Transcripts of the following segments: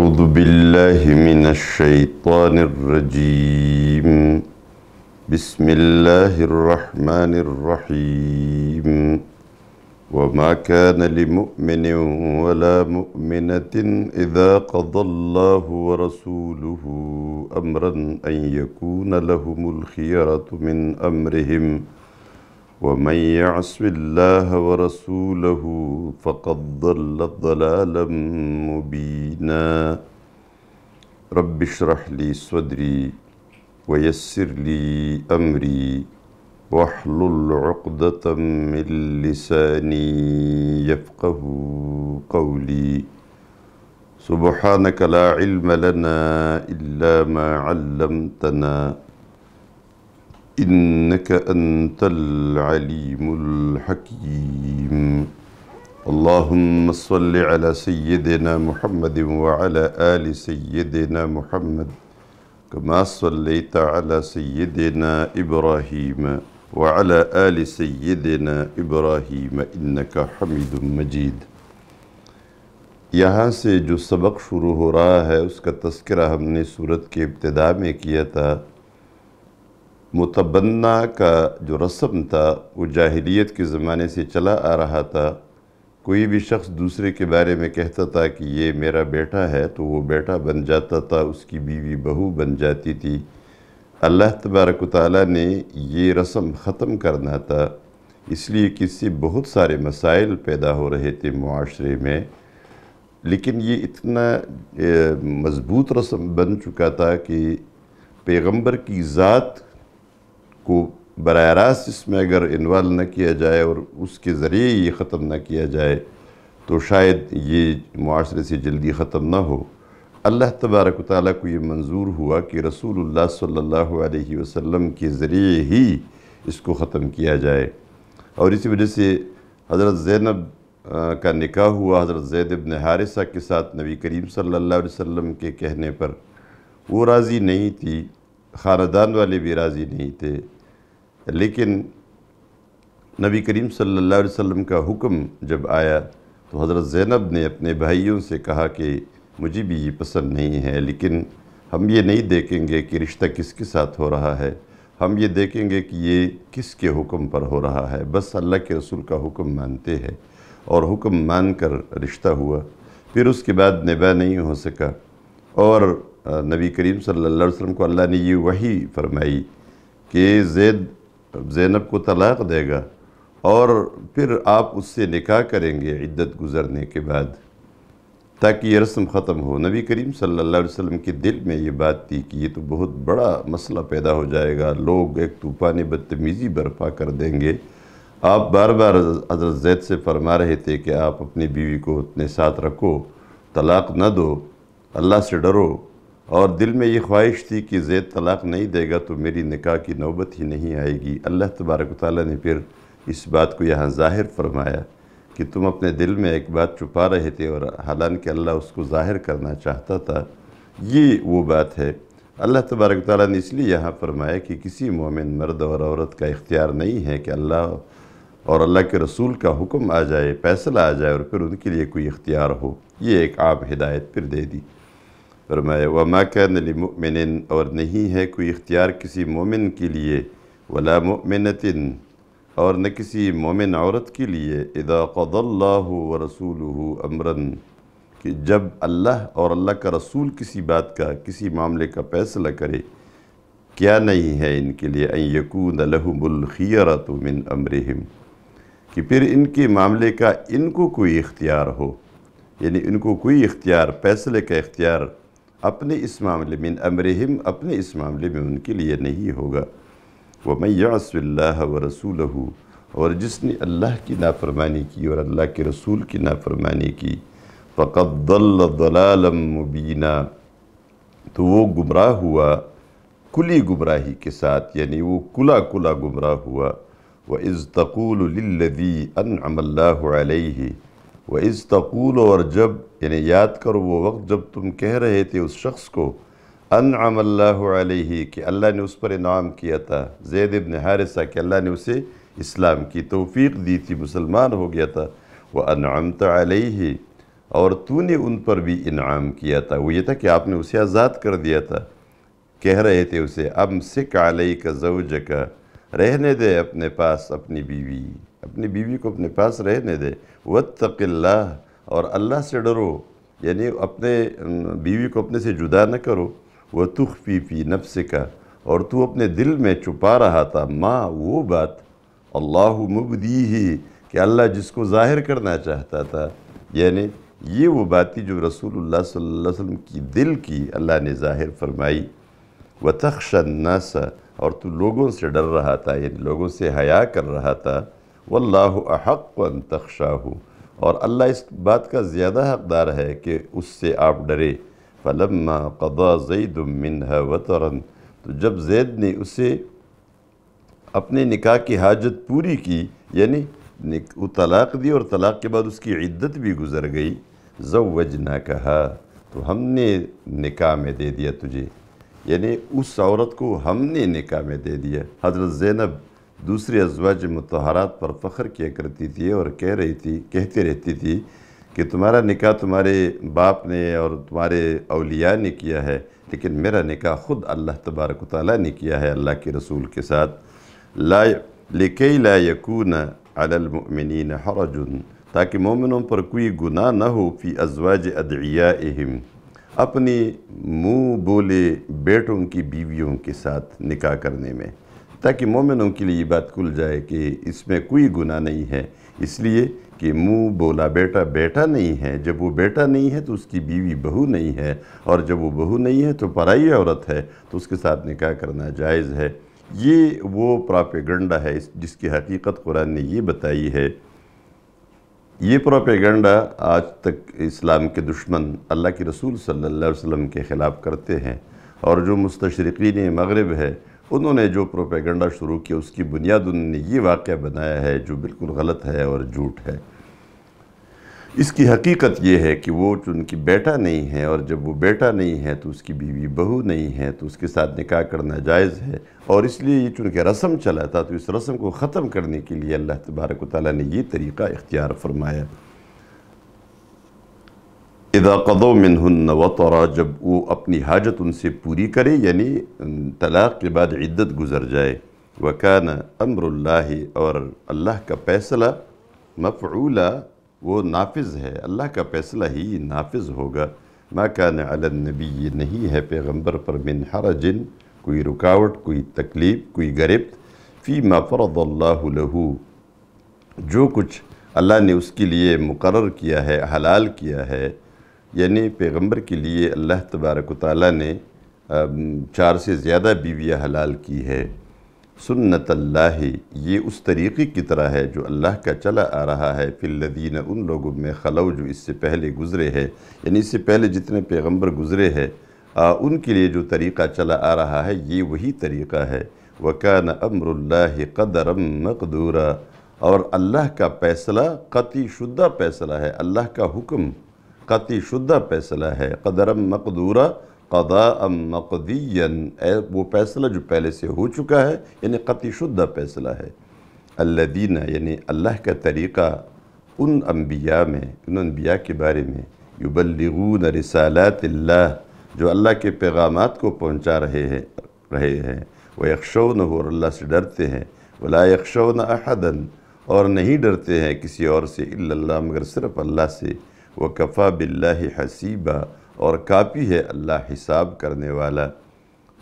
أعوذ بالله من الشيطان الرجيم بسم الله الرحمن الرحيم وما كان لمؤمن ولا مؤمنة إذا قضى الله ورسوله أمرا أن يكون لهم الخيرة من أمرهم ومن يعص الله ورسوله فقد ضل ضلالا مبينا رب اشرح لي صدري ويسر لي أمري واحلل عقدة من لساني يفقه قولي سبحانك لا علم لنا إلا ما علمتنا إنك أنت العليم الحكيم اللهم صل على سيدنا محمد وعلى آل سيدنا محمد كما صليت على سيدنا إبراهيم وعلى آل سيدنا إبراهيم إنك حميد مجيد جو سبق شروع ہو رہا ہے اس کا تذکرہ ہم نے सूरत کے इब्तदा میں کیا تھا متبنا کا جو رسم تھا وہ جاہلیت کے زمانے سے چلا آ رہا تھا کوئی بھی شخص دوسرے کے بارے میں کہتا تھا کہ یہ میرا بیٹا ہے تو وہ بیٹا بن جاتا تھا اس کی بیوی بہو بن جاتی تھی اللہ تبارک و تعالیٰ نے یہ رسم ختم کرنا تھا اس لیے کس سے بہت سارے مسائل پیدا ہو رہے تھے معاشرے میں لیکن یہ اتنا مضبوط رسم بن چکا تھا کہ پیغمبر کی ذات کو براہ راست اس میں اگر انوالو نہ کیا جائے اور اس کے ذریعے یہ ختم نہ کیا جائے تو شاید یہ معاشرے سے جلدی ختم نہ ہو اللہ تبارک و تعالیٰ کو یہ منظور ہوا کہ رسول اللہ صلی اللہ علیہ وسلم کے ذریعے ہی اس کو ختم کیا جائے اور اسی وجہ سے حضرت زینب کا نکاح ہوا حضرت زید بن حارثہ کے ساتھ نبی کریم صلی اللہ علیہ وسلم کے کہنے پر وہ راضی نہیں تھی خاندان والے بھی راضی نہیں تھے لیکن نبی کریم صلی اللہ علیہ وسلم کا حکم جب آیا تو حضرت زینب نے اپنے بھائیوں سے کہا کہ مجھے بھی یہ پسند نہیں ہے لیکن ہم یہ نہیں دیکھیں گے کہ رشتہ کس کے ساتھ ہو رہا ہے ہم یہ دیکھیں گے کہ یہ کس کے حکم پر ہو رہا ہے بس اللہ کے رسول کا حکم مانتے ہیں اور حکم مان کر رشتہ ہوا پھر اس کے بعد نبا نہیں ہو سکا اور نبی کریم صلی اللہ علیہ وسلم کو اللہ نے یہ وحی فرمائی کہ زید زینب کو طلاق دے گا اور پھر آپ اس سے نکاح کریں گے عدت گزرنے کے بعد تاکہ یہ رسم ختم ہو نبی کریم صلی اللہ علیہ وسلم کے دل میں یہ بات تھی کہ یہ تو بہت بڑا مسئلہ پیدا ہو جائے گا لوگ ایک طوفان بدتمیزی برپا کر دیں گے آپ بار بار حضرت زید سے فرما رہے تھے کہ آپ اپنی بیوی کو اتنے ساتھ رکھو طلاق نہ دو اللہ سے ڈرو اور دل میں یہ خواہش تھی کہ زید طلاق نہیں دے گا تو میری نکاح کی نوبت ہی نہیں آئے گی اللہ تبارک و تعالیٰ نے پھر اس بات کو یہاں ظاہر فرمایا کہ تم اپنے دل میں ایک بات چھپا رہے تھے اور حالانکہ اللہ اس کو ظاہر کرنا چاہتا تھا یہ وہ بات ہے اللہ تبارک و تعالیٰ نے اس لیے یہاں فرمایا کہ کسی مومن مرد اور عورت کا اختیار نہیں ہے کہ اللہ اور اللہ کے رسول کا حکم آ جائے فیصلہ آ جائے اور پھر ان کے لیے کوئی اختیار ہو یہ ایک عام ہدایت پھر دے دی فرمایا وَمَا كَانَ لِمُؤْمِنٍ اور نہیں ہے کوئی اختیار کسی مومن کے لیے ولا مُؤْمِنَةٍ اور نہ کسی مومن عورت کے لیے اِذَا قَضَ اللہ وَرَسُولُهُ رسول کہ جب اللہ اور اللہ کا رسول کسی بات کا کسی معاملے کا فیصلہ کرے کیا نہیں ہے ان کے لیے يَكُونَ لَهُمُ لہم مِنْ امرحم کہ پھر ان کے معاملے کا ان کو کوئی اختیار ہو یعنی ان کو کوئی اختیار فیصلے کا اختیار اپنے اس معاملے من امرہم اپنے اس معاملے میں ان کے لیے نہیں ہوگا وَمَنْ يَعْسُوِ اللَّهَ وَرَسُولَهُ اور جس نے اللہ کی نافرمانی کی اور اللہ کے رسول کی نافرمانی کی فَقَدْ ضَلَّ ضَلَالًا مُبِينًا تو وہ گمراہ ہوا کلی گمراہی کے ساتھ یعنی وہ کلا کلا گمراہ ہوا وَإِذْ تَقُولُ لِلَّذِي أَنْعَمَ اللَّهُ عَلَيْهِ وَإِذْ تَقُولُ اور جب یعنی یاد کرو وہ وقت جب تم کہہ رہے تھے اس شخص کو انعم اللہ علیہ کہ اللہ نے اس پر انعام کیا تھا زید ابن حارثہ کہ اللہ نے اسے اسلام کی توفیق دی تھی مسلمان ہو گیا تھا وہ عَلَيْهِ علیہ اور تو نے ان پر بھی انعام کیا تھا وہ یہ تھا کہ آپ نے اسے آزاد کر دیا تھا کہہ رہے تھے اسے اَمْسِكْ عَلَيْكَ زَوْجَكَ کا رہنے دے اپنے پاس اپنی بیوی اپنی بیوی کو اپنے پاس رہنے دے وَتَّقِ اللَّهِ اور اللہ سے ڈرو یعنی اپنے بیوی کو اپنے سے جدا نہ کرو وہ فِي نَفْسِكَ نفس کا اور تو اپنے دل میں چھپا رہا تھا ماں وہ بات اللہ مبدی ہی کہ اللہ جس کو ظاہر کرنا چاہتا تھا یعنی یہ وہ بات تھی جو رسول اللہ صلی اللہ علیہ وسلم کی دل کی اللہ نے ظاہر فرمائی وَتَخْشَ النَّاسَ اور تو لوگوں سے ڈر رہا تھا یعنی لوگوں سے حیا کر رہا تھا احق ون تخشاہوں اور اللہ اس بات کا زیادہ حقدار ہے کہ اس سے آپ ڈرے فلما قضا زید دن حیوت تو جب زید نے اسے اپنے نکاح کی حاجت پوری کی یعنی وہ طلاق دی اور طلاق کے بعد اس کی عدت بھی گزر گئی زوجنا کہا تو ہم نے نکاح میں دے دیا تجھے یعنی اس عورت کو ہم نے نکاح میں دے دیا حضرت زینب دوسری ازواج متحرات پر فخر کیا کرتی تھی اور کہہ رہی تھی کہتے رہتی تھی کہ تمہارا نکاح تمہارے باپ نے اور تمہارے اولیاء نے کیا ہے لیکن میرا نکاح خود اللہ تبارک و تعالیٰ نے کیا ہے اللہ کے رسول کے ساتھ لا لَا يَكُونَ لا الْمُؤْمِنِينَ حَرَجٌ تاکہ مومنوں پر کوئی گناہ نہ ہو فی ازواج ادعیائهم اپنی منہ بولے بیٹوں کی بیویوں کے ساتھ نکاح کرنے میں تاکہ مومنوں کے لیے یہ بات کل جائے کہ اس میں کوئی گناہ نہیں ہے اس لیے کہ منہ بولا بیٹا بیٹا نہیں ہے جب وہ بیٹا نہیں ہے تو اس کی بیوی بہو نہیں ہے اور جب وہ بہو نہیں ہے تو پرائی عورت ہے تو اس کے ساتھ نکاح کرنا جائز ہے یہ وہ پراپیگنڈا ہے جس کی حقیقت قرآن نے یہ بتائی ہے یہ پراپیگنڈا آج تک اسلام کے دشمن اللہ کے رسول صلی اللہ علیہ وسلم کے خلاف کرتے ہیں اور جو مستشرقین مغرب ہے انہوں نے جو پروپیگنڈا شروع کیا اس کی بنیاد انہوں نے یہ واقعہ بنایا ہے جو بالکل غلط ہے اور جھوٹ ہے اس کی حقیقت یہ ہے کہ وہ ان کی بیٹا نہیں ہے اور جب وہ بیٹا نہیں ہے تو اس کی بیوی بہو نہیں ہے تو اس کے ساتھ نکاح کرنا جائز ہے اور اس لیے یہ چونکہ رسم چلا تھا تو اس رسم کو ختم کرنے کے لیے اللہ تبارک و تعالیٰ نے یہ طریقہ اختیار فرمایا اذا قضو منہن وطرا جب وہ اپنی حاجت ان سے پوری کرے یعنی طلاق کے بعد عدت گزر جائے وکان امر اللہ اور اللہ کا فیصلہ مفعولہ وہ نافذ ہے اللہ کا فیصلہ ہی نافذ ہوگا ما کا علی النبی نہیں ہے پیغمبر پر من حرجن کوئی رکاوٹ کوئی تکلیف کوئی گرفت فی ما فرض اللہ جو کچھ اللہ نے اس کے لیے مقرر کیا ہے حلال کیا ہے یعنی پیغمبر کے لیے اللہ تبارک و تعالیٰ نے چار سے زیادہ بیویہ حلال کی ہے سنت اللہ یہ اس طریقے کی طرح ہے جو اللہ کا چلا آ رہا ہے فی الذین ان لوگوں میں خلو جو اس سے پہلے گزرے ہے یعنی اس سے پہلے جتنے پیغمبر گزرے ہے ان کے لیے جو طریقہ چلا آ رہا ہے یہ وہی طریقہ ہے وَكَانَ أَمْرُ اللَّهِ قَدَرًا مَقْدُورًا اور اللہ کا فیصلہ قطعی شدہ فیصلہ ہے اللہ کا حکم قطی شدہ فیصلا ہے قدرم مقدورہ قضاء مقدین وہ فیصلہ جو پہلے سے ہو چکا ہے یعنی قطی شدہ فیصلہ ہے اللہ یعنی اللہ کا طریقہ ان انبیاء میں ان انبیاء کے بارے میں یبلغون رسالات اللہ جو اللہ کے پیغامات کو پہنچا رہے ہیں رہے ہیں وہ اللہ سے ڈرتے ہیں ولا یکشو ندن اور نہیں ڈرتے ہیں کسی اور سے الا مگر صرف اللہ سے وَكَفَى بِاللَّهِ حَسِيبًا اور کافی ہے اللہ حساب کرنے والا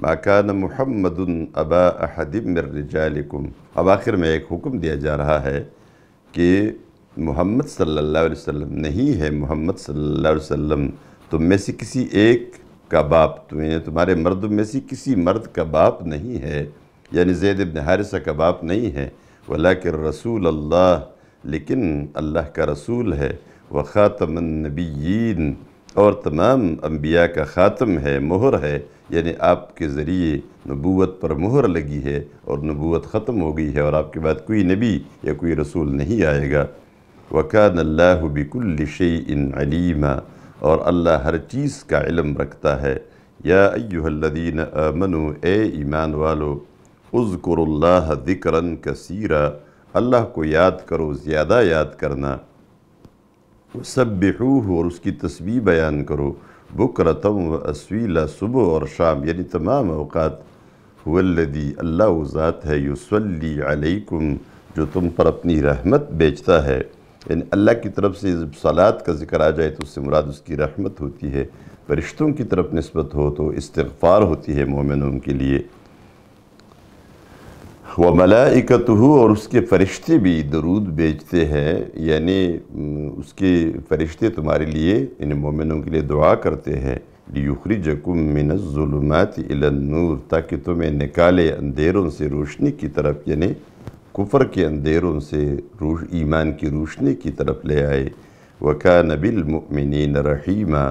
مُحَمَّدٌ محمد أَحَدٍ مِّن رِجَالِكُمْ اب آخر میں ایک حکم دیا جا رہا ہے کہ محمد صلی اللہ علیہ وسلم نہیں ہے محمد صلی اللہ علیہ وسلم تم میں سے کسی ایک کا باپ تمہارے مرد میں سے کسی مرد کا باپ نہیں ہے یعنی زید بن حارسہ کا باپ نہیں ہے وَلَكِ الرَّسُولَ رسول اللہ لیکن اللہ کا رسول ہے و النبیین اور تمام انبیاء کا خاتم ہے مہر ہے یعنی آپ کے ذریعے نبوت پر مہر لگی ہے اور نبوت ختم ہو گئی ہے اور آپ کے بعد کوئی نبی یا کوئی رسول نہیں آئے گا وَكَانَ اللَّهُ بِكُلِّ شَيْءٍ عَلِيمًا اور اللہ ہر چیز کا علم رکھتا ہے یا ایوہ الذین آمنوا اے ایمان والو اذکر اللہ ذکراً کثیرا اللہ کو یاد کرو زیادہ یاد کرنا سب اور اس کی تسبیح بیان کرو بکرتم اسویلا صبح اور شام یعنی تمام اوقات ولدی اللہ ذات ہے یوسلی علیکم جو تم پر اپنی رحمت بیچتا ہے یعنی اللہ کی طرف سے صلات کا ذکر آ جائے تو اس سے مراد اس کی رحمت ہوتی ہے فرشتوں کی طرف نسبت ہو تو استغفار ہوتی ہے مومنوں کے لیے وہ اور اس کے فرشتے بھی درود بیچتے ہیں یعنی اس کے فرشتے تمہارے لیے ان یعنی مومنوں کے لیے دعا کرتے ہیں لِيُخْرِجَكُمْ مِنَ الظُّلُمَاتِ إِلَى النور تاکہ تمہیں نکالے اندھیروں سے روشنی کی طرف یعنی کفر کے اندھیروں سے ایمان کی روشنی کی طرف لے آئے وَكَانَ بِالْمُؤْمِنِينَ رَحِيمًا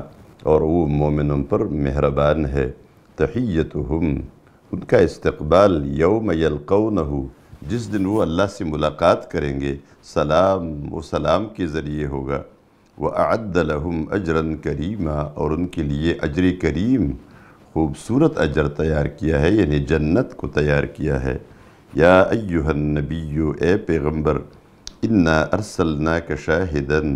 اور وہ مومنوں پر مہربان ہے تحیت ان کا استقبال یوم یلقونہو جس دن وہ اللہ سے ملاقات کریں گے سلام و سلام کے ذریعے ہوگا وَأَعَدَّ لَهُمْ أَجْرًا كَرِيمًا اور ان کے لیے اجر کریم خوبصورت اجر تیار کیا ہے یعنی جنت کو تیار کیا ہے یا ایوہ النبی اے پیغمبر انا ارسل شَاهِدًا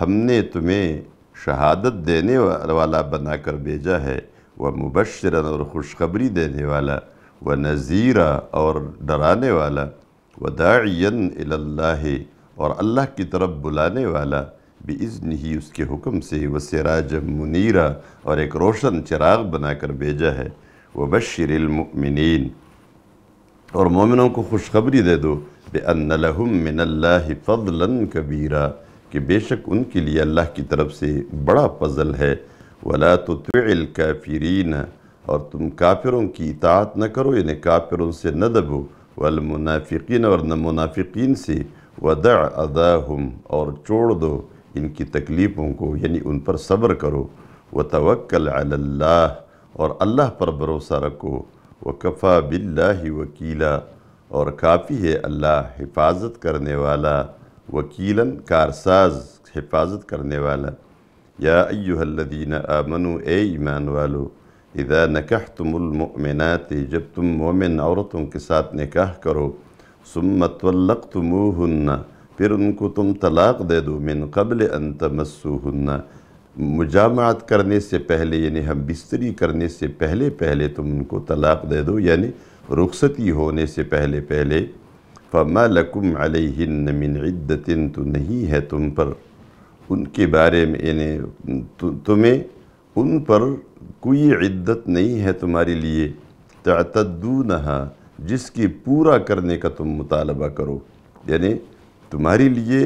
ہم نے تمہیں شہادت دینے والا بنا کر بھیجا ہے و مبشرا اور خوشخبری دینے والا و نذیرہ اور ڈرانے والا و داعین اللہ اور اللہ کی طرف بلانے والا بھی از اس کے حکم سے وسرا سراج منیرا اور ایک روشن چراغ بنا کر بھیجا ہے وہ بشر المنین اور مومنوں کو خوشخبری دے دو من اللہ فضلَََََََََََََََََََََََََََََََ کبیرہ کہ بے شک ان کے لیے اللہ کی طرف سے بڑا پزل ہے ولا تُتْوِعِ الْكَافِرِينَ اور تم کافروں کی اطاعت نہ کرو یعنی کافروں سے نہ دبو وَالْمُنَافِقِينَ وَرْنَ اور نہ منافقین سے وَدَعْ عَذَاهُمْ اور چوڑ دو ان کی تکلیفوں کو یعنی ان پر صبر کرو وَتَوَكَّلْ عَلَى اللَّهِ اور اللہ پر بھروسہ رکھو وَكَفَى بِاللَّهِ وَكِيلًا وکیلا اور کافی ہے اللہ حفاظت کرنے والا وکیلاً کارساز حفاظت کرنے والا يا أيها الذين آمنوا أي إيمان والو إذا نكحتم المؤمنات جبتم مؤمن عورتم كسات نكاح کرو ثم تولقتموهن پھر ان کو تم طلاق دے دو من قبل ان تمسوهن مجامعت کرنے سے پہلے یعنی ہم بستری کرنے سے پہلے پہلے تم ان کو طلاق دے دو یعنی رخصتی ہونے سے پہلے پہلے فَمَا لَكُمْ عَلَيْهِنَّ مِنْ عِدَّةٍ تنهيها نہیں تم پر ان کے بارے میں یعنی تمہیں ان پر کوئی عدت نہیں ہے تمہارے لیے تعتدونہا جس کی پورا کرنے کا تم مطالبہ کرو یعنی تمہارے لیے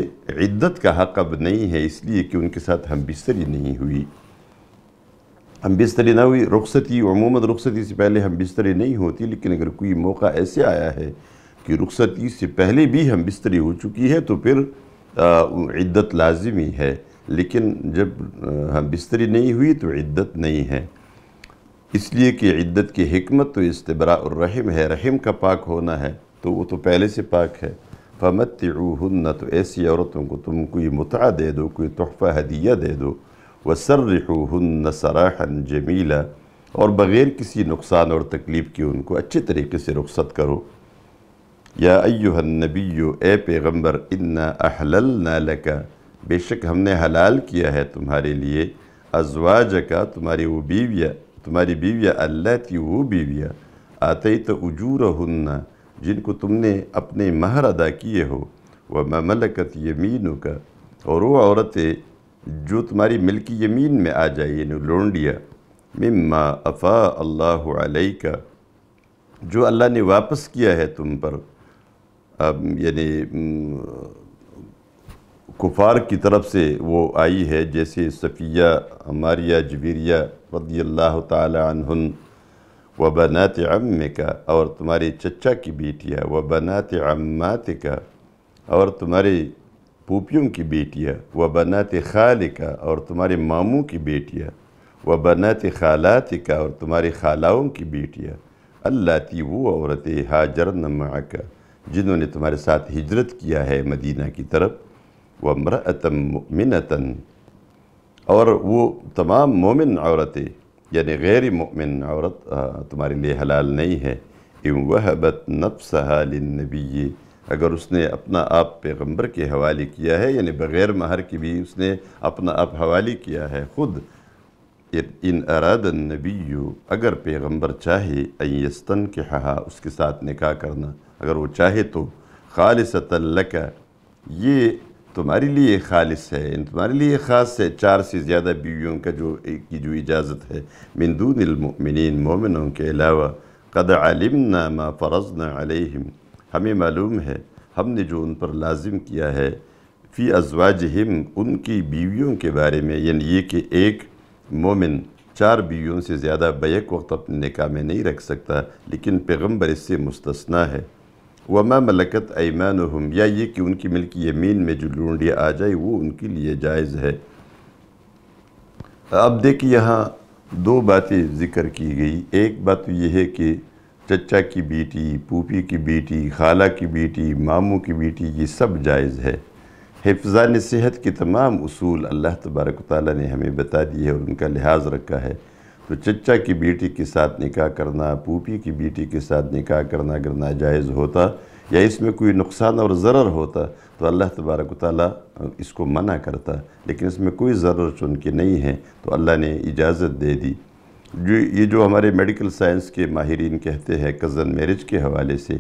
عدت کا حق اب نہیں ہے اس لیے کہ ان کے ساتھ ہم بستری نہیں ہوئی ہم بستری نہ ہوئی رخصتی عموماً رخصتی سے پہلے ہم بستری نہیں ہوتی لیکن اگر کوئی موقع ایسے آیا ہے کہ رخصتی سے پہلے بھی ہم بستری ہو چکی ہے تو پھر عدت لازمی ہے لیکن جب ہاں، بستری نہیں ہوئی تو عدت نہیں ہے اس لیے کہ عدت کی حکمت تو استبراء الرحم ہے رحم کا پاک ہونا ہے تو وہ تو پہلے سے پاک ہے فَمَتِّعُوهُنَّ تو ایسی عورتوں کو تم کوئی متعا دے دو کوئی تحفہ حدیعہ دے دو وَسَرِّحُوهُنَّ سَرَاحًا جَمِيلًا اور بغیر کسی نقصان اور تکلیف کی ان کو اچھے طریقے سے رخصت کرو یا ایوہ النبی اے پیغمبر انا احللنا لکا بے شک ہم نے حلال کیا ہے تمہارے لیے ازواج کا تمہاری وہ بیویہ تمہاری بیویہ اللہ تھی وہ بیویہ آتیت اجورہن جن کو تم نے اپنے مہر ادا کیے ہو وما ملکت یمینو کا اور وہ عورتیں جو تمہاری ملکی یمین میں آ جائے یعنی لونڈیا مما افا اللہ علیہ کا جو اللہ نے واپس کیا ہے تم پر یعنی کفار کی طرف سے وہ آئی ہے جیسے صفیہ ماریہ جبیریہ رضی اللہ عنہن و بنات عمکا کا اور تمہاری چچا کی بیٹیاں و بنات عماتکا کا اور تمہاری پوپیوں کی بیٹیاں و بنات خال کا اور تمہارے ماموں کی بیٹیاں و بنات خالات کا اور تمہاری خالاؤں کی بیٹیاں اللہ تی وہ عورتیں حاجرن معکا جنہوں نے تمہارے ساتھ ہجرت کیا ہے مدینہ کی طرف مُؤْمِنَةً اور وہ تمام مومن عورتیں یعنی غیر مؤمن عورت تمہارے لیے حلال نہیں ہے اِن وَحَبَتْ نَفْسَهَا لِلنَّبِيِّ اگر اس نے اپنا آپ پیغمبر کے حوالے کیا ہے یعنی بغیر مہر کی بھی اس نے اپنا آپ حوالے کیا ہے خود ان النَّبِيُّ اگر پیغمبر چاہے اَن کے اس کے ساتھ نکاح کرنا اگر وہ چاہے تو خالص لکا یہ تمہارے لیے خالص ہے یعنی تمہارے لیے خاص ہے چار سے زیادہ بیویوں کا جو اجازت ہے من دون المؤمنین مومنوں کے علاوہ قد علمنا ما فرضنا علیہم ہمیں معلوم ہے ہم نے جو ان پر لازم کیا ہے فی ازواجہم ان کی بیویوں کے بارے میں یعنی یہ کہ ایک مومن چار بیویوں سے زیادہ بیک وقت اپنے نکاح میں نہیں رکھ سکتا لیکن پیغمبر اس سے مستثنہ ہے وما ملکت ایمانہم یا یہ کہ ان کی ملکی یمین میں جو لونڈیا آ جائے وہ ان کے لیے جائز ہے اب دیکھیں یہاں دو باتیں ذکر کی گئی ایک بات یہ ہے کہ چچا کی بیٹی پوپی کی بیٹی خالہ کی بیٹی ماموں کی بیٹی یہ سب جائز ہے حفظان صحت کی تمام اصول اللہ تبارک و تعالیٰ نے ہمیں بتا دی ہے اور ان کا لحاظ رکھا ہے تو چچا کی بیٹی کے ساتھ نکاح کرنا پوپی کی بیٹی کے ساتھ نکاح کرنا اگر ناجائز ہوتا یا اس میں کوئی نقصان اور ضرر ہوتا تو اللہ تبارک و تعالیٰ اس کو منع کرتا لیکن اس میں کوئی ضرر چونکہ کے نہیں ہے تو اللہ نے اجازت دے دی جو یہ جو ہمارے میڈیکل سائنس کے ماہرین کہتے ہیں کزن میرج کے حوالے سے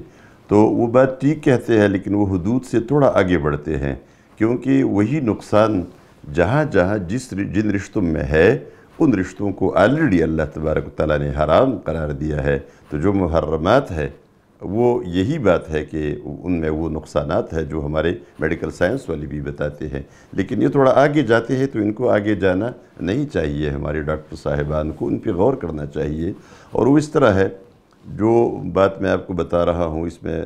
تو وہ بات ٹھیک کہتے ہیں لیکن وہ حدود سے تھوڑا آگے بڑھتے ہیں کیونکہ وہی نقصان جہاں جہاں جس جن رشتوں میں ہے ان رشتوں کو آلریڈی اللہ تبارک و تعالیٰ نے حرام قرار دیا ہے تو جو محرمات ہے وہ یہی بات ہے کہ ان میں وہ نقصانات ہے جو ہمارے میڈیکل سائنس والے بھی بتاتے ہیں لیکن یہ تھوڑا آگے جاتے ہیں تو ان کو آگے جانا نہیں چاہیے ہمارے ڈاکٹر صاحبان کو ان پہ غور کرنا چاہیے اور وہ اس طرح ہے جو بات میں آپ کو بتا رہا ہوں اس میں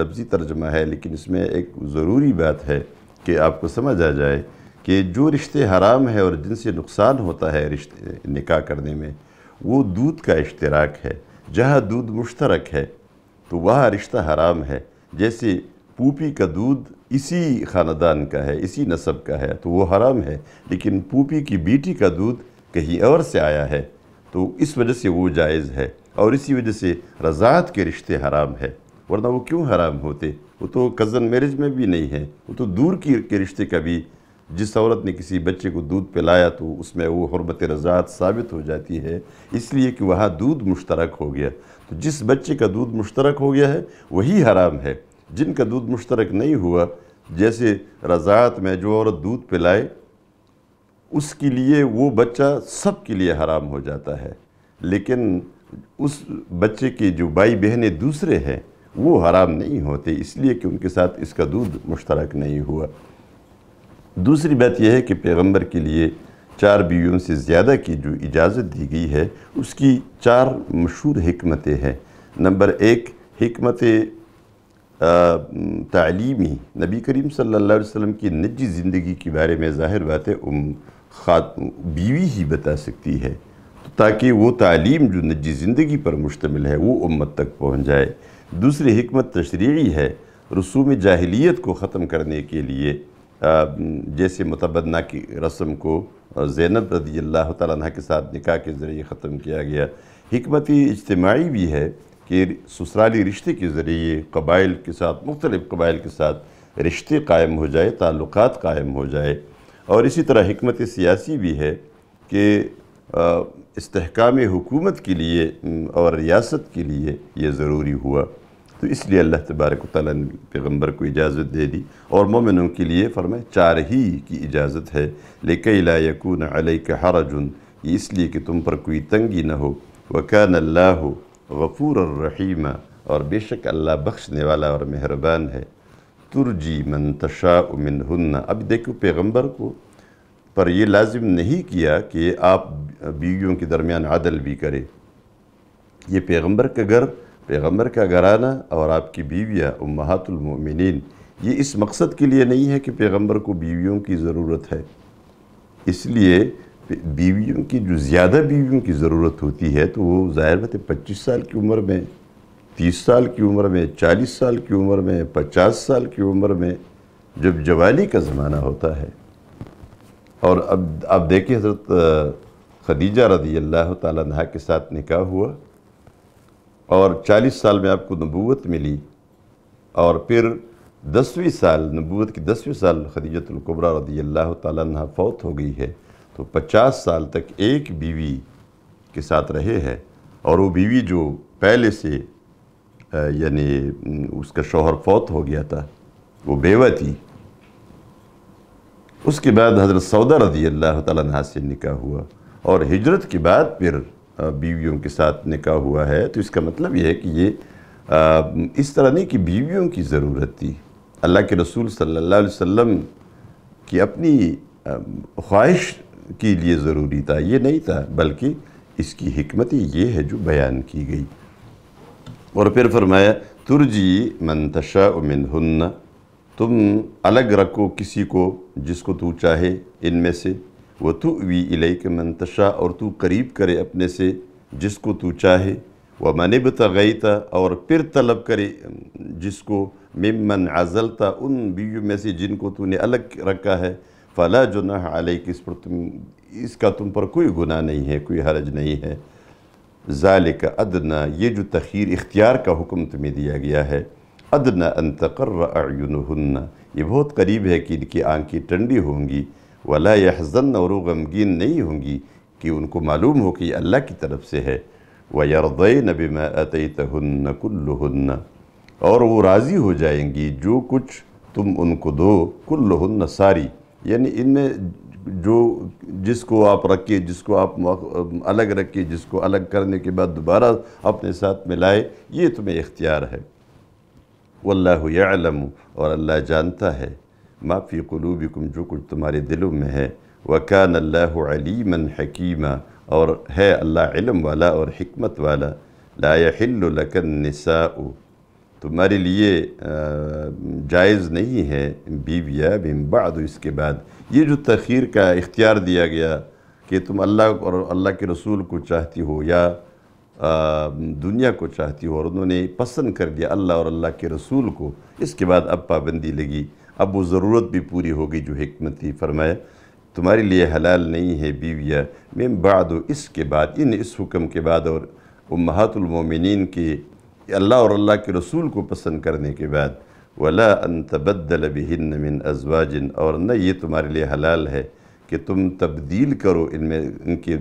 لفظی ترجمہ ہے لیکن اس میں ایک ضروری بات ہے کہ آپ کو سمجھ آ جائے کہ جو رشتے حرام ہے اور جن سے نقصان ہوتا ہے رشتے نکاح کرنے میں وہ دودھ کا اشتراک ہے جہاں دودھ مشترک ہے تو وہاں رشتہ حرام ہے جیسے پوپی کا دودھ اسی خاندان کا ہے اسی نصب کا ہے تو وہ حرام ہے لیکن پوپی کی بیٹی کا دودھ کہیں اور سے آیا ہے تو اس وجہ سے وہ جائز ہے اور اسی وجہ سے رضاعت کے رشتے حرام ہے ورنہ وہ کیوں حرام ہوتے وہ تو کزن میرج میں بھی نہیں ہے وہ تو دور کی کے رشتے کا بھی جس عورت نے کسی بچے کو دودھ پلایا تو اس میں وہ حرمت رضاعت ثابت ہو جاتی ہے اس لیے کہ وہاں دودھ مشترک ہو گیا تو جس بچے کا دودھ مشترک ہو گیا ہے وہی حرام ہے جن کا دودھ مشترک نہیں ہوا جیسے رضاعت میں جو عورت دودھ پلائے اس کے لیے وہ بچہ سب کے لیے حرام ہو جاتا ہے لیکن اس بچے کے جو بھائی بہنیں دوسرے ہیں وہ حرام نہیں ہوتے اس لیے کہ ان کے ساتھ اس کا دودھ مشترک نہیں ہوا دوسری بات یہ ہے کہ پیغمبر کے لیے چار بیویوں سے زیادہ کی جو اجازت دی گئی ہے اس کی چار مشہور حکمتیں ہیں نمبر ایک حکمت تعلیمی نبی کریم صلی اللہ علیہ وسلم کی نجی زندگی کے بارے میں ظاہر بات خاتم بیوی ہی بتا سکتی ہے تاکہ وہ تعلیم جو نجی زندگی پر مشتمل ہے وہ امت تک پہنچ جائے دوسری حکمت تشریعی ہے رسوم جاہلیت کو ختم کرنے کے لیے جیسے متبدنہ کی رسم کو زینب رضی اللہ تعالیٰ عنہ کے ساتھ نکاح کے ذریعے ختم کیا گیا حکمتی اجتماعی بھی ہے کہ سسرالی رشتے کے ذریعے قبائل کے ساتھ مختلف قبائل کے ساتھ رشتے قائم ہو جائے تعلقات قائم ہو جائے اور اسی طرح حکمت سیاسی بھی ہے کہ استحکام حکومت کے لیے اور ریاست کے لیے یہ ضروری ہوا تو اس لیے اللہ تبارک و تعالیٰ نے پیغمبر کو اجازت دے دی اور مومنوں کے لیے فرمائے چار ہی کی اجازت ہے لِكَيْ لَا يَكُونَ عَلَيْكَ حَرَجٌ یہ اس لیے کہ تم پر کوئی تنگی نہ ہو وَكَانَ اللَّهُ غَفُورَ الرَّحِيمَ اور بے شک اللہ بخشنے والا اور مہربان ہے ترجی مَن تَشَاءُ مِنْهُنَّ اب دیکھو پیغمبر کو پر یہ لازم نہیں کیا کہ آپ بیویوں کے درمیان عدل بھی کرے یہ پیغمبر کا گرد پیغمبر کا گھرانہ اور آپ کی بیویا امہات المؤمنین یہ اس مقصد کے لیے نہیں ہے کہ پیغمبر کو بیویوں کی ضرورت ہے اس لیے بیویوں کی جو زیادہ بیویوں کی ضرورت ہوتی ہے تو وہ ظاہر بات ہے پچیس سال کی عمر میں تیس سال کی عمر میں چالیس سال کی عمر میں پچاس سال کی عمر میں جب جوالی کا زمانہ ہوتا ہے اور اب آپ دیکھیں حضرت خدیجہ رضی اللہ تعالیٰ کے ساتھ نکاح ہوا اور چالیس سال میں آپ کو نبوت ملی اور پھر دسویں سال نبوت کی دسویں سال خدیجت القبرہ رضی اللہ تعالیٰ عنہ فوت ہو گئی ہے تو پچاس سال تک ایک بیوی کے ساتھ رہے ہے اور وہ بیوی جو پہلے سے یعنی اس کا شوہر فوت ہو گیا تھا وہ بیوہ تھی اس کے بعد حضرت سعودہ رضی اللہ تعالیٰ عنہ سے نکاح ہوا اور ہجرت کے بعد پھر بیویوں کے ساتھ نکاح ہوا ہے تو اس کا مطلب یہ ہے کہ یہ اس طرح نہیں کہ بیویوں کی ضرورت تھی اللہ کے رسول صلی اللہ علیہ وسلم کی اپنی خواہش کیلئے لیے ضروری تھا یہ نہیں تھا بلکہ اس کی حکمت یہ ہے جو بیان کی گئی اور پھر فرمایا من منتشا من ہن تم الگ رکھو کسی کو جس کو تو چاہے ان میں سے وہ تو مَنْ منتشا اور تو قریب کرے اپنے سے جس کو تو چاہے وہ من اور پھر طلب کرے جس کو مِمَّنْ عَزَلْتَ ان بیو میں سے جن کو تو نے الگ رکھا ہے فَلَا جو نہ علیہ پر تم اس کا تم پر کوئی گناہ نہیں ہے کوئی حرج نہیں ہے ذَلِكَ کا ادنا یہ جو تخیر اختیار کا حکم تمہیں دیا گیا ہے أَن ان تقررہ یہ بہت قریب ہے کہ ان کی آنکھیں ٹنڈی ہوں گی ولا حسزن غمگین نہیں ہوں گی کہ ان کو معلوم ہو کہ اللہ کی طرف سے ہے وَيَرْضَيْنَ بِمَا أَتَيْتَهُنَّ كُلُّهُنَّ اور وہ راضی ہو جائیں گی جو کچھ تم ان کو دو کلن ساری یعنی ان میں جو جس کو آپ رکھے جس کو آپ الگ رکھے جس کو الگ کرنے کے بعد دوبارہ اپنے ساتھ ملائے یہ تمہیں اختیار ہے وَاللَّهُ يَعْلَمُ اور اللہ جانتا ہے ما فی قلوبکم جو کچھ تمہارے دلوں میں ہے وکان اللہ عَلِيمًا حَكِيمًا اور ہے اللہ علم والا اور حکمت والا لا ہلکن نسا تمہارے لیے جائز نہیں ہے بیویا بھم بعد اس کے بعد یہ جو تخیر کا اختیار دیا گیا کہ تم اللہ اور اللہ کے رسول کو چاہتی ہو یا دنیا کو چاہتی ہو اور انہوں نے پسند کر دیا اللہ اور اللہ کے رسول کو اس کے بعد اب پابندی لگی اب وہ ضرورت بھی پوری ہوگی جو حکمت ہی فرمایا تمہارے لیے حلال نہیں ہے بیویہ میں بعد و اس کے بعد ان یعنی اس حکم کے بعد اور امہات المومنین کی کے اللہ اور اللہ کے رسول کو پسند کرنے کے بعد وَلَا أَن ان تبدل مِنْ أَزْوَاجٍ اور نہ یہ تمہارے لیے حلال ہے کہ تم تبدیل کرو ان میں ان کے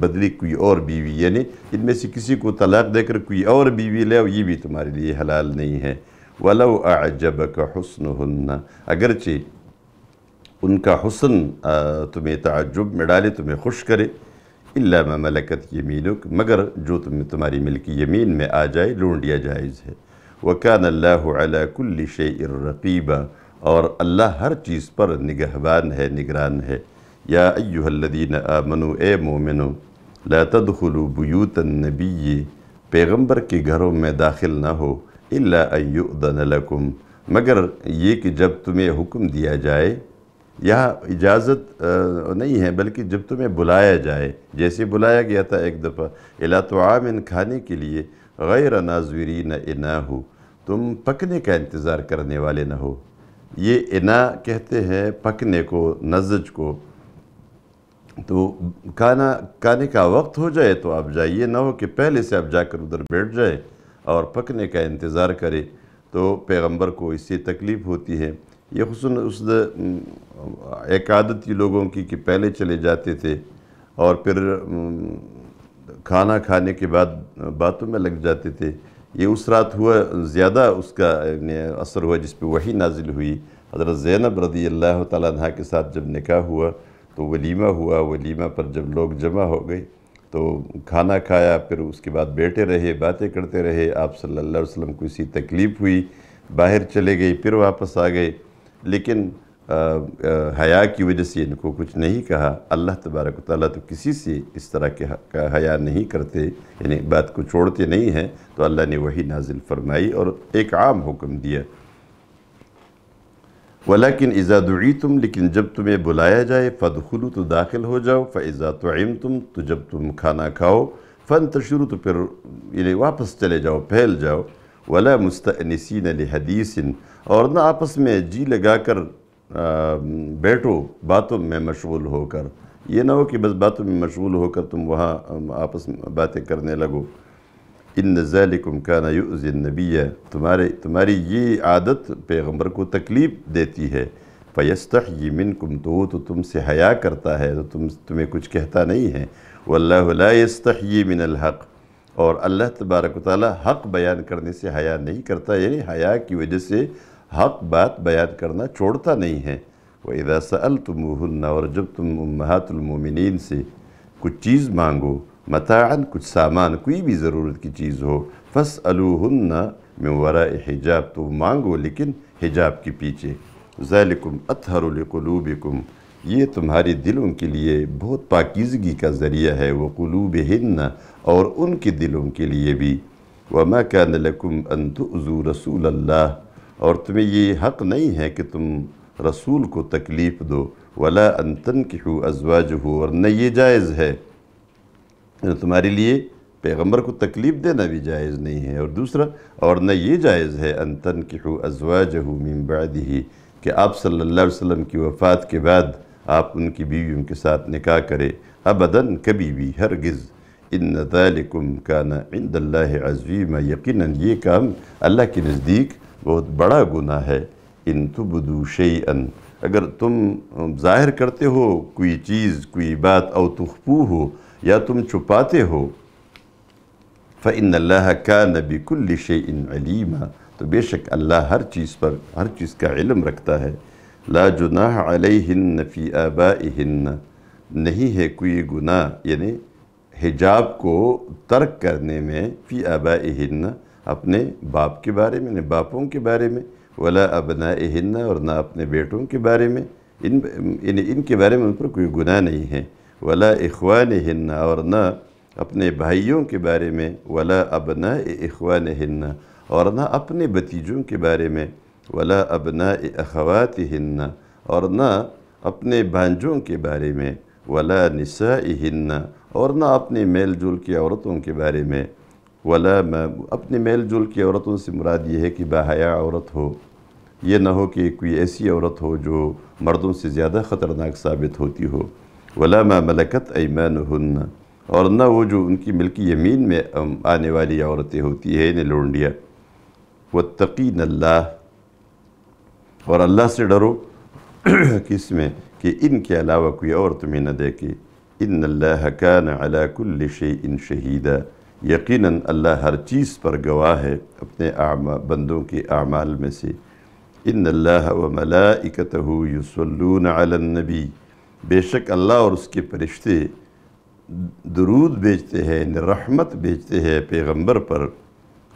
بدلی کوئی اور بیوی یعنی ان میں سے کسی کو طلاق دے کر کوئی اور بیوی لے اور یہ بھی تمہارے لیے حلال نہیں ہے ولو جب کا اگرچہ ان کا حسن تمہیں تعجب میں ڈالے تمہیں خوش کرے ما ملکت یمینک مگر جو تمہاری ملکی یمین میں آ جائے لونڈیا جائز ہے وَكَانَ اللَّهُ عَلَىٰ كُلِّ شَيْءٍ رَقِيبًا اور اللہ ہر چیز پر نگہبان ہے نگران ہے یا ایوہ الذین آمنوا اے مومنو تدخلوا بیوت النبی پیغمبر کے گھروں میں داخل نہ ہو اللہ ادنکم مگر یہ کہ جب تمہیں حکم دیا جائے یہاں اجازت نہیں ہے بلکہ جب تمہیں بلایا جائے جیسے بلایا گیا تھا ایک دفعہ اللہ تو کھانے کے لیے غیر عناظرین انا ہو تم پکنے کا انتظار کرنے والے نہ ہو یہ انا کہتے ہیں پکنے کو نزج کو تو کانا کانے کا وقت ہو جائے تو آپ جائیے نہ ہو کہ پہلے سے آپ جا کر ادھر بیٹھ جائے اور پکنے کا انتظار کرے تو پیغمبر کو اس سے تکلیف ہوتی ہے یہ اس اسد عادت عادتی لوگوں کی کہ پہلے چلے جاتے تھے اور پھر کھانا کھانے کے بعد باتوں میں لگ جاتے تھے یہ اس رات ہوا زیادہ اس کا یعنی اثر ہوا جس پہ وہی نازل ہوئی حضرت زینب رضی اللہ تعالیٰ عنہ کے ساتھ جب نکاح ہوا تو ولیمہ ہوا ولیمہ پر جب لوگ جمع ہو گئے تو کھانا کھایا پھر اس کے بعد بیٹھے رہے باتیں کرتے رہے آپ صلی اللہ علیہ وسلم کو اسی تکلیف ہوئی باہر چلے گئی پھر واپس آ گئے لیکن حیا کی وجہ سے ان کو کچھ نہیں کہا اللہ تبارک و تعالیٰ تو کسی سے اس طرح کے حیا نہیں کرتے یعنی بات کو چھوڑتے نہیں ہیں تو اللہ نے وہی نازل فرمائی اور ایک عام حکم دیا ولیکن اذا دعیتم لیکن جب تمہیں بلایا جائے فدخلو تو داخل ہو جاؤ فاذا علم تو جب تم کھانا کھاؤ فن تو پھر یعنی واپس چلے جاؤ پھیل جاؤ ولا مستأنسین لحدیث اور نہ آپس میں جی لگا کر بیٹھو باتوں میں مشغول ہو کر یہ نہ ہو کہ بس باتوں میں مشغول ہو کر تم وہاں آپس میں باتیں کرنے لگو ان نظمکان ذن نبیٰ تمہارے تمہاری یہ عادت پیغمبر کو تکلیف دیتی ہے پسطخ مِنْكُمْ تو وہ تو تم سے حیا کرتا ہے تم تمہیں کچھ کہتا نہیں ہے وَاللَّهُ لَا علیہ مِنَ تخی من الحق اور اللہ تبارک و تعالی حق بیان کرنے سے حیا نہیں کرتا یعنی حیا کی وجہ سے حق بات بیان کرنا چھوڑتا نہیں ہے وَإِذَا سَأَلْتُمُوهُنَّ وَرَجَبْتُمْ اور جب تم المومنین سے کچھ چیز مانگو متاعن کچھ سامان کوئی بھی ضرورت کی چیز ہو فس مِنْ وَرَائِ ورا حجاب تو مانگو لیکن حجاب کے پیچھے ذَلِكُمْ اطحر لِقُلُوبِكُمْ یہ تمہارے دلوں کے لیے بہت پاکیزگی کا ذریعہ ہے وہ قلوب اور ان کے دلوں کے لیے بھی وَمَا كَانَ لَكُمْ أَن عضو رَسُولَ اللَّهِ اور تمہیں یہ حق نہیں ہے کہ تم رسول کو تکلیف دو وَلَا أَن تَنْكِحُوا أَزْوَاجُهُ اور نہ یہ جائز ہے یعنی تمہارے لیے پیغمبر کو تکلیف دینا بھی جائز نہیں ہے اور دوسرا اور نہ یہ جائز ہے ان تنکحو ازواجہو من بعدہی کہ آپ صلی اللہ علیہ وسلم کی وفات کے بعد آپ ان کی بیویوں کے ساتھ نکاح کرے ابداً کبھی بھی ہرگز ان ذالکم کانا عند اللہ ان یقیناً یہ کام اللہ کے نزدیک بہت بڑا گناہ ہے ان تبدو شیئن اگر تم ظاہر کرتے ہو کوئی چیز کوئی بات او اوتخو ہو یا تم چھپاتے ہو فَإِنَّ اللَّهَ كَانَ بِكُلِّ شَيْءٍ عَلِيمًا تو بے شک اللہ ہر چیز پر ہر چیز کا علم رکھتا ہے جناح علیہن فی آبائہن نہیں ہے کوئی گناہ یعنی حجاب کو ترک کرنے میں فی آبائہن اپنے باپ کے بارے میں یعنی باپوں کے بارے میں ولا ابنائہن اور نہ اپنے بیٹوں کے بارے میں یعنی ان کے بارے میں ان پر کوئی گناہ نہیں ہے ولا اخوان اور نہ اپنے بھائیوں کے بارے میں ولا ابن اخوان اور نہ اپنے بتیجوں کے بارے میں ولا ابن اخواط اور نہ اپنے بھانجوں کے بارے میں ولا نسا اور نہ اپنے میل جل کی عورتوں کے بارے میں ولا اپنے میل جل کی عورتوں سے مراد یہ ہے کہ بہایا عورت ہو یہ نہ ہو کہ کوئی ایسی عورت ہو جو مردوں سے زیادہ خطرناک ثابت ہوتی ہو ولا ملکت اَيْمَانُهُنَّ اور نہ وہ جو ان کی ملکی یمین میں آنے والی عورتیں ہوتی ہیں انہیں لونڈیا وَاتَّقِينَ تقین اللہ اور اللہ سے ڈرو کس میں کہ ان کے علاوہ کوئی اور تمہیں نہ دیکھے ان اللہ كَانَ عَلَىٰ كُلِّ شَيْءٍ شہیدہ یقیناً اللہ ہر چیز پر گواہ ہے اپنے بندوں کے اعمال میں سے ان اللہ و يُسْوَلُّونَ عَلَى علنبی بے شک اللہ اور اس کے پرشتے درود بیچتے ہیں رحمت بیجتے ہیں پیغمبر پر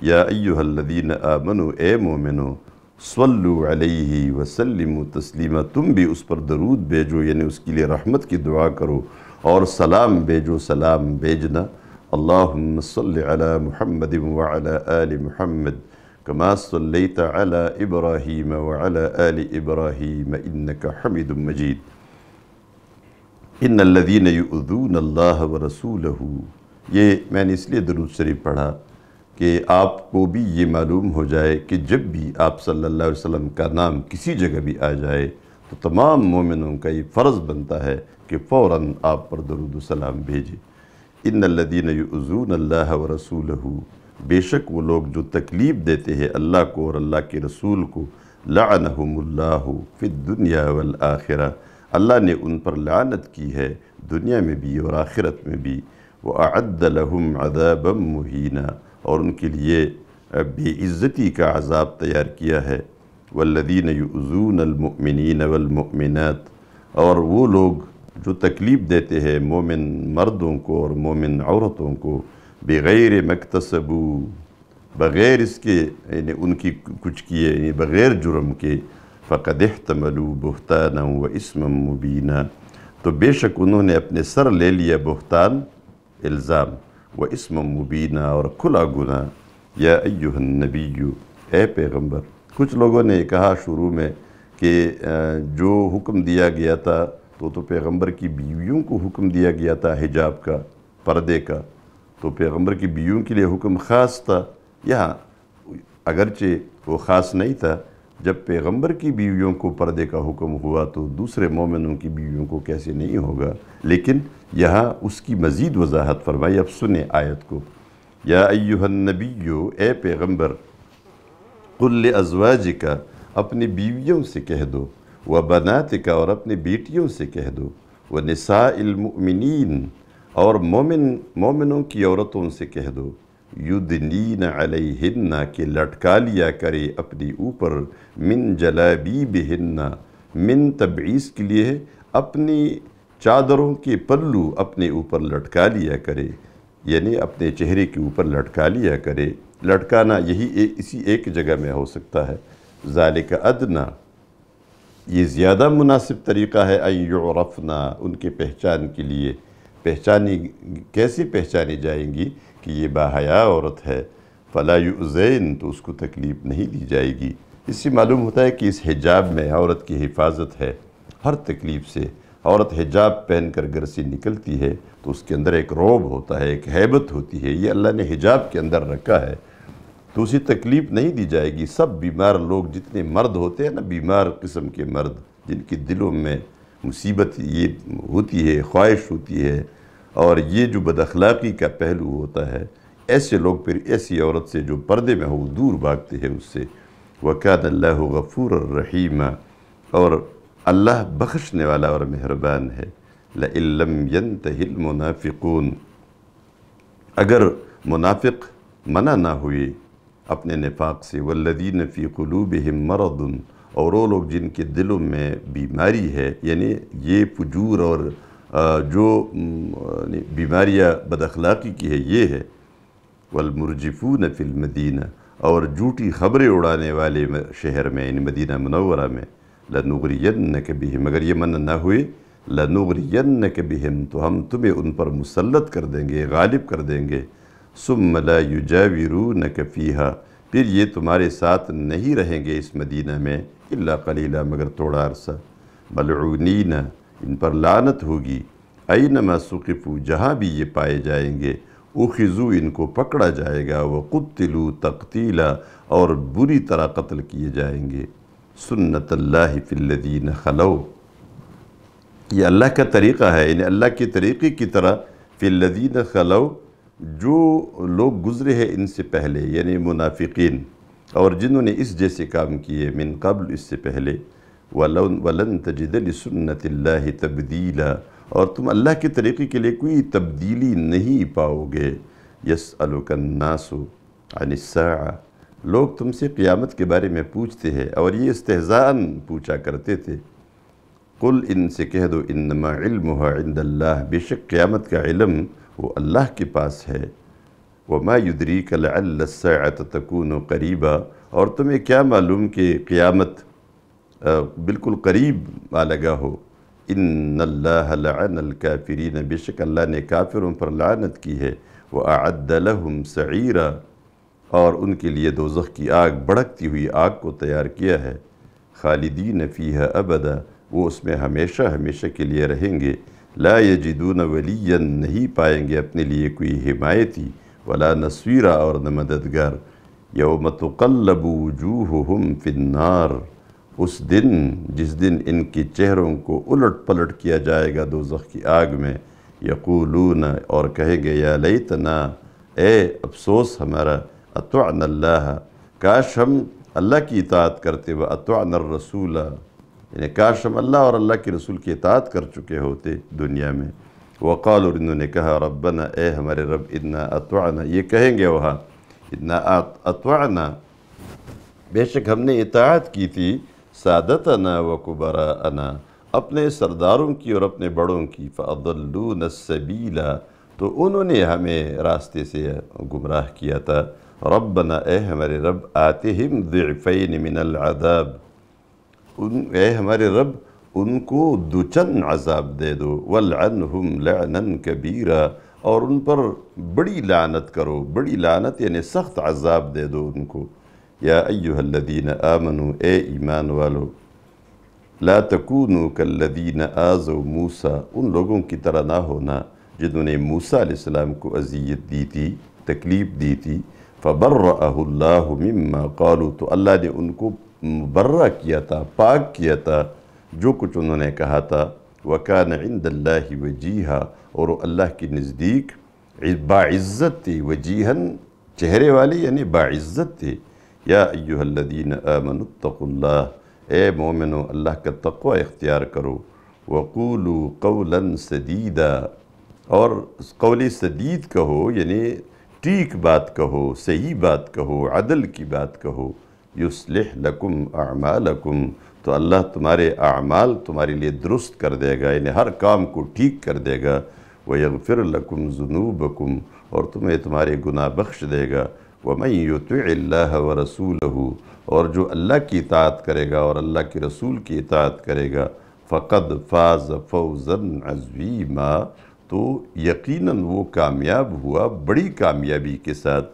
یا ایوہ الذین آمنوا اے مومنوا صلو علیہ وسلم و تسلیمہ تم بھی اس پر درود بیجو یعنی اس کے لیے رحمت کی دعا کرو اور سلام بیجو سلام بیجنا اللہم صلی علی محمد آل محمد کما صلیت علی ابراہیم وعلی آل ابراہیم انکا حمد مجید ان الذین یعذون اللہ و یہ میں نے اس لیے درود شریف پڑھا کہ آپ کو بھی یہ معلوم ہو جائے کہ جب بھی آپ صلی اللہ علیہ وسلم کا نام کسی جگہ بھی آ جائے تو تمام مومنوں کا یہ فرض بنتا ہے کہ فوراً آپ پر درود و سلام بھیجے ان الذین یعذون اللہ و بے شک وہ لوگ جو تکلیف دیتے ہیں اللہ کو اور اللہ کے رسول کو لعنہم اللہ فی الدنیا والآخرہ اللہ نے ان پر لعنت کی ہے دنیا میں بھی اور آخرت میں بھی وَأَعَدَّ لَهُمْ عَذَابًا مُحِينًا اور ان کے لیے بے عزتی کا عذاب تیار کیا ہے وَالَّذِينَ لدین الْمُؤْمِنِينَ وَالْمُؤْمِنَاتِ اور وہ لوگ جو تکلیف دیتے ہیں مومن مردوں کو اور مومن عورتوں کو بغیر مکتسبو بغیر اس کے یعنی ان کی کچھ کیے یعنی بغیر جرم کے فقد احتملوا بہتانا و اسم مبینہ تو بے شک انہوں نے اپنے سر لے لیا بہتان الزام و اسم مبینہ اور کھلا گناہ یا ایوہ النبی اے پیغمبر کچھ لوگوں نے کہا شروع میں کہ جو حکم دیا گیا تھا تو تو پیغمبر کی بیویوں کو حکم دیا گیا تھا حجاب کا پردے کا تو پیغمبر کی بیویوں کے لیے حکم خاص تھا یہاں اگرچہ وہ خاص نہیں تھا جب پیغمبر کی بیویوں کو پردے کا حکم ہوا تو دوسرے مومنوں کی بیویوں کو کیسے نہیں ہوگا لیکن یہاں اس کی مزید وضاحت فرمائی اب سنیں آیت کو یا ایوہ النبیو اے پیغمبر قل ازواج کا اپنی بیویوں سے کہہ دو و بنات کا اور اپنی بیٹیوں سے کہہ دو و نساء المؤمنین اور مومن مومنوں کی عورتوں سے کہہ دو یدنین علیہن کہ لٹکا لیا کرے اپنی اوپر من جلابی بہن من تبعیض کے لیے اپنی چادروں کے پلو اپنے اوپر لٹکا لیا کرے یعنی اپنے چہرے کے اوپر لٹکا لیا کرے لٹکانا یہی اسی ایک جگہ میں ہو سکتا ہے ذالک ادنا یہ زیادہ مناسب طریقہ ہے اَن يُعْرَفْنَا ان کے پہچان کے لیے پہچانی کیسے پہچانی جائیں گی کہ یہ باحیا عورت ہے فلا یعزین تو اس کو تکلیف نہیں دی جائے گی اس سے معلوم ہوتا ہے کہ اس حجاب میں عورت کی حفاظت ہے ہر تکلیف سے عورت حجاب پہن کر گھر سے نکلتی ہے تو اس کے اندر ایک روب ہوتا ہے ایک حیبت ہوتی ہے یہ اللہ نے حجاب کے اندر رکھا ہے تو اسے تکلیف نہیں دی جائے گی سب بیمار لوگ جتنے مرد ہوتے ہیں نا بیمار قسم کے مرد جن کے دلوں میں مصیبت یہ ہوتی ہے خواہش ہوتی ہے اور یہ جو بد اخلاقی کا پہلو ہوتا ہے ایسے لوگ پھر ایسی عورت سے جو پردے میں ہو دور بھاگتے ہیں اس سے وَكَادَ اللَّهُ غَفُورَ الرَّحِيمَ اور اللہ بخشنے والا اور مہربان ہے لَمْ يَنْتَهِ الْمُنَافِقُونَ اگر منافق منع نہ ہوئے اپنے نفاق سے وَالَّذِينَ فِي قُلُوبِهِمْ مَرَضٌ اور وہ لوگ جن کے دلوں میں بیماری ہے یعنی یہ پجور اور جو یعنی بیماریاں بد اخلاقی کی ہے یہ ہے والمرجفون فی المدینہ اور جھوٹی خبریں اڑانے والے شہر میں یعنی مدینہ منورہ میں لنغرینک بہم اگر یہ من نہ ہوئے لنغرینک بہم تو ہم تمہیں ان پر مسلط کر دیں گے غالب کر دیں گے سم لا یجاورونک فیہا پھر یہ تمہارے ساتھ نہیں رہیں گے اس مدینہ میں اللہ قلیلہ مگر توڑا عرصہ بلعنینہ ان پر لانت ہوگی اینما سقفو جہاں بھی یہ پائے جائیں گے او ان کو پکڑا جائے گا وہ قتلو اور بری طرح قتل کیے جائیں گے سنت اللہ فی الذین خلو یہ اللہ کا طریقہ ہے یعنی اللہ کے طریقے کی طرح فی الذین خلو جو لوگ گزرے ہیں ان سے پہلے یعنی منافقین اور جنہوں نے اس جیسے کام کیے من قبل اس سے پہلے ولن تجد لسنت اللہ تبدیلا اور تم اللہ کے طریقے کے لیے کوئی تبدیلی نہیں پاؤ گے یس عن ونسا لوگ تم سے قیامت کے بارے میں پوچھتے ہیں اور یہ استحضان پوچھا کرتے تھے قل ان سے کہہ دو انما علمها عند اللہ بے شک قیامت کا علم وہ اللہ کے پاس ہے لعل الساعة و قریبا اور تمہیں کیا معلوم کہ قیامت بالکل قریب آلگا ہو ان اللہ لعن فرین بے شک اللہ نے کافروں پر لعنت کی ہے وَأَعَدَّ لَهُمْ سَعِيرًا اور ان کے لیے دوزخ کی آگ بھڑکتی ہوئی آگ کو تیار کیا ہے خالدین فیہا ابدا وہ اس میں ہمیشہ ہمیشہ کے لیے رہیں گے لا یجدون ولیا نہیں پائیں گے اپنے لیے کوئی حمایتی ولا نصویرہ اور نہ مددگار یو مت وقل ببو اس دن جس دن ان کے چہروں کو الٹ پلٹ کیا جائے گا دوزخ کی آگ میں یقولون اور کہے گے یا لیتنا اے افسوس ہمارا اطوا اللہ کاش ہم اللہ کی اطاعت کرتے الرسول یعنی کاش ہم اللہ اور اللہ کے رسول کی اطاعت کر چکے ہوتے دنیا میں وقال اور انہوں نے کہا ربنا اے ہمارے رب ادنا اطوا یہ کہیں گے وہاں اتنا اطوا بے شک ہم نے اطاعت کی تھی سادتنا و کبراءنا اپنے سرداروں کی اور اپنے بڑوں کی فَأَضَلُّونَ السَّبِيلَ تو انہوں نے ہمیں راستے سے گمراہ کیا تھا ربنا اے ہمارے رب آتہم ضعفین من العذاب ان اے ہمارے رب ان کو دوچن عذاب دے دو وَلْعَنْهُمْ لَعْنًا كَبِيرًا اور ان پر بڑی لعنت کرو بڑی لعنت یعنی سخت عذاب دے دو ان کو یا ایوہ الذین آمنو اے ایمان والو لا تکونو کالذین آزو موسیٰ ان لوگوں کی طرح نہ ہونا جنہوں نے موسیٰ علیہ السلام کو اذیت دی تھی تکلیف دی تھی فبرعہ اللہ مما قالو تو اللہ نے ان کو مبرہ کیا تھا پاک کیا تھا جو کچھ انہوں نے کہا تھا وکان عند اللہ وَجِيهَا اور اللہ کی نزدیک باعزت تھی وجیہن چہرے والی یعنی باعزت تھی یا ایوہ الذین آمنوا اتقوا اللہ اے مومنوں اللہ کا تقوی اختیار کرو وقولوا قولا سدیدا اور قولی سدید کہو یعنی ٹیک بات کہو صحیح بات کہو عدل کی بات کہو یسلح لکم اعمالکم تو اللہ تمہارے اعمال تمہارے لیے درست کر دے گا یعنی ہر کام کو ٹھیک کر دے گا وَيَغْفِرْ لَكُمْ ذُنُوبَكُمْ اور تمہیں تمہارے گناہ بخش دے گا وَمَنْ يُتْوِعِ اللَّهَ وَرَسُولَهُ اور جو اللہ کی اطاعت کرے گا اور اللہ کی رسول کی اطاعت کرے گا فَقَدْ فَازَ فَوْزًا عَزْوِيمًا تو یقیناً وہ کامیاب ہوا بڑی کامیابی کے ساتھ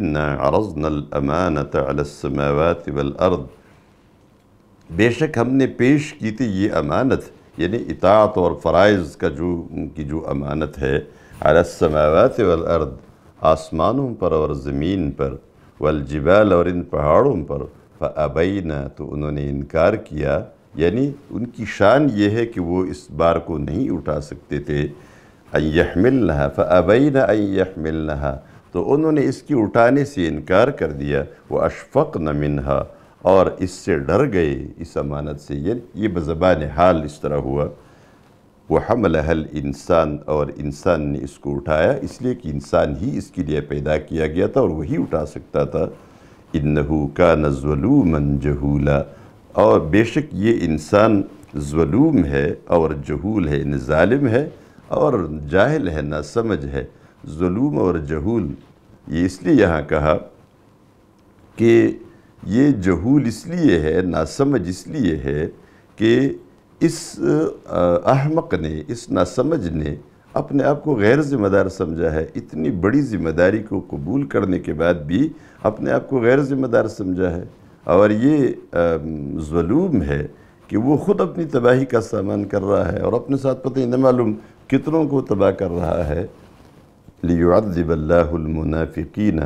اِنَّا عَرَضْنَا الْأَمَانَةَ عَلَى السَّمَاوَاتِ وَالْأَرْضِ بے شک ہم نے پیش کی تھی یہ امانت یعنی اطاعت اور فرائض کی جو امانت ہے عَلَى السَّمَاوَاتِ وَالْأَرْضِ آسمانوں پر اور زمین پر والجبال اور ان پہاڑوں پر فَأَبَيْنَا تو انہوں نے انکار کیا یعنی ان کی شان یہ ہے کہ وہ اس بار کو نہیں اٹھا سکتے تھے اَن يَحْمِلْنَهَا فَأَبَيْنَا ایہح يَحْمِلْنَهَا تو انہوں نے اس کی اٹھانے سے انکار کر دیا وہ اشفق اور اس سے ڈر گئے اس امانت سے یہ بزبان حال اس طرح ہوا وہ حمل حل انسان اور انسان نے اس کو اٹھایا اس لیے کہ انسان ہی اس کے لیے پیدا کیا گیا تھا اور وہی اٹھا سکتا تھا اِنَّهُ كَانَ ظُلُومًا جَهُولًا اور بے شک یہ انسان ظلوم ہے اور جہول ہے انہیں یعنی ظالم ہے اور جاہل ہے نہ سمجھ ہے ظلوم اور جہول یہ اس لیے یہاں کہا کہ یہ جہول اس لیے ہے نہ سمجھ اس لیے ہے کہ اس احمق نے اس ناسمجھ نے اپنے آپ کو غیر ذمہ دار سمجھا ہے اتنی بڑی ذمہ داری کو قبول کرنے کے بعد بھی اپنے آپ کو غیر ذمہ دار سمجھا ہے اور یہ ظلم ہے کہ وہ خود اپنی تباہی کا سامان کر رہا ہے اور اپنے ساتھ پتہ ہی نہ معلوم کتنوں کو تباہ کر رہا ہے لِيُعَذِّبَ اللَّهُ الْمُنَافِقِينَ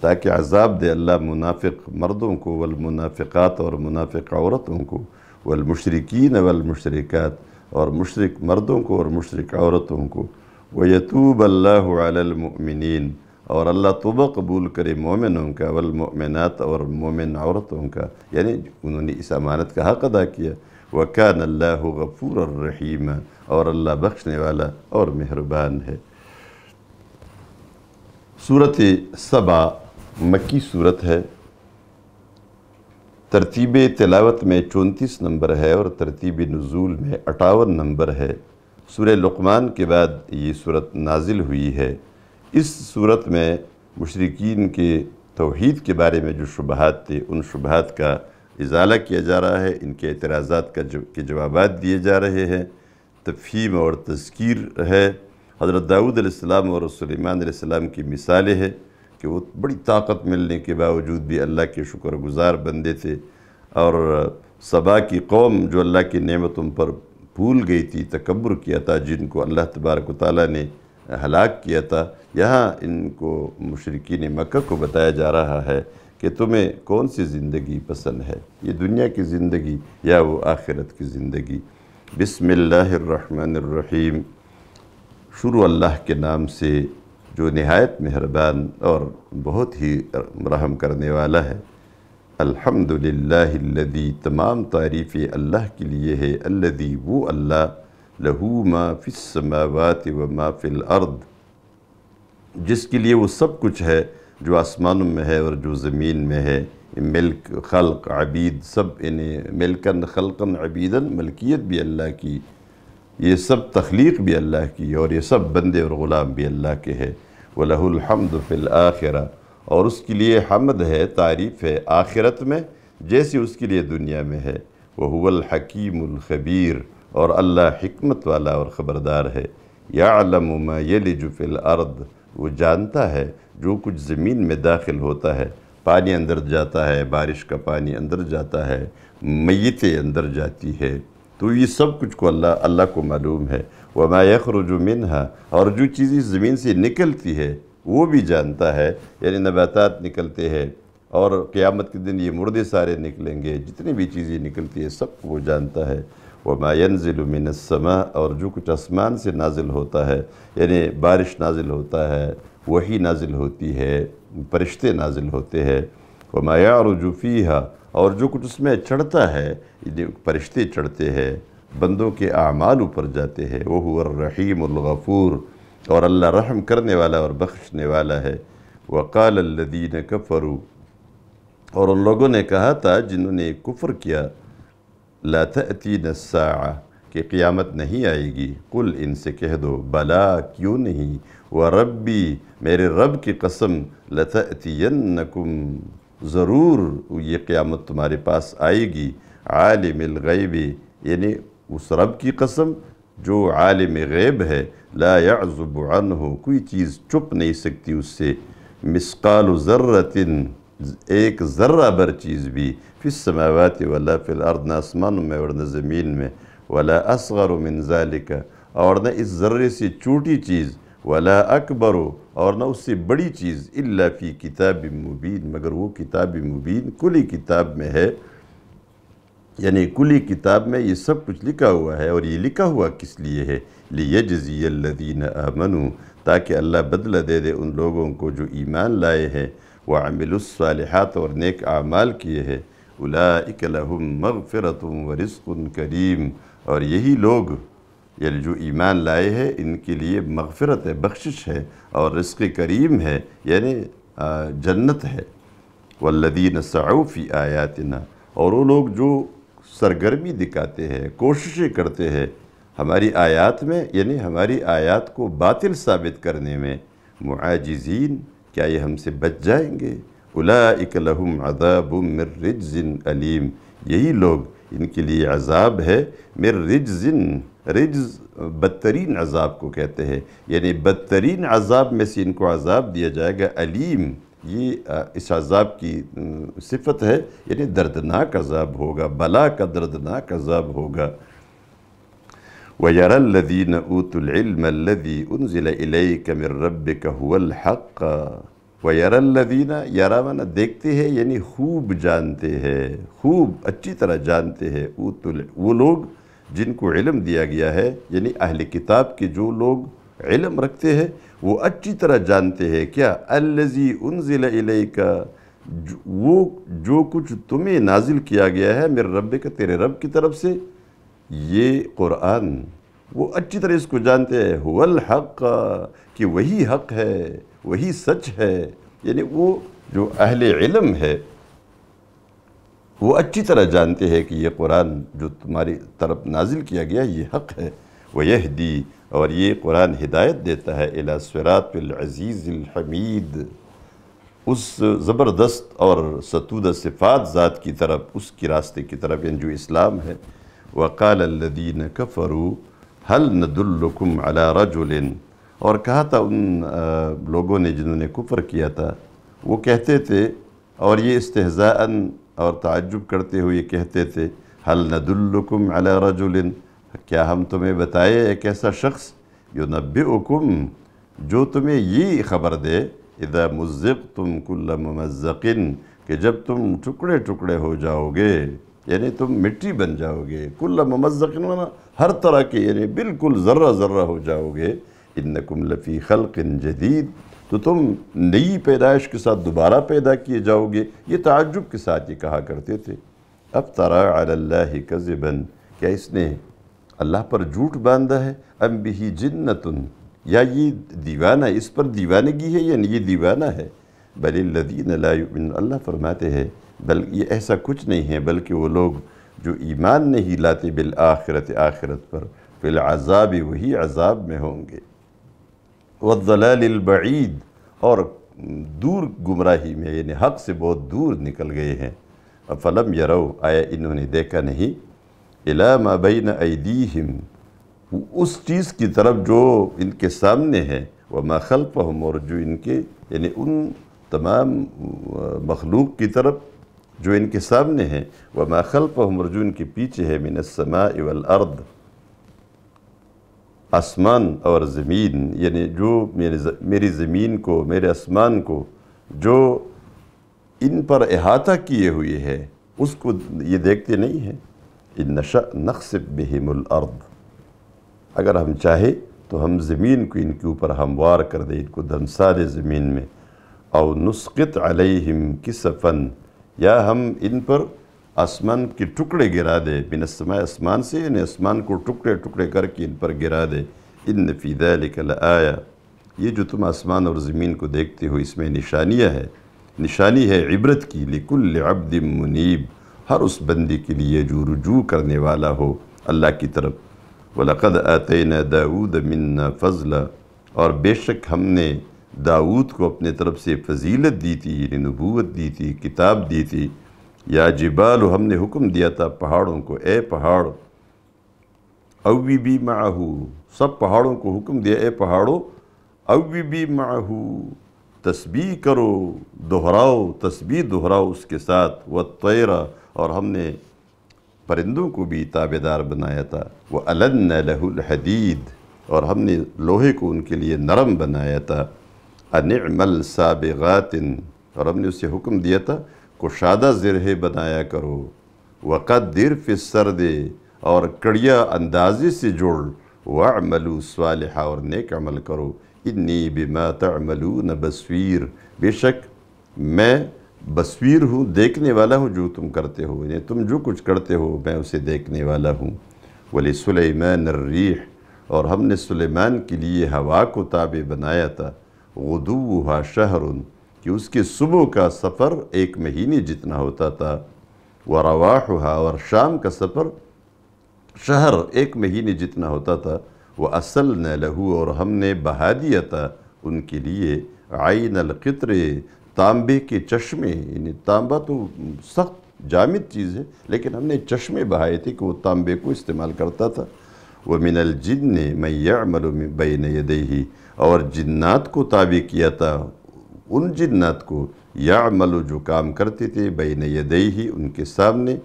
تاکہ عذاب دے اللہ منافق مردوں کو والمنافقات اور منافق عورتوں کو والمشرقین والمشرکات اور مشرق مردوں کو اور مشرق عورتوں کو وَيَتُوبَ اللَّهُ عَلَى الْمُؤْمِنِينَ اور اللہ توبہ قبول کرے مومنوں کا والمؤمنات اور مومن عورتوں کا یعنی انہوں نے اس امانت کا حق ادا کیا وکان اللہ غفور الرَّحِيمَ اور اللہ بخشنے والا اور مہربان ہے صورتِ سبا مکی صورت ہے ترتیبِ تلاوت میں چونتیس نمبر ہے اور ترتیب نزول میں اٹھاون نمبر ہے سورہ لقمان کے بعد یہ صورت نازل ہوئی ہے اس صورت میں مشرقین کے توحید کے بارے میں جو شبہات تھے ان شبہات کا ازالہ کیا جا رہا ہے ان کے اعتراضات کا جوابات دیے جا رہے ہیں تفہیم اور تذکیر ہے حضرت دعود علیہ السلام اور سلیمان علیہ السلام کی مثالیں ہیں کہ وہ بڑی طاقت ملنے کے باوجود بھی اللہ کے شکر گزار بندے تھے اور سبا کی قوم جو اللہ کی نعمتوں پر پھول گئی تھی تکبر کیا تھا جن کو اللہ تبارک و تعالیٰ نے ہلاک کیا تھا یہاں ان کو مشرقین مکہ کو بتایا جا رہا ہے کہ تمہیں کون سی زندگی پسند ہے یہ دنیا کی زندگی یا وہ آخرت کی زندگی بسم اللہ الرحمن الرحیم شروع اللہ کے نام سے جو نہایت مہربان اور بہت ہی رحم کرنے والا ہے الحمدللہ اللذی تمام تعریف اللہ کے لیے ہے اللذی وہ اللہ لہو ما فی السماوات و ما فی الارض جس کے لیے وہ سب کچھ ہے جو آسمانوں میں ہے اور جو زمین میں ہے ملک خلق عبید سب انہیں ملکن خلقن عبیدن ملکیت بھی اللہ کی یہ سب تخلیق بھی اللہ کی اور یہ سب بندے اور غلام بھی اللہ کے ہے وَلَهُ الْحَمْدُ فِي الْآخِرَةِ اور اس کے لیے حمد ہے تعریف ہے آخرت میں جیسی اس کے لیے دنیا میں ہے وَهُوَ الْحَكِيمُ الْخَبِيرُ اور اللہ حکمت والا اور خبردار ہے يَعْلَمُ مَا يَلِجُ فِي الْأَرْضِ وہ جانتا ہے جو کچھ زمین میں داخل ہوتا ہے پانی اندر جاتا ہے بارش کا پانی اندر جاتا ہے میتیں اندر جاتی ہے تو یہ سب کچھ کو اللہ اللہ کو معلوم ہے وَمَا يَخْرُجُ مِنْهَا اور جو اس زمین سے نکلتی ہے وہ بھی جانتا ہے یعنی نباتات نکلتے ہیں اور قیامت کے دن یہ مردے سارے نکلیں گے جتنی بھی چیزیں نکلتی ہے سب کو وہ جانتا ہے يَنزِلُ مِنَ السَّمَا اور جو کچھ آسمان سے نازل ہوتا ہے یعنی بارش نازل ہوتا ہے وہی نازل ہوتی ہے پرشتے نازل ہوتے ہیں وَمَا يَعْرُجُ فِيهَا اور جو کچھ اس میں چڑھتا ہے پرشتے یعنی چڑھتے ہیں بندوں کے اعمال اوپر جاتے ہیں وہ الرحیم الغفور اور اللہ رحم کرنے والا اور بخشنے والا ہے وقال الذین کفروا اور ان لوگوں نے کہا تھا جنہوں نے کفر کیا لا تأتین الساعة کہ قیامت نہیں آئے گی قل ان سے کہہ دو بلا کیوں نہیں وربی میرے رب کی قسم لتأتینکم ضرور یہ قیامت تمہارے پاس آئے گی عالم الغیب یعنی اس رب کی قسم جو عالم غیب ہے لا لاقبعن عنہ کوئی چیز چپ نہیں سکتی اس سے مسقال ذرت ایک ذرہ بر چیز بھی السماوات ولا والا الارض نہ آسمانوں میں زمین میں ولا اصغر من ذالک اور نہ اس ذرے سے چوٹی چیز ولا اکبر اور نہ اس سے بڑی چیز اللہ فی کتاب مبین مگر وہ کتاب مبین کلی کتاب میں ہے یعنی کلی کتاب میں یہ سب کچھ لکھا ہوا ہے اور یہ لکھا ہوا کس لیے ہے لِيَجْزِيَ الَّذِينَ آمَنُوا تاکہ اللہ بدلہ دے دے ان لوگوں کو جو ایمان لائے ہیں وَعَمِلُوا الصَّالِحَاتَ الصالحات اور نیک اعمال کیے ہیں اُلَائِكَ لَهُمْ مَغْفِرَةٌ وَرِزْقٌ كَرِيمٌ اور یہی لوگ یعنی جو ایمان لائے ہیں ان کے لیے مغفرت ہے بخشش ہے اور رزق کریم ہے یعنی جنت ہے وَالَّذِينَ سَعُوا فِي آیَاتِنَا اور وہ لوگ جو سرگرمی دکھاتے ہیں کوششیں کرتے ہیں ہماری آیات میں یعنی ہماری آیات کو باطل ثابت کرنے میں معاجزین کیا یہ ہم سے بچ جائیں گے اولائک لہم عذاب من رجز علیم یہی لوگ ان کے لیے عذاب ہے من رجز رجز بدترین عذاب کو کہتے ہیں یعنی بدترین عذاب میں سے ان کو عذاب دیا جائے گا علیم یہ اس عذاب کی صفت ہے یعنی دردناک عذاب ہوگا بلا کا دردناک عذاب ہوگا الَّذِينَ الْعِلْمَ الَّذِي أُنزِلَ إِلَيْكَ مِنْ رَبِّكَ هُوَ الْحَقَّ الحق الَّذِينَ یرینہ یارانہ دیکھتے ہیں یعنی خوب جانتے ہیں خوب اچھی طرح جانتے ہیں وہ لوگ جن کو علم دیا گیا ہے یعنی اہل کتاب کے جو لوگ علم رکھتے ہیں وہ اچھی طرح جانتے ہیں کیا الزیع انزل علیہ وہ جو کچھ تمہیں نازل کیا گیا ہے میرے رب کا تیرے رب کی طرف سے یہ قرآن وہ اچھی طرح اس کو جانتے ہیں الحق کہ وہی حق ہے وہی سچ ہے یعنی وہ جو اہل علم ہے وہ اچھی طرح جانتے ہیں کہ یہ قرآن جو تمہاری طرف نازل کیا گیا یہ حق ہے وَيَهْدِي اور یہ قرآن ہدایت دیتا ہے سرات العزیز الحمید اس زبردست اور ستودہ صفات ذات کی طرف اس کی راستے کی طرف یعنی جو اسلام ہے وَقَالَ الَّذِينَ كَفَرُوا هَلْ نَدُلُّكُمْ ندالکم رَجُلٍ اور کہا تھا ان لوگوں نے جنہوں نے کفر کیا تھا وہ کہتے تھے اور یہ استحضاً اور تعجب کرتے ہوئے کہتے تھے حل نَدُلُّكُمْ علارج رَجُلٍ کیا ہم تمہیں بتائے ایک ایسا شخص یونبئکم جو تمہیں یہ خبر دے اذا مزقتم کل ممزقن کہ جب تم ٹکڑے ٹکڑے ہو جاؤ گے یعنی تم مٹی بن جاؤ گے کل ممزقن و ہر طرح کے یعنی بالکل ذرہ ذرہ ہو جاؤ گے انکم لفی خلق جدید تو تم نئی پیدائش کے ساتھ دوبارہ پیدا کیے جاؤ گے یہ تعجب کے ساتھ یہ کہا کرتے تھے اب ترا علی اللہ کذبا کیا اس نے اللہ پر جھوٹ باندھا ہے ام بھی جنتن یا یہ دیوانہ اس پر دیوانگی ہے یا یہ دیوانہ ہے بل الذین لا یؤمن اللہ فرماتے ہیں بل یہ ایسا کچھ نہیں ہے بلکہ وہ لوگ جو ایمان نہیں لاتے بالآخرت آخرت پر فالعذاب وہی عذاب میں ہوں گے والضلال البعید اور دور گمراہی میں یعنی حق سے بہت دور نکل گئے ہیں فلم یرو آیا انہوں نے دیکھا نہیں ما بین ایدیہم اس چیز کی طرف جو ان کے سامنے ہیں وما خلفہم اور جو ان کے یعنی ان تمام مخلوق کی طرف جو ان کے سامنے ہیں وما خلفہم اور جو ان کے پیچھے ہے من السماء والارض آسمان اور زمین یعنی جو میری زمین کو میرے آسمان کو جو ان پر احاطہ کیے ہوئے ہے اس کو یہ دیکھتے نہیں ہیں نش نقصب بہم الارض اگر ہم چاہے تو ہم زمین کو ان کے اوپر ہموار کر دیں ان کو دھنسا دے زمین میں او نسقط علیہم کسفن یا ہم ان پر آسمان کے ٹکڑے گرا دے بن عصمۂ آسمان سے یعنی آسمان کو ٹکڑے ٹکڑے کر کے ان پر گرا دے ان فی ذالک لآیا یہ جو تم آسمان اور زمین کو دیکھتے ہو اس میں نشانیہ ہے نشانی ہے عبرت کی لکل عبد منیب ہر اس بندی کے لیے جو رجوع کرنے والا ہو اللہ کی طرف وَلَقَدْ آتَيْنَا اطنا مِنَّا فَضْلَ اور بے شک ہم نے داود کو اپنے طرف سے فضیلت دی تھی یعنی نبوت دی تھی کتاب دی تھی یا جبال ہم نے حکم دیا تھا پہاڑوں کو اے پہاڑ اوی بی معہو سب پہاڑوں کو حکم دیا اے پہاڑو اوی بی معہو تسبیح کرو دہراؤ تسبیح دہراؤ اس کے ساتھ وہ اور ہم نے پرندوں کو بھی تابے دار بنایا تھا وہ لَهُ الحدید اور ہم نے لوہے کو ان کے لیے نرم بنایا تھا اَنِعْمَ الْسَابِغَاتٍ اور ہم نے اسے حکم دیا تھا کو شادہ بنایا کرو وَقَدِّرْ فِي السَّرْدِ اور کڑیا اندازی سے جڑ وَعْمَلُوا صَالِحَا اور نیک عمل کرو اِنِّي بِمَا تَعْمَلُونَ نصویر بے شک میں بصویر ہوں دیکھنے والا ہوں جو تم کرتے ہو یعنی تم جو کچھ کرتے ہو میں اسے دیکھنے والا ہوں ولی سلیمان الریح اور ہم نے سلیمان کے لیے ہوا کو تابع بنایا تھا غدوہا شہر کہ اس کے صبح کا سفر ایک مہینے جتنا ہوتا تھا ورواحہا اور شام کا سفر شہر ایک مہینے جتنا ہوتا تھا وہ اصل اور ہم نے بہا دیا تھا ان کے لیے عَيْنَ القطر تانبے کے چشمے یعنی تانبا تو سخت جامد چیز ہے لیکن ہم نے چشمے بہائے تھے کہ وہ تانبے کو استعمال کرتا تھا وَمِنَ الْجِنِّ مَنْ يَعْمَلُ مِنْ بَيْنَ يَدَيْهِ اور جنات کو تابع کیا تھا ان جنات کو يَعْمَلُ جو کام کرتے تھے بَيْنَ يَدَيْهِ ان کے سامنے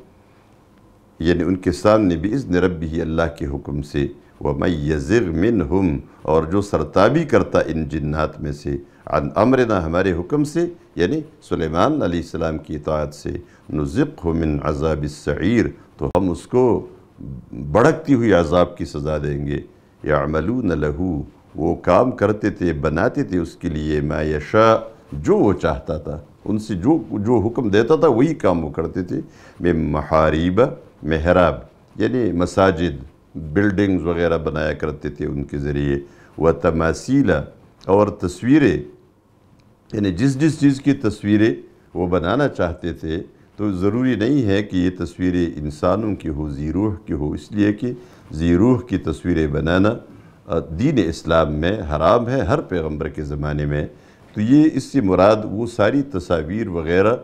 یعنی ان کے سامنے بھی اذن ربی اللہ کے حکم سے وَمَنْ يَزِغْ مِنْهُمْ اور جو سرتابی کرتا ان جنات میں سے عن امرنا ہمارے حکم سے یعنی سلیمان علیہ السلام کی اطاعت سے نزقہ من عذاب السعیر تو ہم اس کو بڑھکتی ہوئی عذاب کی سزا دیں گے یعملون لہو وہ کام کرتے تھے بناتے تھے اس کے لیے ما یشاء جو وہ چاہتا تھا ان سے جو جو حکم دیتا تھا وہی کام وہ کرتے تھے میں محاریب محراب یعنی مساجد بلڈنگز وغیرہ بنایا کرتے تھے ان کے ذریعے وَتَمَاسِيلَ اور تصویریں یعنی جس جس چیز کی تصویریں وہ بنانا چاہتے تھے تو ضروری نہیں ہے کہ یہ تصویریں انسانوں کی ہو زیروح کی ہو اس لیے کہ زیروح کی تصویریں بنانا دین اسلام میں حرام ہے ہر پیغمبر کے زمانے میں تو یہ اس سے مراد وہ ساری تصاویر وغیرہ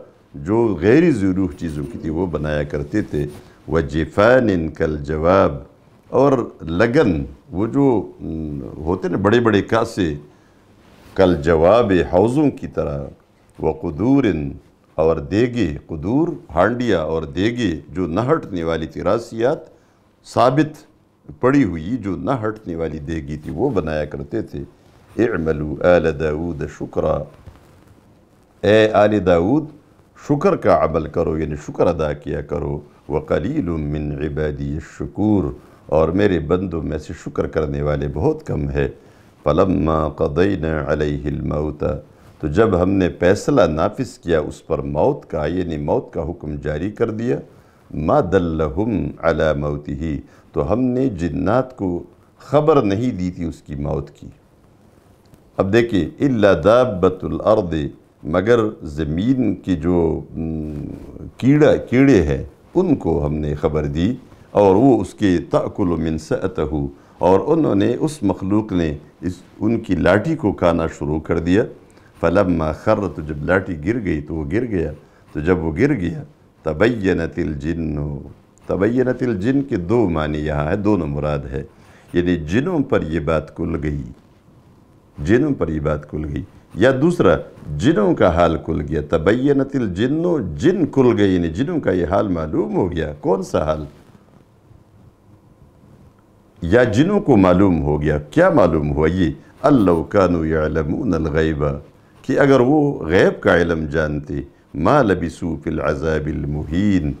جو غیر زیروح چیزوں کی تھی وہ بنایا کرتے تھے وَجِفَانٍ كَالْجَوَاب اور لگن وہ جو ہوتے نا بڑے بڑے کاسے کل جواب حوضوں کی طرح وہ قدور اور دیگے قدور ہانڈیا اور دیگے جو نہ ہٹنے والی تھی راسیات ثابت پڑی ہوئی جو نہ ہٹنے والی دیگی تھی وہ بنایا کرتے تھے اعملو آل داود شکرا اے آل داود شکر کا عمل کرو یعنی شکر ادا کیا کرو وقلیل من عبادی الشکور اور میرے بندوں میں سے شکر کرنے والے بہت کم ہے فَلَمَّا ما عَلَيْهِ الْمَوْتَ تو جب ہم نے فیصلہ نافذ کیا اس پر موت کا یعنی موت کا حکم جاری کر دیا مَا دَلَّهُمْ عَلَى موتی تو ہم نے جنات کو خبر نہیں دی تھی اس کی موت کی اب دیکھیں اِلَّا دَابَّتُ الْأَرْضِ مگر زمین کی جو کیڑا کیڑے ہیں ان کو ہم نے خبر دی اور وہ اس کے تعکل و سَأَتَهُ اور انہوں نے اس مخلوق نے اس ان کی لاٹھی کو کانا شروع کر دیا فَلَمَّا ماخر تو جب لاٹھی گر گئی تو وہ گر گیا تو جب وہ گر گیا تَبَيَّنَتِ الجنوں تَبَيَّنَتِ الجن کے دو معنی یہاں ہے دونوں مراد ہے یعنی جنوں پر یہ بات کل گئی جنوں پر یہ بات کل گئی یا دوسرا جنوں کا حال کل گیا تَبَيَّنَتِ الجنوں جن کل گئی یعنی جنوں کا یہ حال معلوم ہو گیا کون سا حال یا جنوں کو معلوم ہو گیا کیا معلوم ہوا یہ اللہ کانو یعلمون الغیبہ کہ اگر وہ غیب کا علم جانتے ما لبسو فی العذاب المحین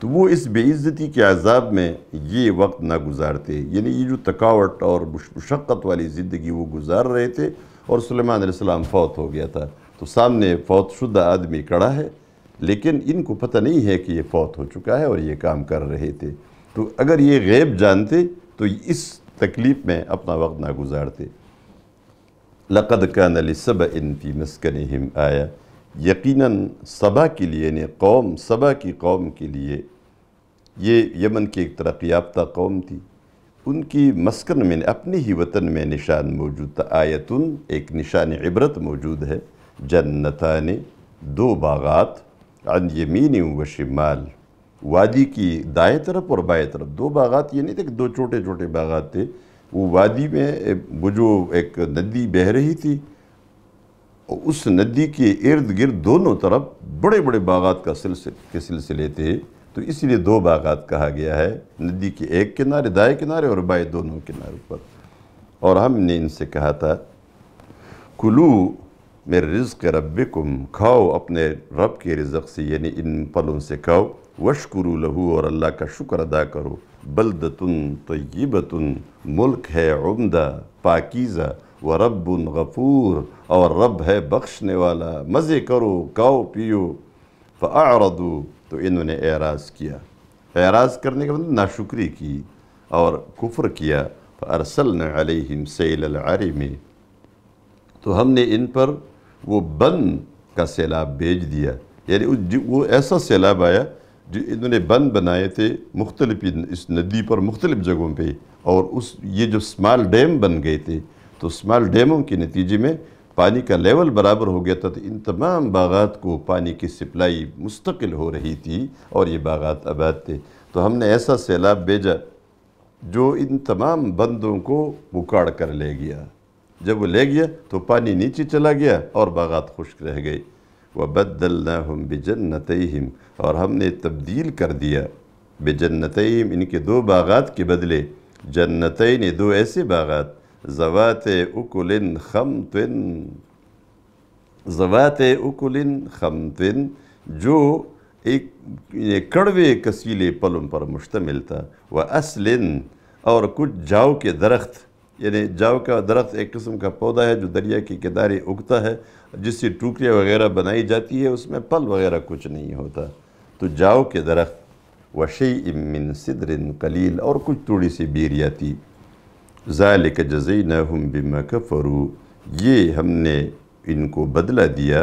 تو وہ اس بے عزتی کے عذاب میں یہ وقت نہ گزارتے یعنی یہ جو تکاوٹ اور مشقت والی زندگی وہ گزار رہے تھے اور سلیمان علیہ السلام فوت ہو گیا تھا تو سامنے فوت شدہ آدمی کڑا ہے لیکن ان کو پتہ نہیں ہے کہ یہ فوت ہو چکا ہے اور یہ کام کر رہے تھے تو اگر یہ غیب جانتے تو اس تکلیف میں اپنا وقت نہ گزارتے لقد كان الصب في مسكنهم آیا یقیناً صبا کے لیے یعنی قوم صبا کی قوم کے لیے یہ یمن کی ایک ترقی یافتہ قوم تھی ان کی مسکن میں اپنی اپنے ہی وطن میں نشان موجود تھا آیتن ایک نشان عبرت موجود ہے جنتان دو باغات عن یمین و شمال وادی کی دائیں طرف اور بائیں طرف دو باغات یہ نہیں تھے کہ دو چھوٹے چھوٹے باغات تھے وہ وادی میں وہ جو ایک ندی بہہ رہی تھی اس ندی کے ارد گرد دونوں طرف بڑے بڑے باغات کا سلسلے کے سلسلے تھے تو اس لیے دو باغات کہا گیا ہے ندی کے ایک کنارے دائیں کنارے اور بائیں دونوں کنارے پر اور ہم نے ان سے کہا تھا کلو میرے رزق ربکم کھاؤ اپنے رب کے رزق سے یعنی ان پلوں سے کھاؤ وشکرو لہو اور اللہ کا شکر ادا کرو بلدتن طیبتن ملک ہے عمدہ پاکیزہ وہ رب اور رب ہے بخشنے والا مزے کرو گاؤ پیو فاعرضو تو انہوں نے اعراض کیا اعراض کرنے کے بعد مطلب ناشکری کی اور کفر کیا ارسل علیہم سیل میں تو ہم نے ان پر وہ بن کا سیلاب بھیج دیا یعنی وہ ایسا سیلاب آیا جو انہوں نے بند بنائے تھے مختلف اس ندی پر مختلف جگہوں پہ اور اس یہ جو سمال ڈیم بن گئے تھے تو سمال ڈیموں کے نتیجے میں پانی کا لیول برابر ہو گیا تھا تو ان تمام باغات کو پانی کی سپلائی مستقل ہو رہی تھی اور یہ باغات آباد تھے تو ہم نے ایسا سیلاب بھیجا جو ان تمام بندوں کو مکاڑ کر لے گیا جب وہ لے گیا تو پانی نیچے چلا گیا اور باغات خشک رہ گئے وَبَدَّلْنَاهُمْ بِجَنَّتَيْهِمْ اور ہم نے تبدیل کر دیا بے جنتیم ان کے دو باغات کے بدلے جنتیم نے دو ایسے باغات زوات اکلن خمتن زوات اکلن خمتن جو ایک یعنی کڑوے کسیل پلوں پر مشتمل تھا وہ اصل اور کچھ جاؤ کے درخت یعنی جاؤ کا درخت ایک قسم کا پودا ہے جو دریا کے کنارے اگتا ہے جس سے ٹوکریاں وغیرہ بنائی جاتی ہے اس میں پل وغیرہ کچھ نہیں ہوتا تو جاؤ کے درخت و من صدر قلیل اور کچھ تھوڑی سی بیریاتی ظاہلک جز نہ بم کفرو یہ ہم نے ان کو بدلہ دیا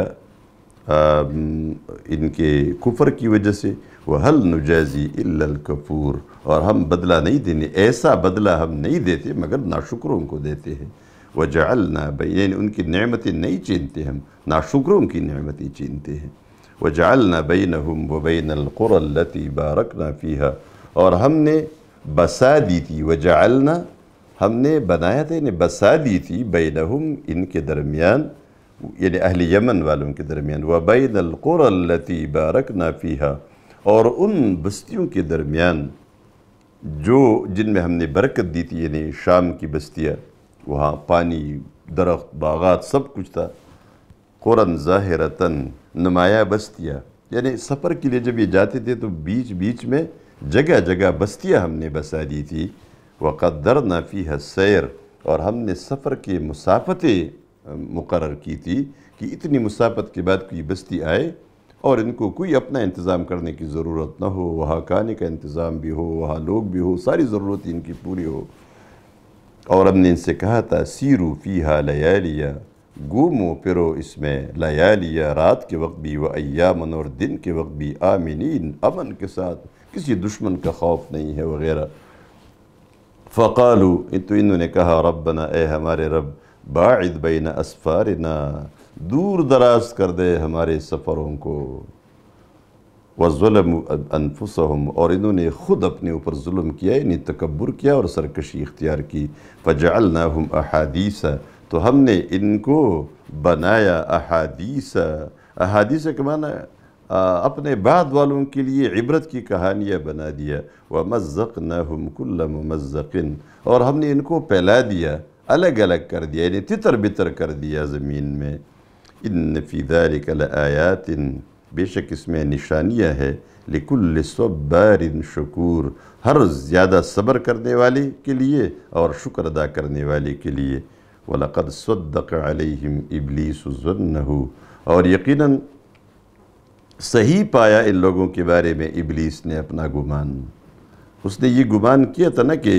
ان کے کفر کی وجہ سے نُجَازِي إِلَّا الْكَفُورِ اور ہم بدلہ نہیں دینے ایسا بدلہ ہم نہیں دیتے مگر ناشکروں کو دیتے ہیں وَجَعَلْنَا بَيْنِ ان کی نعمتیں نہیں چینتے ہم ناشکروں کی نعمتیں چینتے ہیں وہ بَيْنَهُمْ وَبَيْنَ الْقُرَى الَّتِي بَارَكْنَا بارکنا اور ہم نے بسا دی تھی وہ ہم نے بنایا تھا انہیں یعنی بسا دی تھی بَيْنَهُمْ ان کے درمیان یعنی اہل یمن والوں کے درمیان وَبَيْنَ الْقُرَى الَّتِي بَارَكْنَا بارکنا اور ان بستیوں کے درمیان جو جن میں ہم نے برکت دی تھی یعنی شام کی بستیاں وہاں پانی درخت باغات سب کچھ تھا قرآن ظاہرتاً نمایاں بستیاں یعنی سفر کے لیے جب یہ جاتے تھے تو بیچ بیچ میں جگہ جگہ بستیاں ہم نے بسا دی تھی وقدرنا فیہ نہ سیر اور ہم نے سفر کے مسافتیں مقرر کی تھی کہ اتنی مسافت کے بعد کوئی بستی آئے اور ان کو کوئی اپنا انتظام کرنے کی ضرورت نہ ہو وہاں کانے کا انتظام بھی ہو وہاں لوگ بھی ہو ساری ضرورتیں ان کی پوری ہو اور ہم نے ان سے کہا تھا سیرو فیہا لیالیا گومو پرو اس میں لیالی یا رات کے وقت بھی و ایامن اور دن کے وقت بھی آمینین امن کے ساتھ کسی دشمن کا خوف نہیں ہے وغیرہ فقالو تو انہوں نے کہا ربنا اے ہمارے رب باعد بین اسفارنا دور دراز کر دے ہمارے سفروں کو وَظُلَمُ أَنفُسَهُمْ اور انہوں نے خود اپنے اوپر ظلم کیا انہیں یعنی تکبر کیا اور سرکشی اختیار کی فَجَعَلْنَاهُمْ أَحَادِيثًا تو ہم نے ان کو بنایا احادیثہ احادیثہ کے معنی اپنے بعد والوں کے لیے عبرت کی کہانیاں بنا دیا وَمَزَّقْنَهُمْ كُلَّ مُمَزَّقٍ اور ہم نے ان کو پھیلا دیا الگ الگ کر دیا یعنی تتر بتر کر دیا زمین میں ان فِي ذَلِكَ آیات بے شک اس میں نشانیاں ہے لِكُلِّ صبر شکور ہر زیادہ صبر کرنے والے کے لیے اور شکر ادا کرنے والے کے لیے وَلَقَدْ صَدَّقَ عَلَيْهِمْ إِبْلِيسُ ظُنَّهُ اور یقیناً صحیح پایا ان لوگوں کے بارے میں ابلیس نے اپنا گمان اس نے یہ گمان کیا تھا نا کہ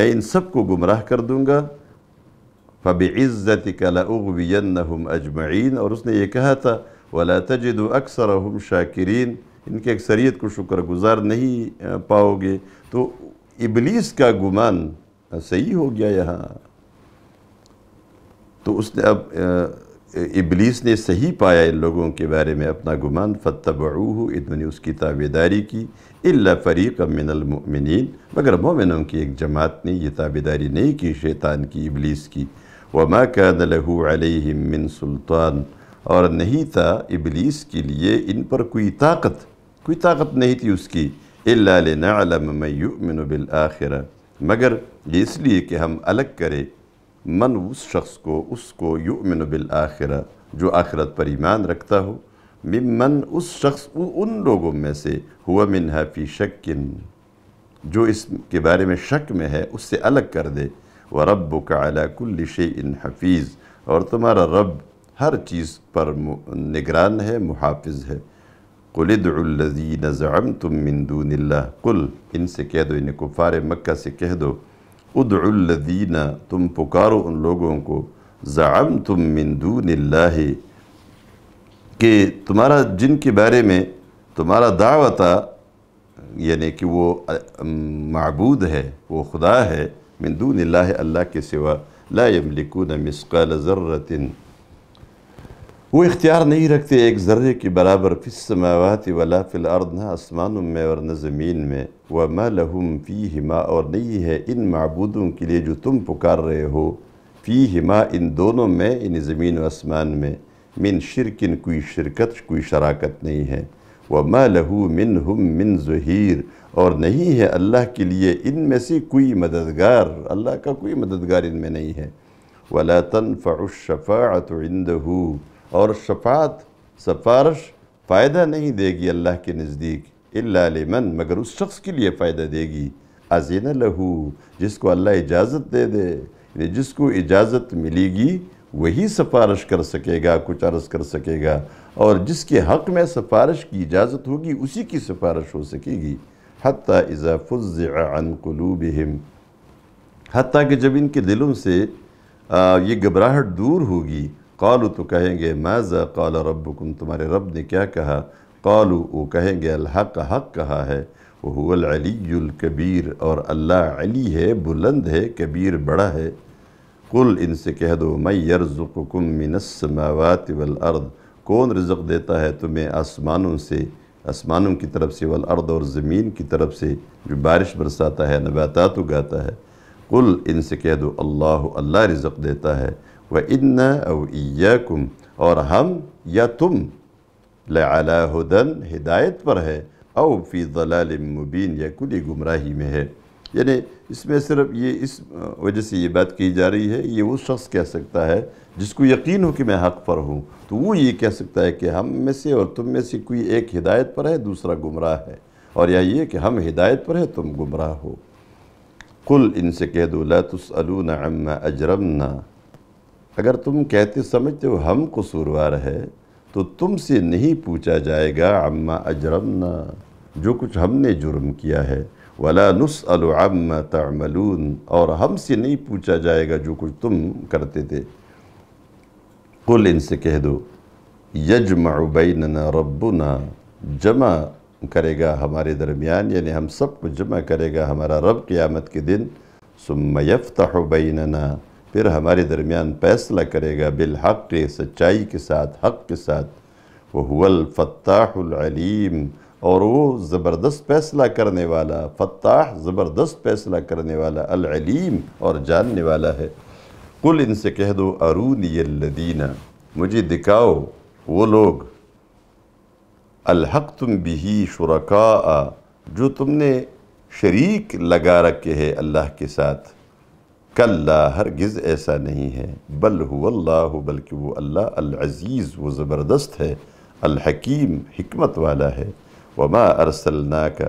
میں ان سب کو گمراہ کر دوں گا فَبِعِزَّتِكَ لَأُغْوِيَنَّهُمْ أَجْمَعِينَ اور اس نے یہ کہا تھا وَلَا تَجِدُ أَكْسَرَهُمْ شَاكِرِينَ ان کے اکثریت کو شکر گزار نہیں پاؤ گے تو ابلیس کا گمان صحیح ہو گیا یہاں تو اس نے اب ابلیس نے صحیح پایا ان لوگوں کے بارے میں اپنا گمان فَتَّبَعُوهُ اِنوں اس کی تابداری کی الا فریق امن الْمُؤْمِنِينَ مگر مومنوں کی ایک جماعت نے یہ تابداری نہیں کی شیطان کی ابلیس کی وَمَا كَانَ لَهُ علیہ من سلطان اور نہیں تھا ابلیس کے لیے ان پر کوئی طاقت کوئی طاقت نہیں تھی اس کی الا مَن يُؤْمِنُ بِالْآخِرَةِ مگر یہ اس لیے کہ ہم الگ کرے من اس شخص کو اس کو یؤمن بالآخرہ جو آخرت پر ایمان رکھتا ہو ممن اس شخص ان لوگوں میں سے ہوا منہا فی شک جو اس کے بارے میں شک میں ہے اس سے الگ کر دے وربک رب کل شیئن حفیظ اور تمہارا رب ہر چیز پر نگران ہے محافظ ہے ادعو الزی زعمتم من دون اللہ قل ان سے کہہ دو ان کفار مکہ سے کہہ دو الذین تم پکارو ان لوگوں کو زعمتم من دون اللہ کہ تمہارا جن کے بارے میں تمہارا تھا یعنی کہ وہ معبود ہے وہ خدا ہے من دون اللہ اللہ کے سوا لا یملکون مسقال ذرت وہ اختیار نہیں رکھتے ایک ذرے کی برابر فی السماوات ولا فی الارض نہ آسمان میں ورنہ زمین میں وَمَا لَهُمْ فِيهِمَا اور نہیں ہے ان معبودوں کے لیے جو تم پکار رہے ہو فِيهِمَا ان دونوں میں ان زمین و آسمان میں من شرکن کوئی شرکت کوئی شراکت نہیں ہے وَمَا لَهُ مِنْهُمْ من ہم اور نہیں ہے اللہ کے لیے ان میں سے کوئی مددگار اللہ کا کوئی مددگار ان میں نہیں ہے وَلَا تَنْفَعُ الشَّفَاعَةُ عِنْدَهُ اور شفاعت سفارش فائدہ نہیں دے گی اللہ کے نزدیک اللہ عل مگر اس شخص کے لیے فائدہ دے گی اذین لہو جس کو اللہ اجازت دے دے یعنی جس کو اجازت ملے گی وہی سفارش کر سکے گا کچھ عرض کر سکے گا اور جس کے حق میں سفارش کی اجازت ہوگی اسی کی سفارش ہو سکے گی حتیٰ قلوبہم حتیٰ کہ جب ان کے دلوں سے یہ گھبراہٹ دور ہوگی قالو تو کہیں گے ماضا قال ربکم تمہارے رب نے کیا کہا قالو وہ کہیں گے الحق حق کہا ہے العلی الکبیر اور اللہ علی ہے بلند ہے کبیر بڑا ہے قل ان سے کہہ دو یرزقکم من السماوات والارض کون رزق دیتا ہے تمہیں آسمانوں سے آسمانوں کی طرف سے والارض اور زمین کی طرف سے جو بارش برساتا ہے نباتات اگاتا ہے قل ان سے کہہ دو اللہ اللہ رزق دیتا ہے وَإِنَّا أَوْ إِيَّاكُمْ اور ہم یا تم لعلا ہدن ہدایت پر ہے او مبین یا کلی گمراہی میں ہے یعنی اس میں صرف یہ اس وجہ سے یہ بات کی جا رہی ہے یہ وہ شخص کہہ سکتا ہے جس کو یقین ہو کہ میں حق پر ہوں تو وہ یہ کہہ سکتا ہے کہ ہم میں سے اور تم میں سے کوئی ایک ہدایت پر ہے دوسرا گمراہ ہے اور یا یہ کہ ہم ہدایت پر ہے تم گمراہ ہو قل ان سے کہہ دو عما اجرمنا اگر تم کہتے سمجھتے ہو ہم قصوروار ہے تو تم سے نہیں پوچھا جائے گا عَمَّا اجرمن جو کچھ ہم نے جرم کیا ہے نُسْأَلُ عَمَّا تَعْمَلُونَ اور ہم سے نہیں پوچھا جائے گا جو کچھ تم کرتے تھے قُلْ ان سے کہہ دو يَجْمَعُ بَيْنَنَا ربنا جمع کرے گا ہمارے درمیان یعنی ہم سب کو جمع کرے گا ہمارا رب قیامت کے دن بَيْنَنَا پھر ہمارے درمیان فیصلہ کرے گا بالحق سچائی کے ساتھ حق کے ساتھ وہو الفتاح العلیم اور وہ زبردست فیصلہ کرنے والا فتاح زبردست فیصلہ کرنے والا العلیم اور جاننے والا ہے قل ان سے کہہ دو ارونی اللہدینہ مجھے دکھاؤ وہ لوگ الحق تم بھی شرکاء جو تم نے شریک لگا رکھے ہے اللہ کے ساتھ کل ہرگز ایسا نہیں ہے بل ہو اللہ بلکہ وہ اللہ العزیز وہ زبردست ہے الحکیم حکمت والا ہے وما ارسلناک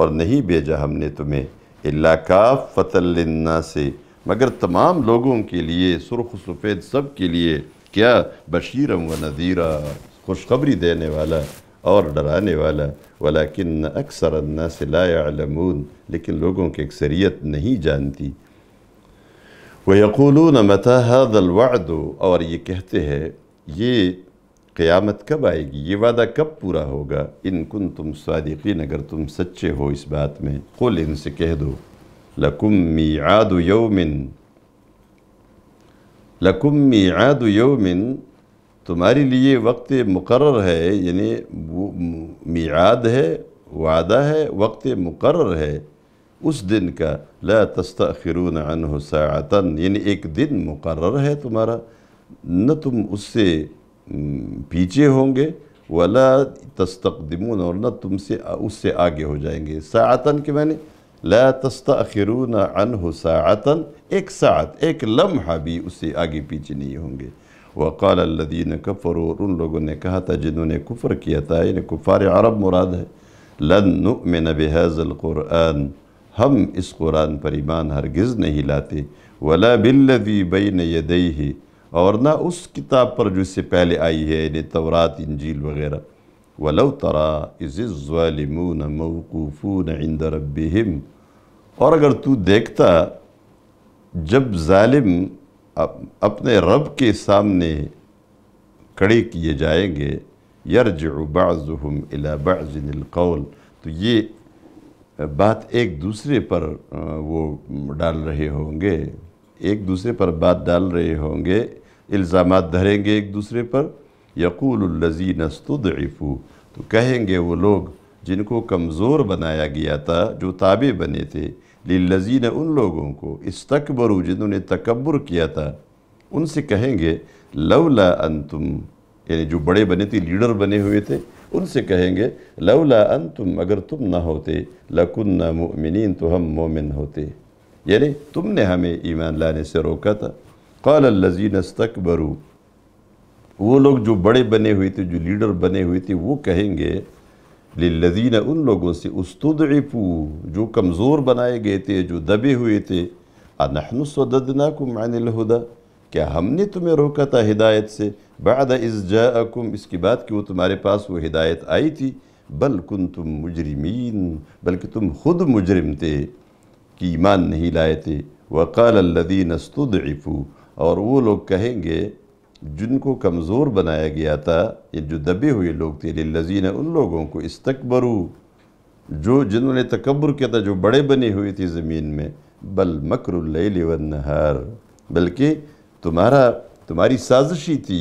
اور نہیں بیجا ہم نے تمہیں اللہ کافت النا سے مگر تمام لوگوں کے لیے سرخ سفید سب کے لیے کیا بشیرم و نذیرہ خوشخبری دینے والا اور ڈرانے والا ولیکن اکثر الناس لا یعلمون لیکن لوگوں کی اکثریت نہیں جانتی وَيَقُولُونَ مَتَا هَذَا الْوَعْدُ اور یہ کہتے ہیں یہ قیامت کب آئے گی یہ وعدہ کب پورا ہوگا ان کن تم صادقین اگر تم سچے ہو اس بات میں قل ان سے کہہ دو لَكُمْ مِعَادُ يَوْمٍ لَكُمْ مِعَادُ يَوْمٍ تمہاری تمہارے لیے وقت مقرر ہے یعنی میعاد ہے وعدہ ہے وقت مقرر ہے اس دن کا لا تستأخرون عنہ ساعتا یعنی ایک دن مقرر ہے تمہارا نہ تم اس سے پیچھے ہوں گے ولا تستقدمون اور نہ تم سے اس سے آگے ہو جائیں گے ساعتا کے معنی میں نے لا ساعتا ایک ساعت ایک لمحہ ایک اس سے آگے پیچھے نہیں ہوں گے وقال الذین کفروا اور ان لوگوں نے کہا تھا جنہوں نے کفر کیا تھا یعنی کفار عرب مراد ہے لن نؤمن بهذا القرآن ہم اس قرآن پر ایمان ہرگز نہیں لاتے ولا بَيْنَ يَدَيْهِ اور نہ اس کتاب پر جو اس سے پہلے آئی ہے یعنی تورات انجیل وغیرہ وَلَوْ تَرَا اِذِ الظَّالِمُونَ مَوْقُوفُونَ عِنْدَ رَبِّهِمْ اور اگر تو دیکھتا جب ظالم اپنے رب کے سامنے کڑے کیے جائیں گے یرج بَعْضُهُمْ بعض بَعْضٍ الْقَوْلِ تو یہ بات ایک دوسرے پر وہ ڈال رہے ہوں گے ایک دوسرے پر بات ڈال رہے ہوں گے الزامات دھریں گے ایک دوسرے پر یقول اللذین استدعفو تو کہیں گے وہ لوگ جن کو کمزور بنایا گیا تھا جو تابع بنے تھے للذین ان لوگوں کو استکبرو جنہوں نے تکبر کیا تھا ان سے کہیں گے لولا انتم یعنی جو بڑے بنے تھے لیڈر بنے ہوئے تھے ان سے کہیں گے لولا انتم اگر تم نہ ہوتے لکننا مؤمنین تو ہم مومن ہوتے یعنی تم نے ہمیں ایمان لانے سے روکا تھا قالزین تقبر وہ لوگ جو بڑے بنے ہوئے تھے جو لیڈر بنے ہوئے تھے وہ کہیں گے للذین ان لوگوں سے استدعفو جو کمزور بنائے گئے تھے جو دبے ہوئے تھے عَنِ الْهُدَى کیا ہم نے تمہیں روکا تھا ہدایت سے بعد از جاءکم اس کی بات کہ وہ تمہارے پاس وہ ہدایت آئی تھی بلکن تم مجرمین بلکہ تم خود مجرم تھے کہ ایمان نہیں لائے تھے وقال الذین استدعفو اور وہ لوگ کہیں گے جن کو کمزور بنایا گیا تھا یہ جو دبے ہوئے لوگ تھے للذین ان لوگوں کو استکبرو جو جنہوں نے تکبر کیا تھا جو بڑے بنے ہوئے تھے زمین میں بل مکر اللیل والنہار بلکہ تمہارا تمہاری سازشی تھی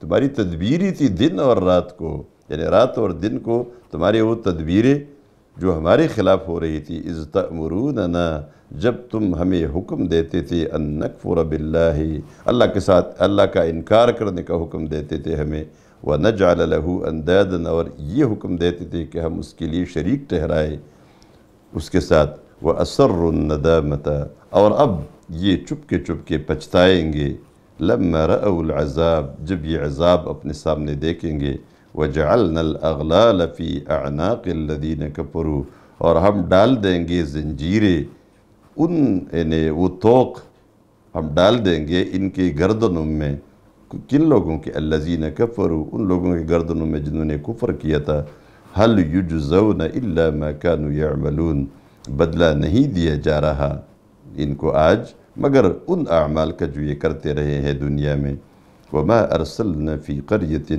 تمہاری تدبیر تھی دن اور رات کو یعنی رات اور دن کو تمہارے وہ تدبیریں جو ہمارے خلاف ہو رہی تھی از تأمروننا جب تم ہمیں حکم دیتے تھے ان نکفر باللہ اللہ کے ساتھ اللہ کا انکار کرنے کا حکم دیتے تھے ہمیں وَنَجْعَلَ لَهُ أَنْدَادًا اور یہ حکم دیتے تھے کہ ہم اس کے لیے شریک ٹہرائے اس کے ساتھ وَأَسَرُّ عصر اور اب یہ چپ کے چپ کے پچھتائیں گے لما رأو العذاب جب یہ عذاب اپنے سامنے دیکھیں گے وَجَعَلْنَا الْأَغْلَالَ فِي أَعْنَاقِ الَّذِينَ کپورو اور ہم ڈال دیں گے زنجیرے ان یعنی وہ توق ہم ڈال دیں گے ان کے گردنوں میں کن لوگوں کے الذین کفروا ان لوگوں کے گردنوں میں جنہوں نے کفر کیا تھا حل الا ما کا نوبل بدلہ نہیں دیا جا رہا ان کو آج مگر ان اعمال کا جو یہ کرتے رہے ہیں دنیا میں وما ارسلنا فی قریت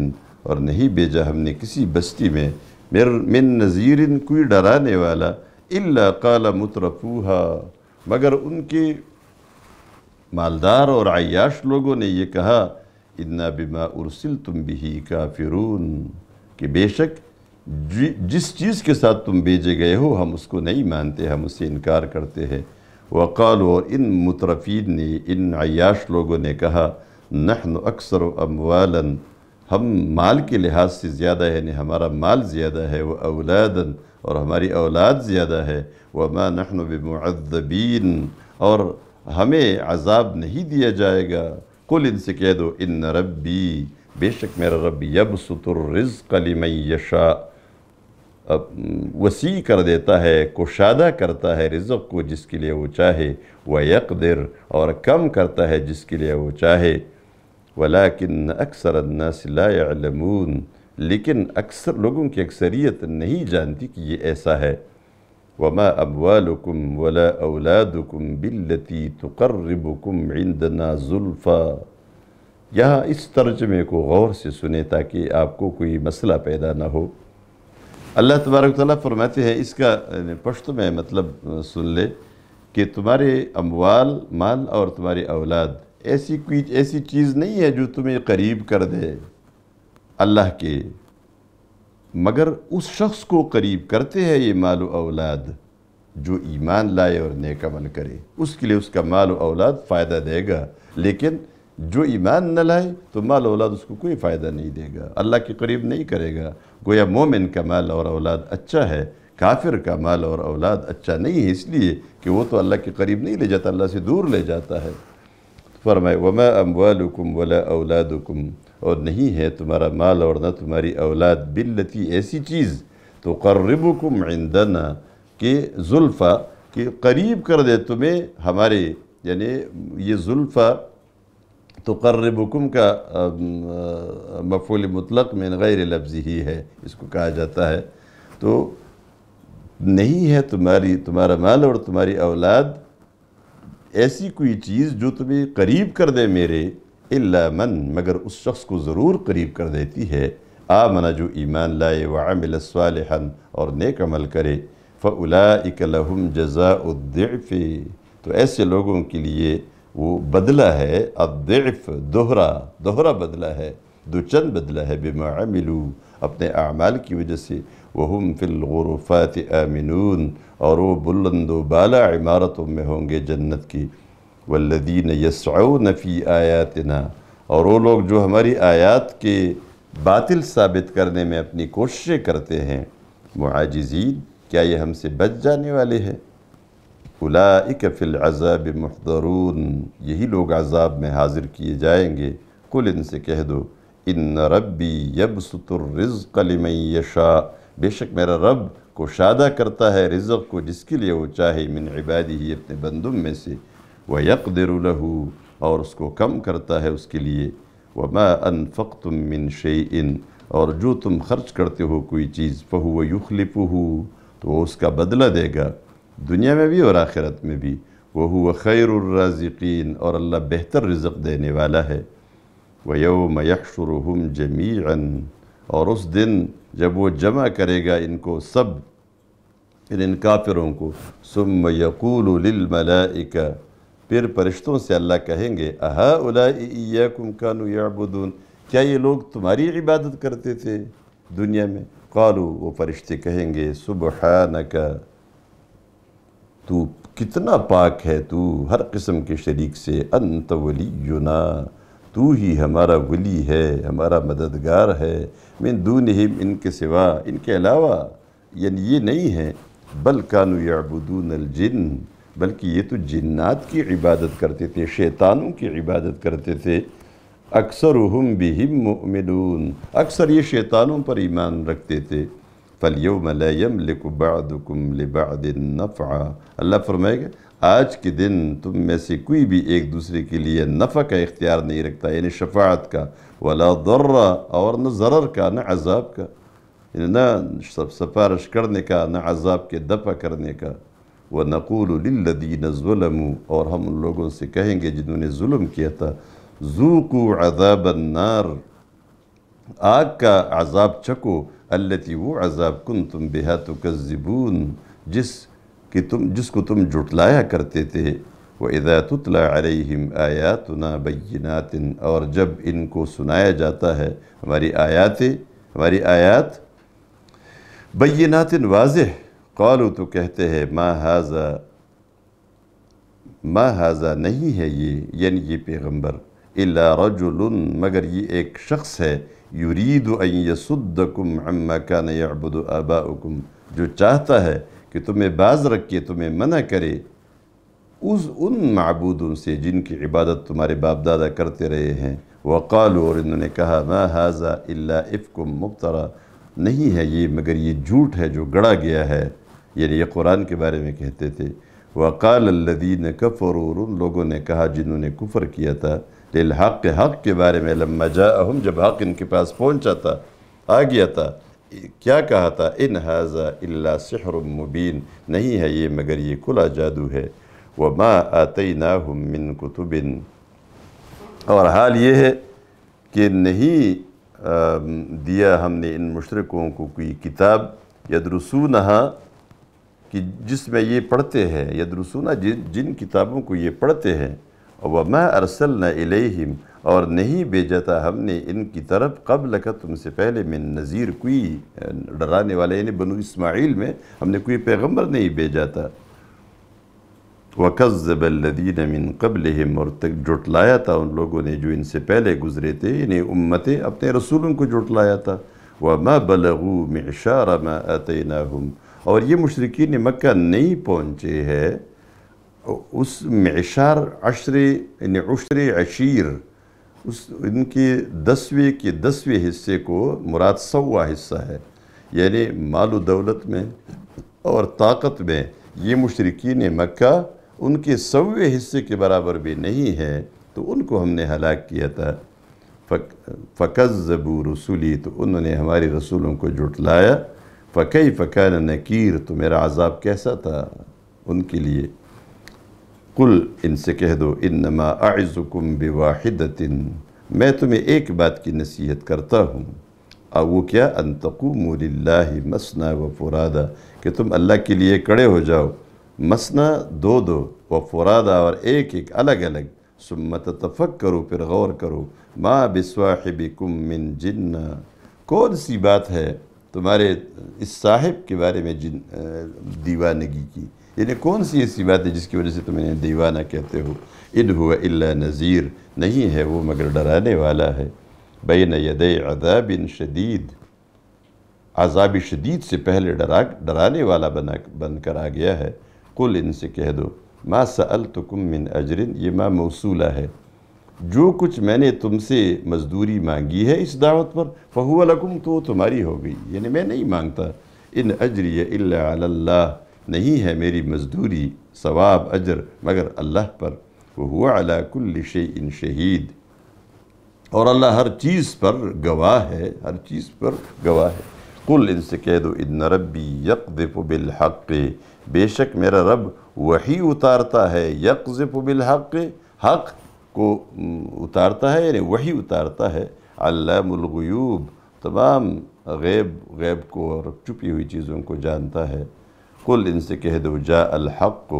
اور نہیں بیجا ہم نے کسی بستی میں میر من نظیر کوئی ڈرانے والا الا قال مترفوہا مگر ان کے مالدار اور عیاش لوگوں نے یہ کہا انا بما ارسلتم تم بھی کافرون کہ بے شک جی- جس چیز کے ساتھ تم بھیجے گئے ہو ہم اس کو نہیں مانتے ہم اس سے انکار کرتے ہیں وقالو ان مترف نے ان عیاش لوگوں نے کہا نحن اکثر اموالا ہم مال کے لحاظ سے زیادہ ہے یعنی ہمارا مال زیادہ ہے وہ اولاداً اور ہماری اولاد زیادہ ہے وما نحن بمعذبین اور ہمیں عذاب نہیں دیا جائے گا قل ان سے کہہ دو ان ربی بے شک میرا یبسط الرزق لمن یشاء وسیع کر دیتا ہے کشادہ کرتا ہے رزق کو جس کے لیے وہ چاہے وہ اور کم کرتا ہے جس کے لیے وہ چاہے ولیکن اکثر الناس لا یعلمون لیکن اکثر لوگوں کی اکثریت نہیں جانتی کہ یہ ایسا ہے وما ابوالکم ولا أَوْلَادُكُمْ بِالَّتِي تُقَرِّبُكُمْ کم ظُلْفَا یہاں اس ترجمے کو غور سے سنیں تاکہ آپ کو کوئی مسئلہ پیدا نہ ہو اللہ تبارک تعالیٰ فرماتے ہیں اس کا یعنی پشت میں مطلب سن لے کہ تمہارے اموال مال اور تمہارے اولاد ایسی کوئی ایسی چیز نہیں ہے جو تمہیں قریب کر دے اللہ کے مگر اس شخص کو قریب کرتے ہیں یہ مال و اولاد جو ایمان لائے اور نیک عمل کرے اس کے لیے اس کا مال و اولاد فائدہ دے گا لیکن جو ایمان نہ لائے تو مال اولاد اس کو کوئی فائدہ نہیں دے گا اللہ کے قریب نہیں کرے گا گویا مومن کا مال اور اولاد اچھا ہے کافر کا مال اور اولاد اچھا نہیں ہے اس لیے کہ وہ تو اللہ کے قریب نہیں لے جاتا اللہ سے دور لے جاتا ہے فرمائے وما أَمْوَالُكُمْ وَلَا ولا اور نہیں ہے تمہارا مال اور نہ تمہاری اولاد باللتی ایسی چیز تو قرب و کہ زلفہ کہ قریب کر دے تمہیں ہمارے یعنی یہ زلفہ تقربکم حکم کا مفعول مطلق من غیر لفظی ہی ہے اس کو کہا جاتا ہے تو نہیں ہے تمہاری تمہارا مال اور تمہاری اولاد ایسی کوئی چیز جو تمہیں قریب کر دے میرے الا من مگر اس شخص کو ضرور قریب کر دیتی ہے آمنا جو ایمان لائے وعمل صالحا اور نیک عمل کرے فَأُولَئِكَ لَهُمْ جَزَاءُ الدِّعْفِ تو ایسے لوگوں کیلئے وہ بدلہ ہے الدعف دوہرا دہرا بدلہ ہے دو چند بدلہ ہے بما عملو اپنے اعمال کی وجہ سے وہم فی الغرفات آمنون اور وہ بلند و بالا عمارتوں میں ہوں گے جنت کی والذین یسعون فی آیاتنا اور وہ لوگ جو ہماری آیات کے باطل ثابت کرنے میں اپنی کوششیں کرتے ہیں معاجزین کیا یہ ہم سے بچ جانے والے ہیں فی العذاب محضرون یہی لوگ عذاب میں حاضر کیے جائیں گے کل ان سے کہہ دو ان ربی یبسط الرزق لمن یشاء بے شک میرا رب کو شادہ کرتا ہے رزق کو جس کے لیے وہ چاہے من عبادی ہی اپنے بندوں میں سے وَيَقْدِرُ لَهُ اور اس کو کم کرتا ہے اس کے لیے وَمَا أَنفَقْتُم مِّن فق اور جو تم خرچ کرتے ہو کوئی چیز فَهُوَ يُخْلِفُهُ تو وہ اس کا بدلہ دے گا دنیا میں بھی اور آخرت میں بھی وہ خیر الرازقین اور اللہ بہتر رزق دینے والا ہے وَيَوْمَ يَحْشُرُهُمْ جَمِيعًا اور اس دن جب وہ جمع کرے گا ان کو سب ان یعنی ان کافروں کو سب يَقُولُ لِلْمَلَائِكَ پھر پرشتوں سے اللہ کہیں گے اہا أُولَئِ یقم کانو يَعْبُدُونَ کیا یہ لوگ تمہاری عبادت کرتے تھے دنیا میں قالو وہ پرشتے کہیں گے سُبْحَانَكَ تو کتنا پاک ہے تو ہر قسم کے شریک سے انت ولینا تو ہی ہمارا ولی ہے ہمارا مددگار ہے من دونہم ان کے سوا ان کے علاوہ یعنی یہ نہیں ہے بل کانو یعبدون الجن بلکہ یہ تو جنات کی عبادت کرتے تھے شیطانوں کی عبادت کرتے تھے اکثر بہم بہم اکثر یہ شیطانوں پر ایمان رکھتے تھے لَا يَمْلِكُ بَعْدُكُمْ لِبَعْدِ النَّفْعَ اللہ فرمائے گا آج کے دن تم میں سے کوئی بھی ایک دوسرے کے لیے نفع کا اختیار نہیں رکھتا یعنی شفاعت کا ضَرَّ اور نہ ضرر کا نہ عذاب کا یعنی نہ سفارش کرنے کا نہ عذاب کے دفع کرنے کا وَنَقُولُ لِلَّذِينَ ظُلَمُوا اور ہم لوگوں سے کہیں گے جنہوں نے ظلم کیا تھا زو عَذَابَ عذاب آگ کا عذاب چکو اللتی وہ عذاب کن تم بہا تکذبون جس کی تم جس کو تم جھٹلایا کرتے تھے وَإِذَا تُتْلَى عَلَيْهِمْ آیَاتُنَا بَيِّنَاتٍ اور جب ان کو سنایا جاتا ہے ہماری آیاتیں ہماری آیات بَيِّنَاتٍ واضح قالو تو کہتے ہیں هَذَا مَا هَذَا نہیں ہے یہ یعنی یہ پیغمبر اللہ رَجُلٌ مگر یہ ایک شخص ہے یریدو ان یسدکم عما کان یعبد آباؤکم جو چاہتا ہے کہ تمہیں باز رکھے تمہیں منع کرے اس ان معبودوں سے جن کی عبادت تمہارے باپ دادا کرتے رہے ہیں وقالو اور انہوں نے کہا ما حاضہ الا افکم مبترا نہیں ہے یہ مگر یہ جھوٹ ہے جو گڑا گیا ہے یعنی یہ قرآن کے بارے میں کہتے تھے وقال الذین الدین اور ان لوگوں نے کہا جنہوں نے کفر کیا تھا للحق حق کے بارے میں لما جاءہم جب حق ان کے پاس پہنچا تھا آ گیا تھا کیا کہا تھا ان ہاذا اللہ سحر مبین نہیں ہے یہ مگر یہ کھلا جادو ہے وما آتیناہم من کتب اور حال یہ ہے کہ نہیں دیا ہم نے ان مشرقوں کو کوئی کتاب یدرسونہا کہ جس میں یہ پڑھتے ہیں یدرسونہ جن کتابوں کو یہ پڑھتے ہیں وَمَا أَرْسَلْنَا إِلَيْهِمْ اور نہیں تھا ہم نے ان کی طرف قبل سے پہلے میں نظیر کوئی ڈرانے والے یعنی بنو اسماعیل میں ہم نے کوئی پیغمبر نہیں بیجا تھا الَّذِينَ مِن قَبْلِهِمْ اور نہ تک جھٹلایا تھا ان لوگوں نے جو ان سے پہلے گزرے تھے یعنی امتیں اپنے رسولوں کو جھٹلایا تھا وَمَا بَلَغُوا مِعْشَارَ مَا آتَيْنَاهُمْ اور یہ مشرقین مکہ نہیں پہنچے ہے اس معشار عشر یعنی عشری عشیر اس ان کے دسویں کے دسویں حصے کو مراد سوا حصہ ہے یعنی مال و دولت میں اور طاقت میں یہ مشرقین مکہ ان کے سوے حصے کے برابر بھی نہیں ہے تو ان کو ہم نے ہلاک کیا تھا فَقَذَّبُوا رُسُولِي رسولی تو انہوں نے ہمارے رسولوں کو جھٹلایا فَكَيْفَ كَانَ نَكِيرُ تو میرا عذاب کیسا تھا ان کے لیے قل ان سے کہہ دو انما اعزکم بواحدت میں تمہیں ایک بات کی نصیحت کرتا ہوں اور وہ کیا للہ مسنا و فرادا کہ تم اللہ کے لیے کڑے ہو جاؤ مسنا دو دو و فرادا اور ایک ایک الگ الگ سمتفق کرو پھر غور کرو ما بسواحبکم من جن جنہ کون سی بات ہے تمہارے اس صاحب کے بارے میں جن دیوانگی کی یعنی کون سی ایسی بات ہے جس کی وجہ سے تم انہیں دیوانہ کہتے ہو ان ہوا نظیر نہیں ہے وہ مگر ڈرانے والا ہے بین ید عذاب شدید عذاب شدید سے پہلے ڈرا ڈرانے والا بنا بن کر آ گیا ہے کل ان سے کہہ دو ما سألتکم من اجرن یہ ما موصولہ ہے جو کچھ میں نے تم سے مزدوری مانگی ہے اس دعوت پر فہو لکم تو تمہاری ہو گئی یعنی میں نہیں مانگتا ان علی اللہ نہیں ہے میری مزدوری ثواب اجر مگر اللہ پر وہ ہوا کل کلِش شہید اور اللہ ہر چیز پر گواہ ہے ہر چیز پر گواہ ہے قل ان سے کہہ دو ادن ربی یقذف بالحق بے شک میرا رب وہی اتارتا ہے بالحق حق کو اتارتا ہے یعنی وہی اتارتا ہے علام الغیوب تمام غیب غیب کو اور چھپی ہوئی چیزوں کو جانتا ہے کل ان سے کہہ دو جا الحق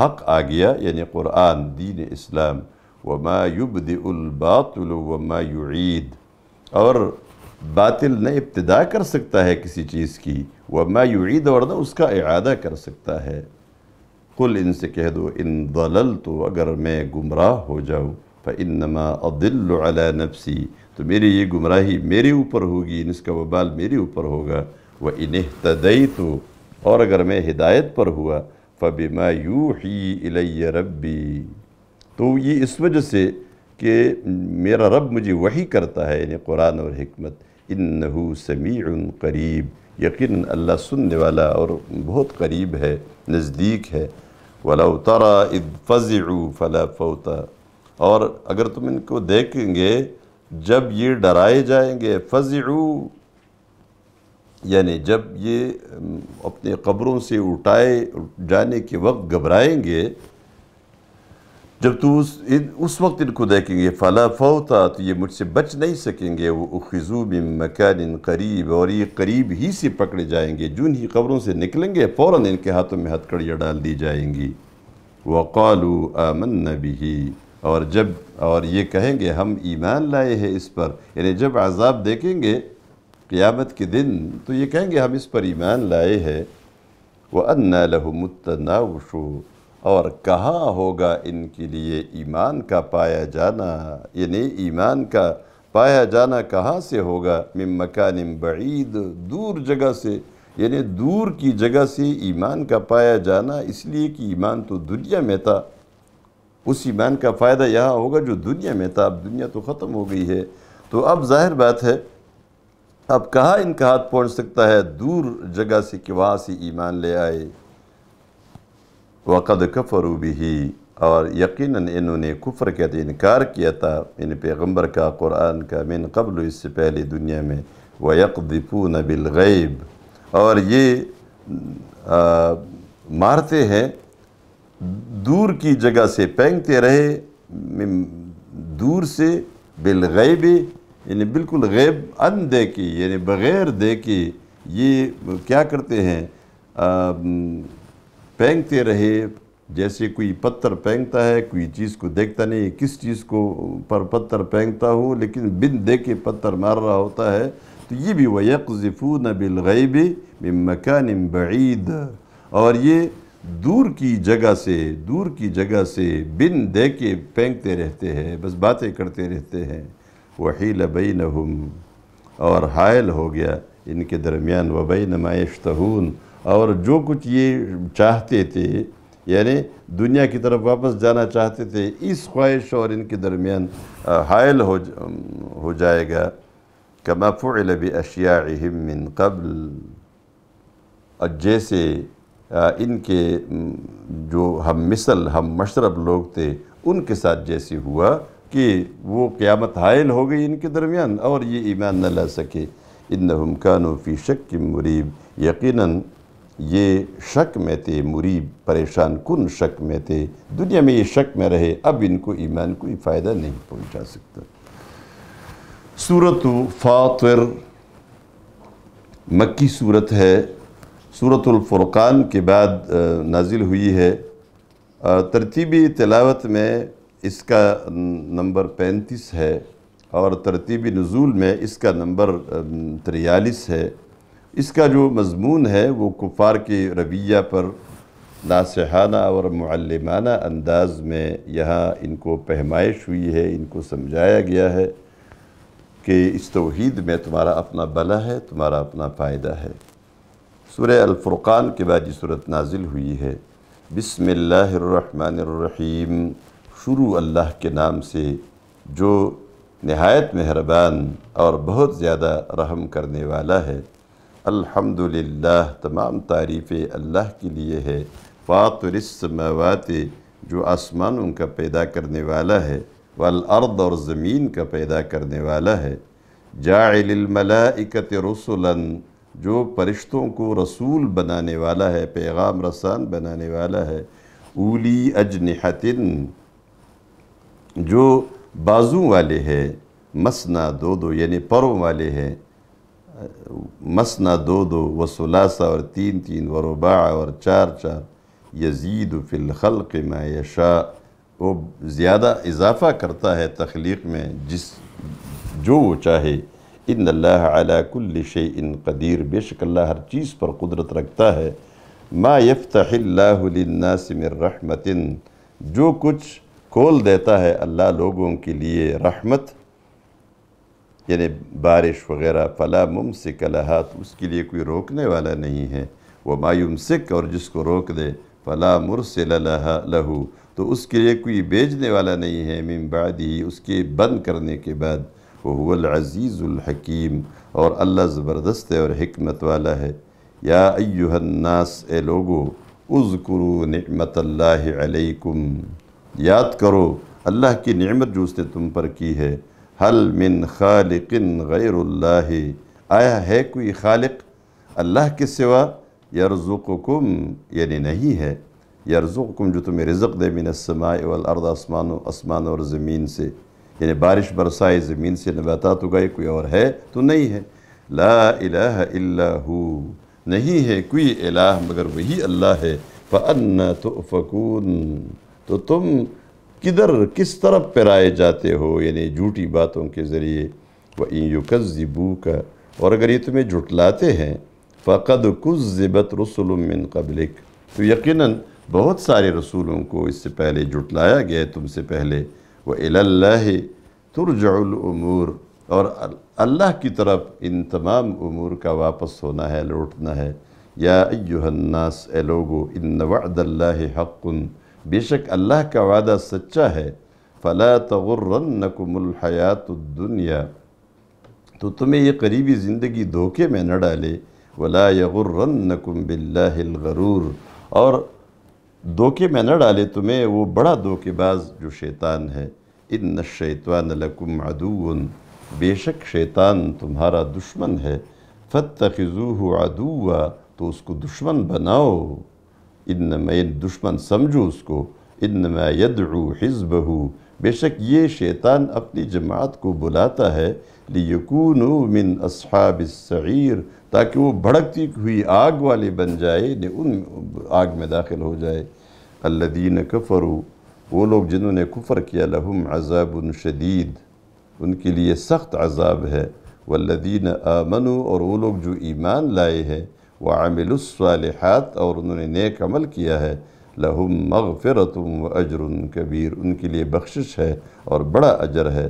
حق آ گیا یعنی قرآن دین اسلام وما مایوب الباطل وما یعید اور باطل نہ ابتدا کر سکتا ہے کسی چیز کی وما یعید اور نہ اس کا اعادہ کر سکتا ہے کل ان سے کہہ دو ان دلل تو اگر میں گمراہ ہو جاؤں فانما اضل على نفسی تو میری یہ گمراہی میرے اوپر ہوگی اس کا وبال میرے اوپر ہوگا و انحت تو اور اگر میں ہدایت پر ہوا فَبِمَا يُوحِي إِلَيَّ رَبِّي تو یہ اس وجہ سے کہ میرا رب مجھے وحی کرتا ہے یعنی قرآن اور حکمت اِنَّهُ سَمِيعٌ قَرِيبٌ یقین اللہ سننے والا اور بہت قریب ہے نزدیک ہے وَلَوْ تَرَا اِذْ فَزِعُوا فَلَا فَوْتَا اور اگر تم ان کو دیکھیں گے جب یہ ڈرائے جائیں گے فَزِعُوا یعنی جب یہ اپنے قبروں سے اٹھائے جانے کے وقت گھبرائیں گے جب تو اس وقت ان کو دیکھیں گے فلا فَوْتَا تو یہ مجھ سے بچ نہیں سکیں گے وہ مِن مَكَانٍ مکان قریب اور یہ قریب ہی سے پکڑے جائیں گے جن ہی قبروں سے نکلیں گے فوراً ان کے ہاتھوں میں ہتھ کڑی ڈال دی جائیں گی وَقَالُوا آمَنَّ بِهِ اور جب اور یہ کہیں گے ہم ایمان لائے ہیں اس پر یعنی جب عذاب دیکھیں گے قیامت کے دن تو یہ کہیں گے ہم اس پر ایمان لائے ہیں وہ انا مُتَّنَاوشُ اور کہاں ہوگا ان کے لیے ایمان کا پایا جانا یعنی ایمان کا پایا جانا کہاں سے ہوگا مَكَانٍ بعید دور جگہ سے یعنی دور کی جگہ سے ایمان کا پایا جانا اس لیے کہ ایمان تو دنیا میں تھا اس ایمان کا فائدہ یہاں ہوگا جو دنیا میں تھا اب دنیا تو ختم ہو گئی ہے تو اب ظاہر بات ہے اب کہاں ان کا ہاتھ پہنچ سکتا ہے دور جگہ سے کہ وہاں سے ایمان لے آئے وقد کفروب ہی اور یقیناً انہوں نے کفر کیا انکار کیا تھا ان یعنی پیغمبر کا قرآن کا من قبل اس سے پہلے دنیا میں وَيَقْذِفُونَ بِالْغَيْبِ اور یہ مارتے ہیں دور کی جگہ سے پینگتے رہے دور سے بالغیب یعنی بالکل غیب ان دے یعنی بغیر دے یہ کیا کرتے ہیں پینکتے رہے جیسے کوئی پتھر پینکتا ہے کوئی چیز کو دیکھتا نہیں کس چیز کو پر پتھر پینکتا ہو لیکن بن دے کے پتھر مار رہا ہوتا ہے تو یہ بھی وَيَقْزِفُونَ بِالْغَيْبِ مِن مَكَانٍ بَعِيدٍ اور یہ دور کی جگہ سے دور کی جگہ سے بن دے کے پینکتے رہتے ہیں بس باتیں کرتے رہتے ہیں وحیل بینہم اور حائل ہو گیا ان کے درمیان وبئی ما تہون اور جو کچھ یہ چاہتے تھے یعنی دنیا کی طرف واپس جانا چاہتے تھے اس خواہش اور ان کے درمیان حائل ہو گا کما فعل بی اشیاعہم من قبل جیسے ان کے جو ہم مثل ہم مشرب لوگ تھے ان کے ساتھ جیسے ہوا کہ وہ قیامت حائل ہو گئی ان کے درمیان اور یہ ایمان نہ لا سکے کانو فی شک مریب یقیناً یہ شک میں تھے مریب پریشان کن شک میں تھے دنیا میں یہ شک میں رہے اب ان کو ایمان کوئی فائدہ نہیں پہنچا سکتا صورت فاطر مکی صورت ہے صورت الفرقان کے بعد نازل ہوئی ہے ترتیبی تلاوت میں اس کا نمبر پینتیس ہے اور ترتیبی نزول میں اس کا نمبر تریالیس ہے اس کا جو مضمون ہے وہ کفار کے رویہ پر ناسحانہ اور معلمانہ انداز میں یہاں ان کو پہمائش ہوئی ہے ان کو سمجھایا گیا ہے کہ اس توحید میں تمہارا اپنا بلا ہے تمہارا اپنا فائدہ ہے سورہ الفرقان کے بعد یہ صورت نازل ہوئی ہے بسم اللہ الرحمن الرحیم شروع اللہ کے نام سے جو نہایت مہربان اور بہت زیادہ رحم کرنے والا ہے الحمدللہ تمام تعریف اللہ کے لیے ہے فاطر السماوات جو آسمانوں کا پیدا کرنے والا ہے والارض اور زمین کا پیدا کرنے والا ہے جاعل الملائکت رسلاً جو پرشتوں کو رسول بنانے والا ہے پیغام رسان بنانے والا ہے اولی اجنحتن جو بازوں والے ہے مسنا دو دو یعنی پروں والے ہے مسنا دو دو و سلاسہ اور تین تین و ربع اور چار چار یزید فی الخلق ما یشاء وہ زیادہ اضافہ کرتا ہے تخلیق میں جس جو وہ چاہے ان اللہ علی کل شیئن قدیر بے شک اللہ ہر چیز پر قدرت رکھتا ہے ما یفتح اللہ من رحمت جو کچھ کول دیتا ہے اللہ لوگوں کے لیے رحمت یعنی بارش وغیرہ فلا ممسک لہا تو اس کے لیے کوئی روکنے والا نہیں ہے وہ یمسک اور جس کو روک دے فلا مرسل لہا لہو تو اس کے لیے کوئی بیچنے والا نہیں ہے بعد ہی اس کے بند کرنے کے بعد وہ العزیز الحکیم اور اللہ زبردست اور حکمت والا ہے یا ایوہ الناس اے لوگو اذکرو نعمت اللہ علیکم یاد کرو اللہ کی نعمت جو اس نے تم پر کی ہے حل من خالق غیر اللہ آیا ہے کوئی خالق اللہ کے سوا یرزقکم یعنی نہیں ہے یرزقکم جو تمہیں رزق دے منسماردا آسمان و آسمان اور زمین سے یعنی بارش برسائے زمین سے نباتات تو گئے کوئی اور ہے تو نہیں ہے لا الہ الا ہو نہیں ہے کوئی الہ مگر وہی اللہ ہے فَأَنَّا تُعْفَكُونَ تو تم کدھر کس طرف پیرائے جاتے ہو یعنی جھوٹی باتوں کے ذریعے وَإِن يُكَذِّبُوكَ اور اگر یہ تمہیں جھٹلاتے ہیں فَقَدْ كُذِّبَتْ رُسُلٌ مِّن قَبْلِكَ تو یقیناً بہت سارے رسولوں کو اس سے پہلے جھٹلایا گیا ہے تم سے پہلے وَإِلَى اللَّهِ تُرْجَعُ الْأُمُورِ اور اللہ کی طرف ان تمام امور کا واپس ہونا ہے لوٹنا ہے یا الناس اے لوگو ان وَعْدَ اللہ حَقٌّ بے شک اللہ کا وعدہ سچا ہے فلا تَغُرَّنَّكُمُ نقم الدُّنْيَا تو تمہیں یہ قریبی زندگی دھوکے میں نہ ڈالے وَلَا يَغُرَّنَّكُمْ بِاللَّهِ الْغَرُورِ اور دھوکے میں نہ ڈالے تمہیں وہ بڑا دھوکے باز جو شیطان ہے اِنَّ الشَّيْطَانَ لَكُمْ عَدُوٌ بے شک شیطان تمہارا دشمن ہے فَاتَّخِذُوهُ عَدُوًا تو اس کو دشمن بناؤ انما مَ دشمن سمجھو اس کو انما میں حزبہو بے شک یہ شیطان اپنی جماعت کو بلاتا ہے لیکونو من اصحاب السعیر تاکہ وہ بھڑکتی ہوئی آگ والے بن جائے یعنی ان آگ میں داخل ہو جائے الذین کفروا وہ لوگ جنہوں نے کفر کیا لہم عذاب شدید ان کے لیے سخت عذاب ہے والذین آمنوا اور وہ لوگ جو ایمان لائے ہیں وعمل الصالحات اور انہوں نے نیک عمل کیا ہے لہم مغفر و اجر کبیر ان کے لیے بخشش ہے اور بڑا اجر ہے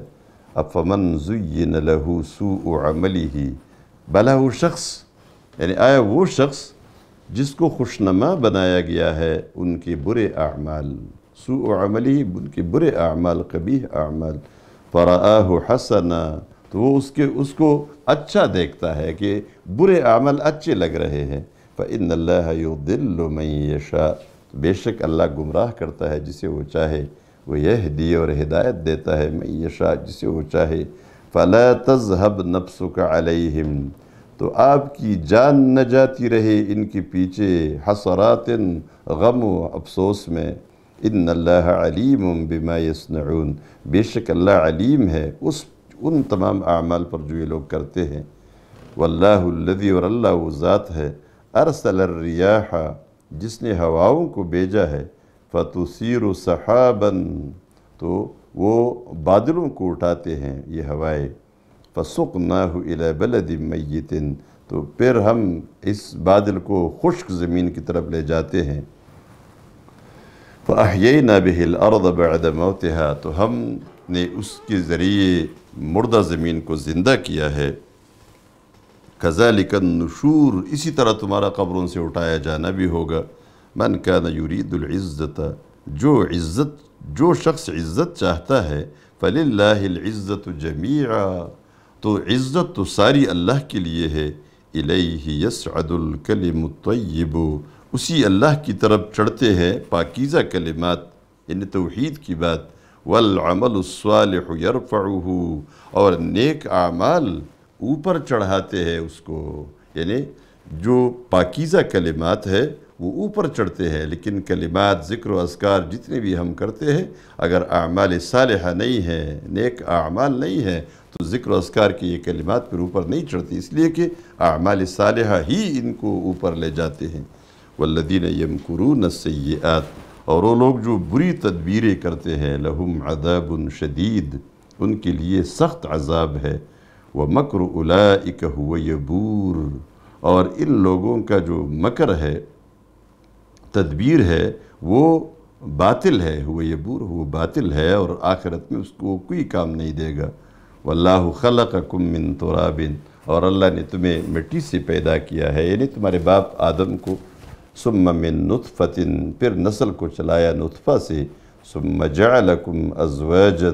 افمن زین نہ لہو سو و عملی ہی شخص یعنی آیا وہ شخص جس کو خوشنما بنایا گیا ہے ان کے برے اعمال سوء و عملی ان کے برے اعمال قبیح اعمال فرآہ و تو وہ اس کے اس کو اچھا دیکھتا ہے کہ برے عمل اچھے لگ رہے ہیں فَإِنَّ اللَّهَ يُضِلُّ مَنْ يَشَا بے شک اللہ گمراہ کرتا ہے جسے وہ چاہے وہ یہ دی اور ہدایت دیتا ہے يَشَا جسے وہ چاہے فَلَا تَزْحَبْ نَفْسُكَ عَلَيْهِمْ تو آپ کی جان نہ جاتی رہے ان کے پیچھے حسرات غم و افسوس میں ان اللَّهَ علیم بما يَسْنَعُونَ بے شک اللہ علیم ہے اس ان تمام اعمال پر جو یہ لوگ کرتے ہیں واللہ الذی اور اللہ وہ ذات ہے ارسل الریاح جس نے ہواؤں کو بیجا ہے فتسیر سحابا صحابن تو وہ بادلوں کو اٹھاتے ہیں یہ ہوائے فسقناہ الی بلد میت تو پھر ہم اس بادل کو خشک زمین کی طرف لے جاتے ہیں فَأَحْيَيْنَا بِهِ الْأَرْضَ بَعْدَ مَوْتِهَا تو ہم نے اس کے ذریعے مردہ زمین کو زندہ کیا ہے قَذَلِكَ لکن اسی طرح تمہارا قبروں سے اٹھایا جانا بھی ہوگا من كَانَ يُرِيدُ العزت جو عزت جو شخص عزت چاہتا ہے فَلِلَّهِ الْعِزَّتُ جَمِيعًا تو عزت تو ساری اللہ کے لیے ہے اِلَيْهِ يَسْعَدُ الْكَلِمُ الکلی اسی اللہ کی طرف چڑھتے ہیں پاکیزہ کلمات یعنی توحید کی بات والعمل الصالح یرفعه اور نیک اعمال اوپر چڑھاتے ہیں اس کو یعنی جو پاکیزہ کلمات ہے وہ اوپر چڑھتے ہیں لیکن کلمات ذکر و اذکار جتنے بھی ہم کرتے ہیں اگر اعمال صالحہ نہیں ہیں نیک اعمال نہیں ہیں تو ذکر و اذکار کی یہ کلمات پھر اوپر نہیں چڑھتی اس لیے کہ اعمال صالحہ ہی ان کو اوپر لے جاتے ہیں والذین یمکرون السیئات اور وہ لوگ جو بری تدبیریں کرتے ہیں لہم عذاب شدید ان کے لیے سخت عذاب ہے وہ مکر هُوَ يَبُورُ اور ان لوگوں کا جو مکر ہے تدبیر ہے وہ باطل ہے ہو وہ باطل ہے اور آخرت میں اس کو کوئی کام نہیں دے گا وَاللَّهُ خَلَقَكُم مِّن تُرَابٍ اور اللہ نے تمہیں مٹی سے پیدا کیا ہے یعنی تمہارے باپ آدم کو من نطفت پھر نسل کو چلایا نطفہ سے سم جعلکم ازواجا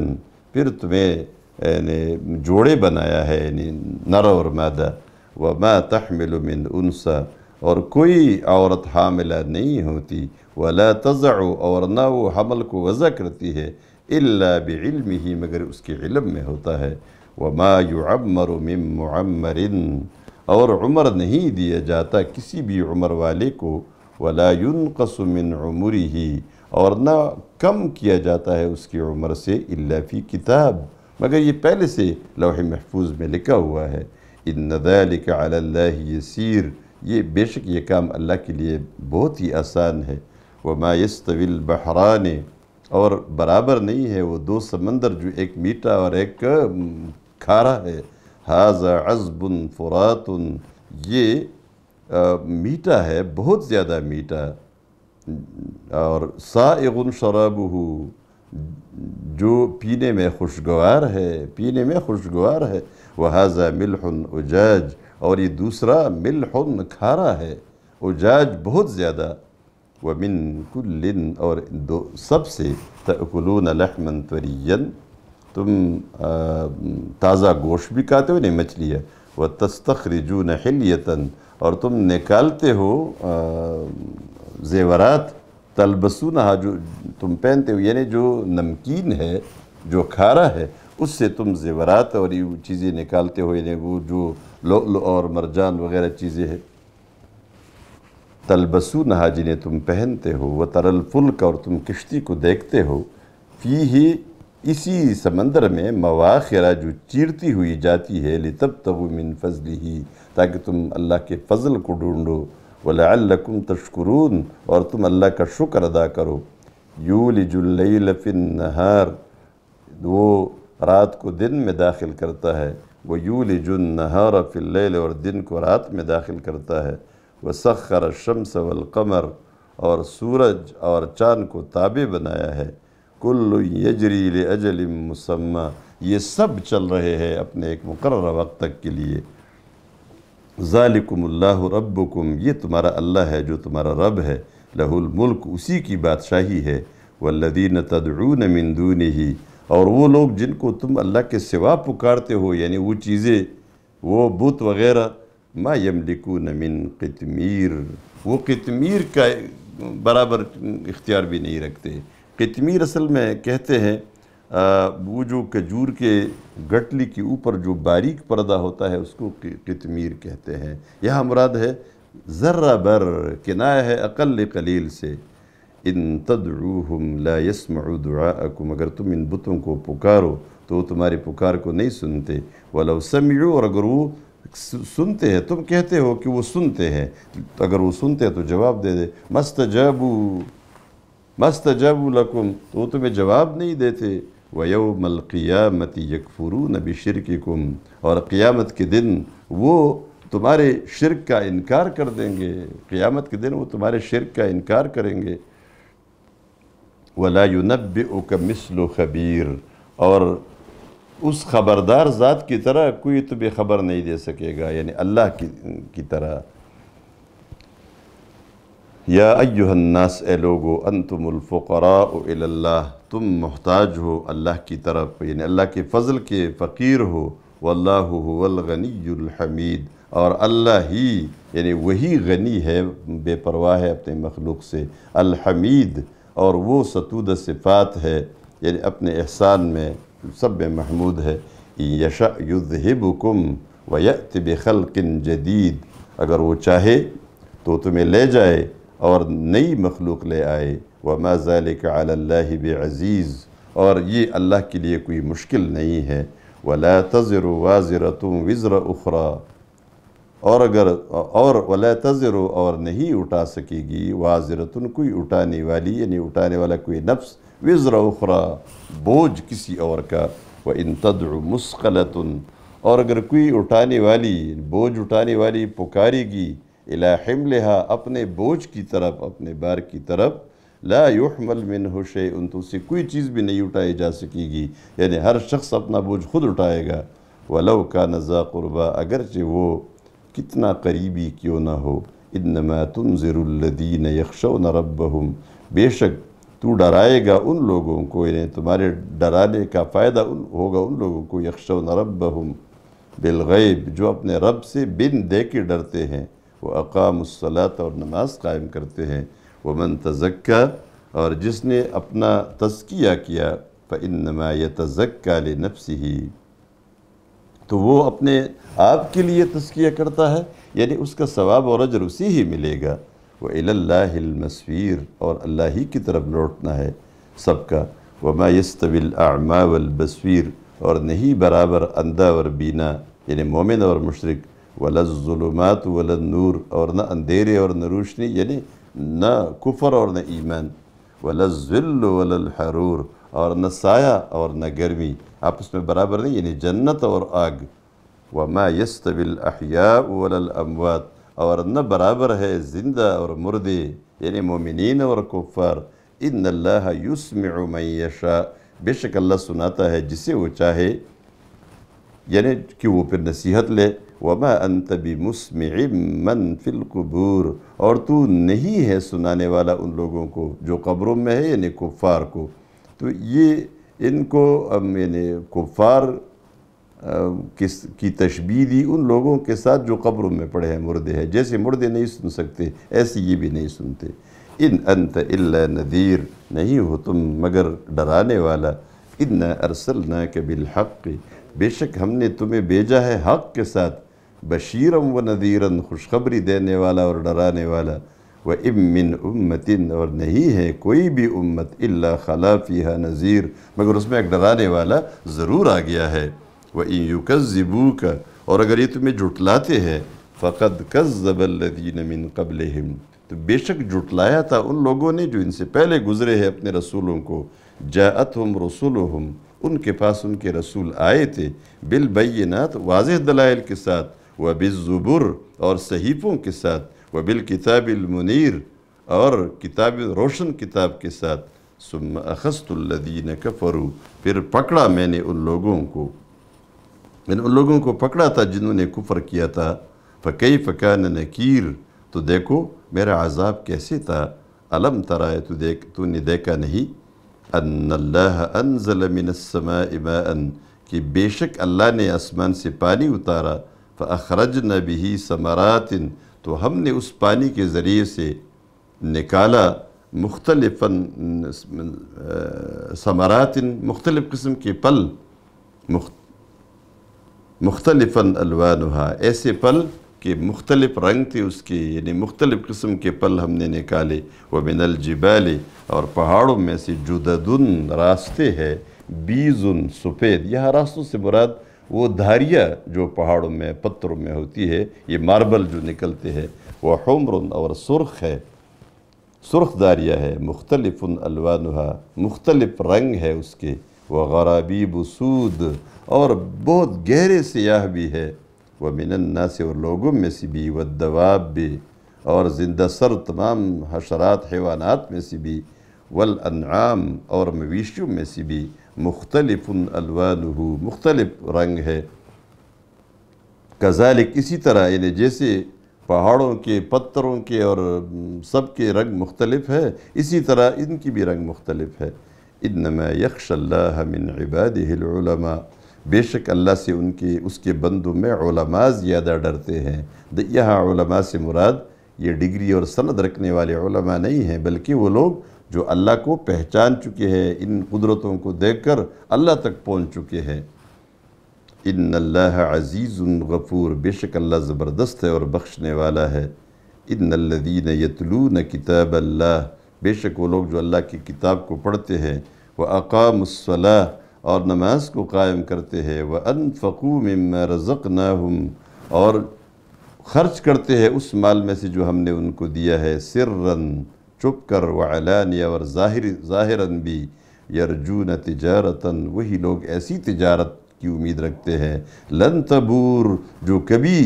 پھر تمہیں یعنی جوڑے بنایا ہے یعنی نر اور مادہ وما تحمل من انسا اور کوئی عورت حاملہ نہیں ہوتی ولا تزعو اور نہ وہ حمل کو وضع کرتی ہے الا بل ہی مگر اس کے علم میں ہوتا ہے وما یعمر من معمر اور عمر نہیں دیا جاتا کسی بھی عمر والے کو مِنْ عُمُرِهِ اور نہ کم کیا جاتا ہے اس کی عمر سے اللہ کتاب مگر یہ پہلے سے لوح محفوظ میں لکھا ہوا ہے ان ذَلِكَ عَلَى اللَّهِ سیر یہ بے شک یہ کام اللہ کے لیے بہت ہی آسان ہے وَمَا مایوس الْبَحْرَانِ اور برابر نہیں ہے وہ دو سمندر جو ایک میٹھا اور ایک کھارا ہے هَذَا عَزْبٌ فُرَاتٌ یہ میٹھا ہے بہت زیادہ میٹھا اور سائغن شرابہو جو پینے میں خوشگوار ہے پینے میں خوشگوار ہے وہ حاضا اُجَاج اجاج اور یہ دوسرا ملحُن کھارا ہے اجاج بہت زیادہ و من اور دو سب سے تَأْكُلُونَ الح منطرین تم تازہ گوشت بھی کھاتے ہو نہیں مچھلی ہے وَتَسْتَخْرِجُونَ جو اور تم نکالتے ہو زیورات تلبسونہ جو تم پہنتے ہو یعنی جو نمکین ہے جو کھارا ہے اس سے تم زیورات اور یہ چیزیں نکالتے ہو یعنی وہ جو لو اور مرجان وغیرہ چیزیں ہیں تلبسونہ جنہیں تم پہنتے ہو وہ ترل اور تم کشتی کو دیکھتے ہو فی ہی اسی سمندر میں مواخرہ جو چیرتی ہوئی جاتی ہے لطب مِن فَضْلِهِ ہی تاکہ تم اللہ کے فضل کو ڈھونڈو وَلَعَلَّكُمْ تَشْكُرُونَ اور تم اللہ کا شکر ادا کرو یول اللَّيْلَ فِي النَّهَارِ وہ رات کو دن میں داخل کرتا ہے وہ النَّهَارَ فِي اللَّيْلِ اور دن کو رات میں داخل کرتا ہے وَسَخَّرَ الشَّمْسَ وَالْقَمَرِ اور سورج اور چاند کو تابع بنایا ہے کل يَجْرِي اجلم مُسَمَّى یہ سب چل رہے ہیں اپنے ایک مقررہ وقت تک کے لیے ذالکم اللہ ربکم یہ تمہارا اللہ ہے جو تمہارا رب ہے لہ الملک اسی کی بادشاہی ہے والذین تدعون من دونہی اور وہ لوگ جن کو تم اللہ کے سوا پکارتے ہو یعنی وہ چیزیں وہ بت وغیرہ ما یملکون من قتمیر وہ قتمیر کا برابر اختیار بھی نہیں رکھتے قتمیر اصل میں کہتے ہیں وہ جو کجور کے گٹلی کے اوپر جو باریک پردہ ہوتا ہے اس کو قتمیر کہتے ہیں یہاں مراد ہے ذرہ بر کنائے ہے اقل قلیل سے ان تدعوہم لا یسم دعاءکم اگر تم ان بتوں کو پکارو تو وہ تمہارے پکار کو نہیں سنتے ولو سمعو اور اگر وہ سنتے ہیں تم کہتے ہو کہ وہ سنتے ہیں اگر وہ سنتے ہیں تو جواب دے دے مستجابو مستجابو لکم تو وہ تمہیں جواب نہیں دیتے وَيَوْمَ الْقِيَامَةِ يَكْفُرُونَ بِشِرْكِكُمْ اور قیامت کے دن وہ تمہارے شرک کا انکار کر دیں گے قیامت کے دن وہ تمہارے شرک کا انکار کریں گے وَلَا يُنَبِّئُكَ مِثْلُ خَبِيرُ اور اس خبردار ذات کی طرح کوئی تمہیں خبر نہیں دے سکے گا یعنی اللہ کی طرح یا ایوہ الناس اے لوگو انتم الفقراء الاللہ تم محتاج ہو اللہ کی طرف یعنی اللہ کے فضل کے فقیر ہو واللہ اللّہ الغنی الحمید اور اللہ ہی یعنی وہی غنی ہے بے پرواہ ہے اپنے مخلوق سے الحمید اور وہ ستود صفات ہے یعنی اپنے احسان میں سب محمود ہے یش یذہبکم ویأت بخلق جدید اگر وہ چاہے تو تمہیں لے جائے اور نئی مخلوق لے آئے وَمَا ذَلِكَ عَلَى اللَّهِ بِعَزِيزِ اور یہ اللہ کے لیے کوئی مشکل نہیں ہے وَلَا تَذِرُ وَازِرَةٌ وِزْرَ اُخْرَى اور اگر اور ولا تَذِرُ اور نہیں اٹھا سکے گی واضرتن کوئی اٹھانے والی یعنی اٹھانے والا کوئی نفس وزر اخرا بوجھ کسی اور کا وہ تَدْعُ مُسْقَلَةٌ اور اگر کوئی اٹھانے والی بوجھ اٹھانے والی پکاری گی الہ لحا اپنے بوجھ کی طرف اپنے بار کی طرف لا یحمل من حشے ان تو سے کوئی چیز بھی نہیں اٹھائی جا سکے گی یعنی ہر شخص اپنا بوجھ خود اٹھائے گا ولو لو کا نظا اگرچہ وہ کتنا قریبی کیوں نہ ہو انما ماں تم یخشون ربهم بے شک تو ڈرائے گا ان لوگوں کو یعنی تمہارے ڈرانے کا فائدہ ان ہوگا ان لوگوں کو یخشون ربهم بالغیب جو اپنے رب سے بن دے کے ڈرتے ہیں وہ اقام الصلاة اور نماز قائم کرتے ہیں وہ تزکا اور جس نے اپنا تذکیہ کیا فَإِنَّمَا يَتَزَكَّى لِنَفْسِهِ تو وہ اپنے آپ کے لیے تذکیہ کرتا ہے یعنی اس کا ثواب اور عجر اسی ہی ملے گا وہ اللَّهِ اللہ اور اللہ ہی کی طرف لوٹنا ہے سب کا وہ وَالْبَسْفِيرِ اور نہیں برابر اندھا وبینا یعنی مومن اور مشرق ولا الظلمات ولا النور اور نہ اندھیرے اور نہ روشنی یعنی يعني نہ کفر اور نہ ایمان ولا الظل ولا الحرور يعني اور نہ سایہ اور نہ گرمی آپس میں برابر نہیں یعنی جنت اور آگ وما يستوي الاحياء ولا الاموات اور نہ برابر ہے زندہ اور مردے یعنی مومنین اور کفار ان اللہ یسمع من یشاء بے شک اللہ سناتا ہے جسے وہ چاہے یعنی يعني کہ وہ پھر نصیحت لے وما انت بمسمع من فی القبور اور تو نہیں ہے سنانے والا ان لوگوں کو جو قبروں میں ہے یعنی کفار کو تو یہ ان کو یعنی کفار کس کی تشبیح دی ان لوگوں کے ساتھ جو قبروں میں پڑے ہیں مردے ہیں جیسے مردے نہیں سن سکتے ایسے یہ بھی نہیں سنتے ان انت الا نذیر نہیں ہو تم مگر ڈرانے والا ان نہ بِالْحَقِّ بے شک ہم نے تمہیں بھیجا ہے حق کے ساتھ بشیرم و نذیرن خوشخبری دینے والا اور ڈرانے والا و ام من امتن اور نہیں ہے کوئی بھی امت الا خلا فیہا نذیر مگر اس میں ایک ڈرانے والا ضرور آ گیا ہے و ایو یکذبوکا اور اگر یہ تمہیں جھٹلاتے ہیں فَقَدْ كَذَّبَ الَّذِينَ من قَبْلِهِمْ تو بے شک جھٹلایا تھا ان لوگوں نے جو ان سے پہلے گزرے ہیں اپنے رسولوں کو جاعت رسول ان کے پاس ان کے رسول آئے تھے بالبینات واضح دلائل کے ساتھ و اور صحیفوں کے ساتھ وَبِالْكِتَابِ المنیر اور کتاب روشن کتاب کے ساتھ الَّذِينَ كَفَرُوا پھر پکڑا میں نے ان لوگوں کو میں یعنی نے ان لوگوں کو پکڑا تھا جنہوں نے کفر کیا تھا فَكَيْفَ كَانَ نہ تو دیکھو میرا عذاب کیسے تھا علم ترائے تو دیکھ تو نے دیکھا نہیں ان اللہ انزل من السماء ماء کہ بے شک اللہ نے آسمان سے پانی اتارا اخرج بِهِ ثماراتن تو ہم نے اس پانی کے ذریعے سے نکالا مختلف ثماراتن مختلف قسم کے پل مختلف الوانها ایسے پل کہ مختلف رنگ تھے اس کے یعنی مختلف قسم کے پل ہم نے نکالے وَمِنَ الْجِبَالِ اور پہاڑوں میں سے جددن راستے ہے بیزن سفید یہاں راستوں سے مراد وہ دھاریہ جو پہاڑوں میں پتھروں میں ہوتی ہے یہ ماربل جو نکلتے ہیں وہ حمر اور سرخ ہے سرخ دھاریہ ہے مختلف الوانہ مختلف رنگ ہے اس کے وہ غور بسود اور بہت گہرے سیاہ بھی ہے وہ الناس اور لوگوں میں سے بھی وہ دواب بھی اور زندہ سر تمام حشرات حیوانات میں سے بھی والانعام اور مویشیوں میں سے بھی مختلف الوانہ مختلف رنگ ہے کذالک اسی طرح یعنی جیسے پہاڑوں کے پتھروں کے اور سب کے رنگ مختلف ہے اسی طرح ان کی بھی رنگ مختلف ہے انما یخش اللہ من عباده العلماء بے شک اللہ سے ان کے اس کے بندوں میں علماء زیادہ ڈرتے ہیں یہاں علماء سے مراد یہ ڈگری اور سند رکھنے والے علماء نہیں ہیں بلکہ وہ لوگ جو اللہ کو پہچان چکے ہیں ان قدرتوں کو دیکھ کر اللہ تک پہنچ چکے ہیں ان اللہ عزیز غفور بے شک اللہ زبردست ہے اور بخشنے والا ہے ان الذین یتلون کتاب اللہ بے شک وہ لوگ جو اللہ کی کتاب کو پڑھتے ہیں وہ اقام اور نماز کو قائم کرتے ہیں وہ مِمَّا رَزَقْنَاهُمْ اور خرچ کرتے ہیں اس مال میں سے جو ہم نے ان کو دیا ہے سر چھپ کر وعلانیہ اور ظاہر ظاہراً بھی یرجون تجارتن وہی لوگ ایسی تجارت کی امید رکھتے ہیں لن تبور جو کبھی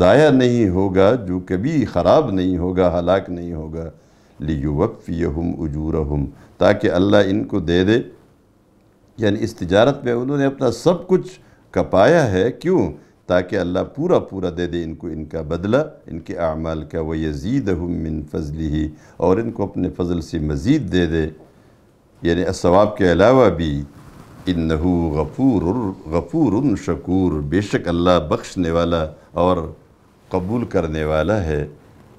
ضائع نہیں ہوگا جو کبھی خراب نہیں ہوگا ہلاک نہیں ہوگا لیو اجورہم تاکہ اللہ ان کو دے دے یعنی اس تجارت میں انہوں نے اپنا سب کچھ کپایا ہے کیوں تاکہ اللہ پورا پورا دے دے ان کو ان کا بدلہ ان کے اعمال کا وہ یزید من فضلی اور ان کو اپنے فضل سے مزید دے دے یعنی السواب کے علاوہ بھی اِنَّهُ غفور شَكُورٌ شکور بے شک اللہ بخشنے والا اور قبول کرنے والا ہے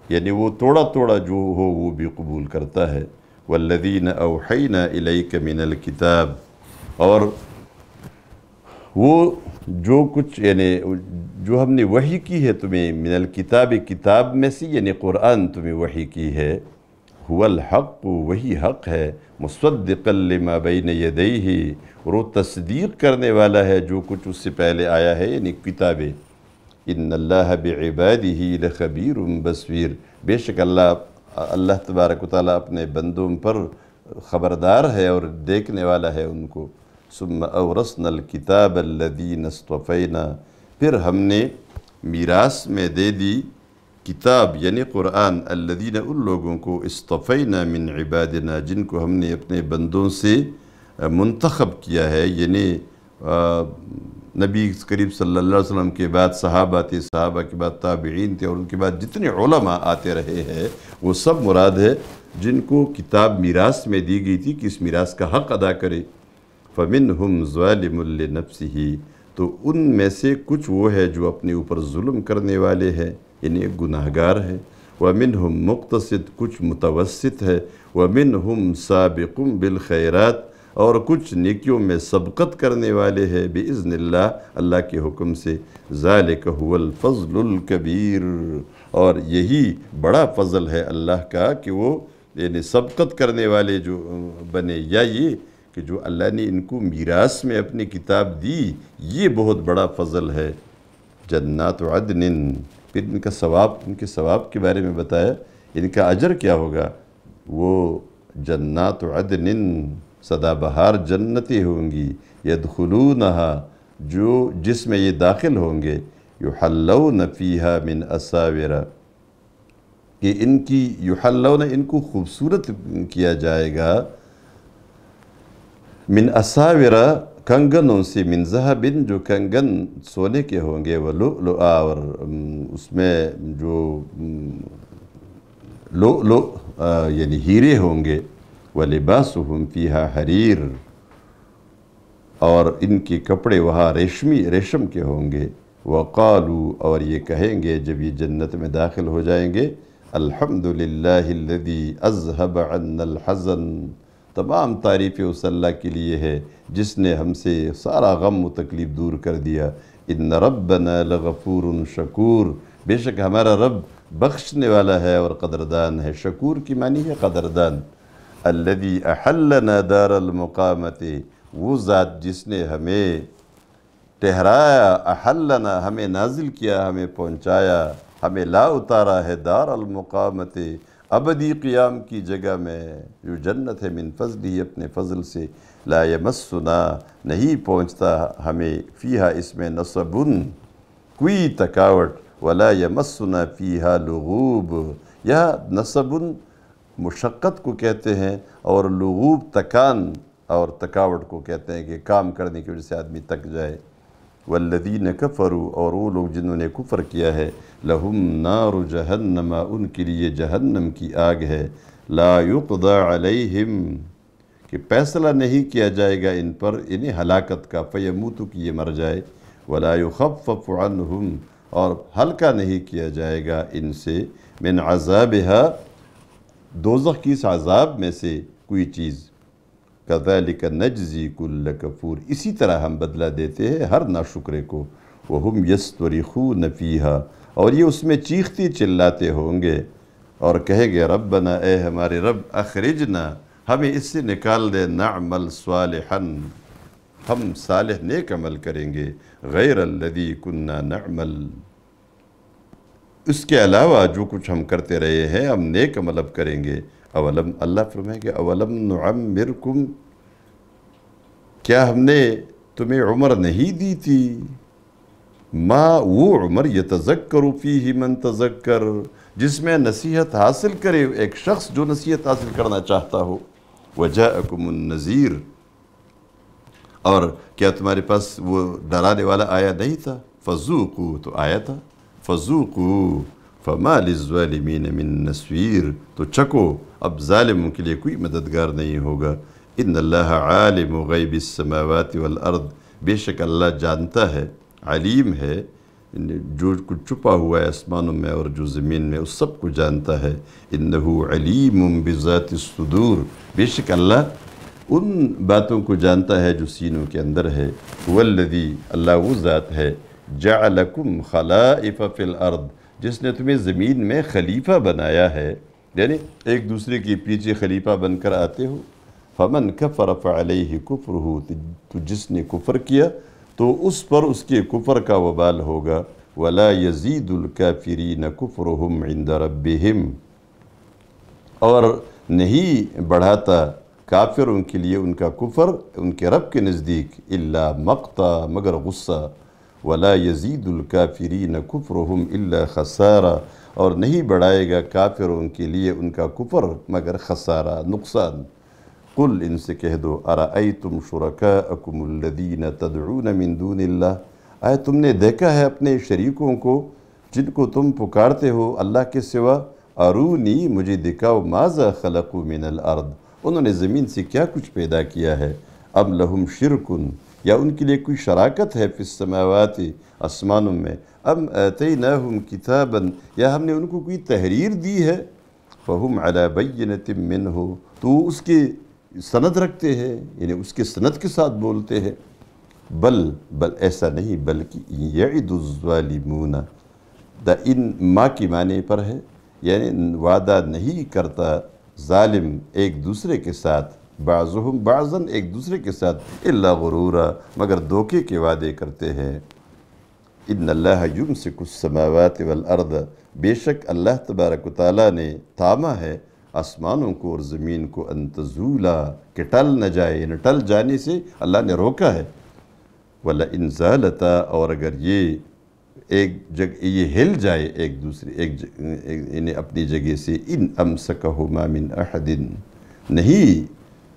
یعنی وہ توڑا توڑا جو ہو وہ بھی قبول کرتا ہے وَالَّذِينَ أَوْحَيْنَا إِلَيْكَ مِنَ الْكِتَابِ اور وہ جو کچھ یعنی جو ہم نے وحی کی ہے تمہیں من الکتاب کتاب میں سے یعنی قرآن تمہیں وحی کی ہے الحق وہی حق ہے مصدقا لما بین یدیہ اور وہ تصدیق کرنے والا ہے جو کچھ اس سے پہلے آیا ہے یعنی کتابیں ان اللہ بعبادہ لخبیر بسویر بصویر بے شک اللہ اللہ تبارک و تعالیٰ اپنے بندوں پر خبردار ہے اور دیکھنے والا ہے ان کو ثم اورثنا الکتاب الذین اصطفینا پھر ہم نے میراث میں دے دی کتاب یعنی قرآن الذین ان لوگوں کو اصطفینا من عبادنا جن کو ہم نے اپنے بندوں سے منتخب کیا ہے یعنی نبی قریب صلی اللہ علیہ وسلم کے بعد صحابہ تھے صحابہ کے بعد تابعین تھے اور ان کے بعد جتنے علماء آتے رہے ہیں وہ سب مراد ہے جن کو کتاب میراث میں دی گئی تھی کہ اس میراث کا حق ادا کرے فَمِنْهُمْ ظَالِمُ لِنَفْسِهِ تو ان میں سے کچھ وہ ہے جو اپنے اوپر ظلم کرنے والے ہیں یعنی گناہ گار ہے وَمِنْهُمْ ہم کچھ متوسط ہے وَمِنْهُمْ سَابِقُمْ بِالْخَيْرَاتِ اور کچھ نیکیوں میں سبقت کرنے والے ہیں بزن اللہ اللہ کے حکم سے هُوَ الْفَضْلُ الْكَبِيرُ اور یہی بڑا فضل ہے اللہ کا کہ وہ یعنی سبقت کرنے والے جو بنے یا یہ کہ جو اللہ نے ان کو میراث میں اپنی کتاب دی یہ بہت بڑا فضل ہے جنات و پھر ان کا ثواب ان کے ثواب کے بارے میں بتایا ان کا اجر کیا ہوگا وہ جنات و صدا بہار جنتی ہوں گی یدخلونہا جو جس میں یہ داخل ہوں گے یحلون فیہا من اساورہ کہ ان کی یحلون ان کو خوبصورت کیا جائے گا من اساور کنگنوں سے من ذہبن جو کنگن سونے کے ہوں گے وہ لو لو اور اس میں جو لو لو یعنی ہیرے ہوں گے وَلِبَاسُهُمْ فِيهَا ہوں حریر اور ان کے کپڑے وہاں ریشمی ریشم کے ہوں گے وَقَالُوا اور یہ کہیں گے جب یہ جنت میں داخل ہو جائیں گے الحمدللہ اللذی اذہب عنا الحزن تمام تعریف اس اللہ کے لیے ہے جس نے ہم سے سارا غم و تکلیف دور کر دیا ان ربنا لغفور شکور بے شک ہمارا رب بخشنے والا ہے اور قدردان ہے شکور کی معنی ہے قدردان الدی احلنا دار المقامت وہ ذات جس نے ہمیں ٹہرایا احلنا ہمیں نازل کیا ہمیں پہنچایا ہمیں لا اتارا ہے دار المقامت ابدی قیام کی جگہ میں جو جنت ہے من فضل ہی اپنے فضل سے لا یمسنا نہیں پہنچتا ہمیں فیہا اس میں نصبن کوئی تکاوٹ ولا یمسنا فیہا لغوب یہ نصبن مشقت کو کہتے ہیں اور لغوب تکان اور تکاوٹ کو کہتے ہیں کہ کام کرنے کی وجہ سے آدمی تک جائے والذین کفروا اور وہ لوگ جنہوں نے کفر کیا ہے لہم نار جہنم ان کے لیے جہنم کی آگ ہے لا خدا علیہم کہ فیصلہ نہیں کیا جائے گا ان پر انہیں یعنی ہلاکت کا فیموتو کی کیے مر جائے ولا خب عنہم اور حلقہ نہیں کیا جائے گا ان سے من دوزخ کی اس عذاب میں سے کوئی چیز ک دل کا کل اسی طرح ہم بدلہ دیتے ہیں ہر ناشکرے کو وَهُمْ يَسْتُرِخُونَ فِيهَا اور یہ اس میں چیختی چلاتے ہوں گے اور کہے گے ربنا اے ہمارے رب اخرجنا ہمیں اس سے نکال دے نعمل صالحن ہم صالح نیک عمل کریں گے غیر اللہی کننا نعمل اس کے علاوہ جو کچھ ہم کرتے رہے ہیں ہم نیک عمل اب کریں گے اولم اللہ فرمائے کہ اولم مرکم کیا ہم نے تمہیں عمر نہیں دی تھی ما وہ عمر یتذکر فیہ من تذکر جس میں نصیحت حاصل کرے ایک شخص جو نصیحت حاصل کرنا چاہتا ہو وجاءکم النظیر اور کیا تمہارے پاس وہ ڈرانے والا آیا نہیں تھا فضوقو تو آیا تھا فضوقو فما للظالمین من نصویر تو چکو اب ظالم کے لیے کوئی مددگار نہیں ہوگا ان اللہ عالم و غیبِ سماوات بے شک اللہ جانتا ہے علیم ہے جو کچھ چھپا ہوا ہے آسمانوں میں اور جو زمین میں اس سب کو جانتا ہے انہو علیم بذات بے شک اللہ ان باتوں کو جانتا ہے جو سینوں کے اندر ہے والذی اللہ وہ ذات ہے جعلکم خلائف فی الارض جس نے تمہیں زمین میں خلیفہ بنایا ہے یعنی ایک دوسرے کے پیچھے خلیفہ بن کر آتے ہو فمن كَفَرَ فَعَلَيْهِ کفر ہو تو جس نے کفر کیا تو اس پر اس کے کفر کا وبال ہوگا ولا یزید الْكَافِرِينَ كُفْرُهُمْ عِنْدَ رَبِّهِمْ اور نہیں بڑھاتا کافروں کے لیے ان کا کفر ان کے رب کے نزدیک اللہ مقتہ مگر غصہ ولا یزید الْكَافِرِينَ كُفْرُهُمْ إِلَّا خَسَارًا خسارہ اور نہیں بڑھائے گا کافر ان کے لیے ان کا کفر مگر خسارہ نقصان قُلْ ان سے کہہ دو اَرَأَيْتُمْ شُرَكَاءَكُمُ الَّذِينَ تَدْعُونَ مِن دُونِ اللَّهِ آئے اللہ تم نے دیکھا ہے اپنے شریکوں کو جن کو تم پکارتے ہو اللہ کے سوا ارونی مجھے دکھاؤ مَازَ خَلَقُوا مِنَ من انہوں نے زمین سے کیا کچھ پیدا کیا ہے اب لَهُمْ شرکن یا ان کے لیے کوئی شراکت ہے فی السماوات آسمانوں میں ام ایم کتابا یا ہم نے ان کو کوئی تحریر دی ہے فہم علا بینت نہ تو وہ تو اس کے سند رکھتے ہیں یعنی اس کے سند کے ساتھ بولتے ہیں بل بل ایسا نہیں بلکہ یعد الظالمون دا ان ماں کی معنی پر ہے یعنی وعدہ نہیں کرتا ظالم ایک دوسرے کے ساتھ بعضهم بعض ایک دوسرے کے ساتھ اللہ غرورا مگر دھوکے کے وعدے کرتے ہیں ان اللہ یمسک السماوات کچھ بے شک اللہ تبارک و تعالیٰ نے تاما ہے آسمانوں کو اور زمین کو انتظولا کہ ٹل نہ جائے انہیں یعنی ٹل جانے سے اللہ نے روکا ہے وَلَئِنْ زَالَتَا اور اگر یہ ایک جگہ یہ ہل جائے ایک دوسرے ایک یعنی اپنی جگہ سے ان ام مِنْ مامن نہیں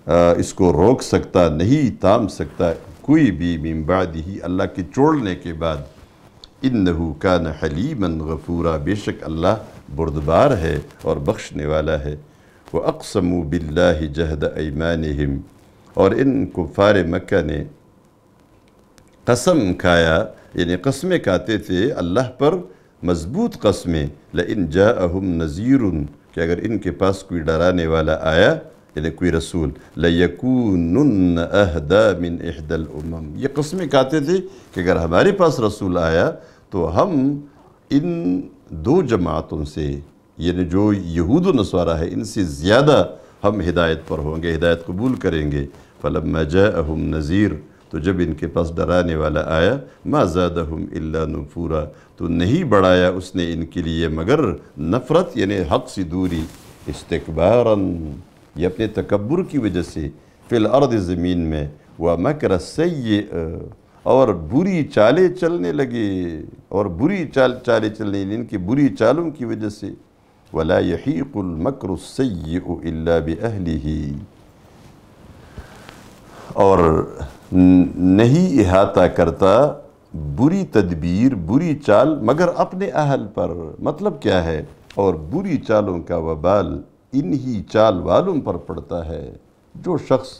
اس کو روک سکتا نہیں تام سکتا کوئی بھی بعد ہی اللہ کے چوڑنے کے بعد انہو کان حلیما غفورا بے شک اللہ بردبار ہے اور بخشنے والا ہے وَأَقْسَمُوا بِاللَّهِ جَهْدَ أَيْمَانِهِمْ اور ان کفار مکہ نے قسم کھایا یعنی قسمیں کھاتے تھے اللہ پر مضبوط قسمیں لَإِن جَاءَهُمْ نَزِيرٌ کہ اگر ان کے پاس کوئی ڈرانے والا آیا یعنی کوئی رسول أَهْدَى مِنْ اِحْدَ الْأُمَمْ یہ قسمیں کہتے تھے کہ اگر ہمارے پاس رسول آیا تو ہم ان دو جماعتوں سے یعنی جو یہود و نصورہ ہے ان سے زیادہ ہم ہدایت پر ہوں گے ہدایت قبول کریں گے فَلَمَّا جَاءَهُمْ جَ تو جب ان کے پاس ڈرانے والا آیا مَا زَادَهُمْ إِلَّا پورا تو نہیں بڑھایا اس نے ان کے لیے مگر نفرت یعنی حق سے دوری استقباراً یہ اپنے تکبر کی وجہ سے فی الارض زمین میں وہ مکر اور بری چالے چلنے لگے اور بری چال چالے چلنے لگے یعنی ان کی بری چالوں کی وجہ سے وَلَا يَحِيقُ الْمَكْرُ السَّيِّئُ إِلَّا بِأَهْلِهِ اور نہیں احاطہ کرتا بری تدبیر بری چال مگر اپنے اہل پر مطلب کیا ہے اور بری چالوں کا وبال انہی چال والوں پر پڑتا ہے جو شخص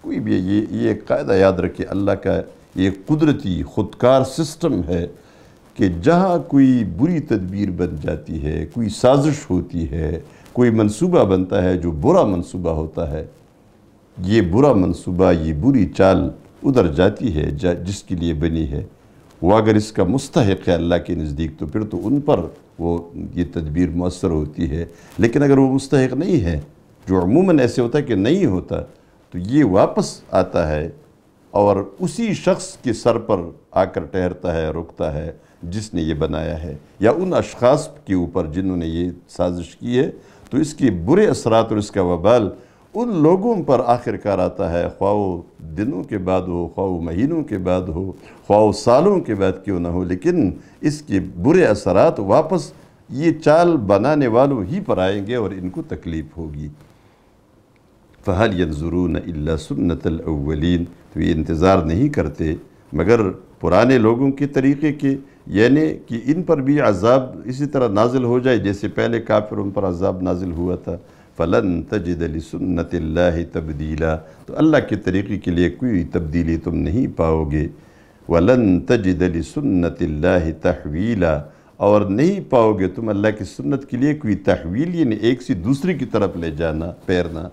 کوئی بھی یہ قاعدہ یاد رکھے اللہ کا یہ قدرتی خودکار سسٹم ہے کہ جہاں کوئی بری تدبیر بن جاتی ہے کوئی سازش ہوتی ہے کوئی منصوبہ بنتا ہے جو برا منصوبہ ہوتا ہے یہ برا منصوبہ یہ بری چال ادھر جاتی ہے جس کے لیے بنی ہے وہ اگر اس کا مستحق ہے اللہ کے نزدیک تو پھر تو ان پر وہ یہ تدبیر مؤثر ہوتی ہے لیکن اگر وہ مستحق نہیں ہے جو عموماً ایسے ہوتا ہے کہ نہیں ہوتا تو یہ واپس آتا ہے اور اسی شخص کے سر پر آ کر ٹہرتا ہے رکتا ہے جس نے یہ بنایا ہے یا ان اشخاص کے اوپر جنہوں نے یہ سازش کی ہے تو اس کے برے اثرات اور اس کا وبال ان لوگوں پر آخر کار آتا ہے خواہ دنوں کے بعد ہو خواہ مہینوں کے بعد ہو خواہ سالوں کے بعد کیوں نہ ہو لیکن اس کے برے اثرات واپس یہ چال بنانے والوں ہی پر آئیں گے اور ان کو تکلیف ہوگی فَحَلْ الحال إِلَّا سُنَّةَ الْأَوَّلِينَ تو یہ انتظار نہیں کرتے مگر پرانے لوگوں کے طریقے کے یعنی کہ ان پر بھی عذاب اسی طرح نازل ہو جائے جیسے پہلے کافر ان پر عذاب نازل ہوا تھا فلن تجد لسنت اللہ تبدیلا تو اللہ کے طریقے کے لیے کوئی تبدیلی تم نہیں پاؤ گے ولن تجد لسنت اللہ تحویلا اور نہیں پاؤ گے تم اللہ کی سنت کے لیے کوئی تحویل یعنی ایک سی دوسری کی طرف لے جانا پیرنا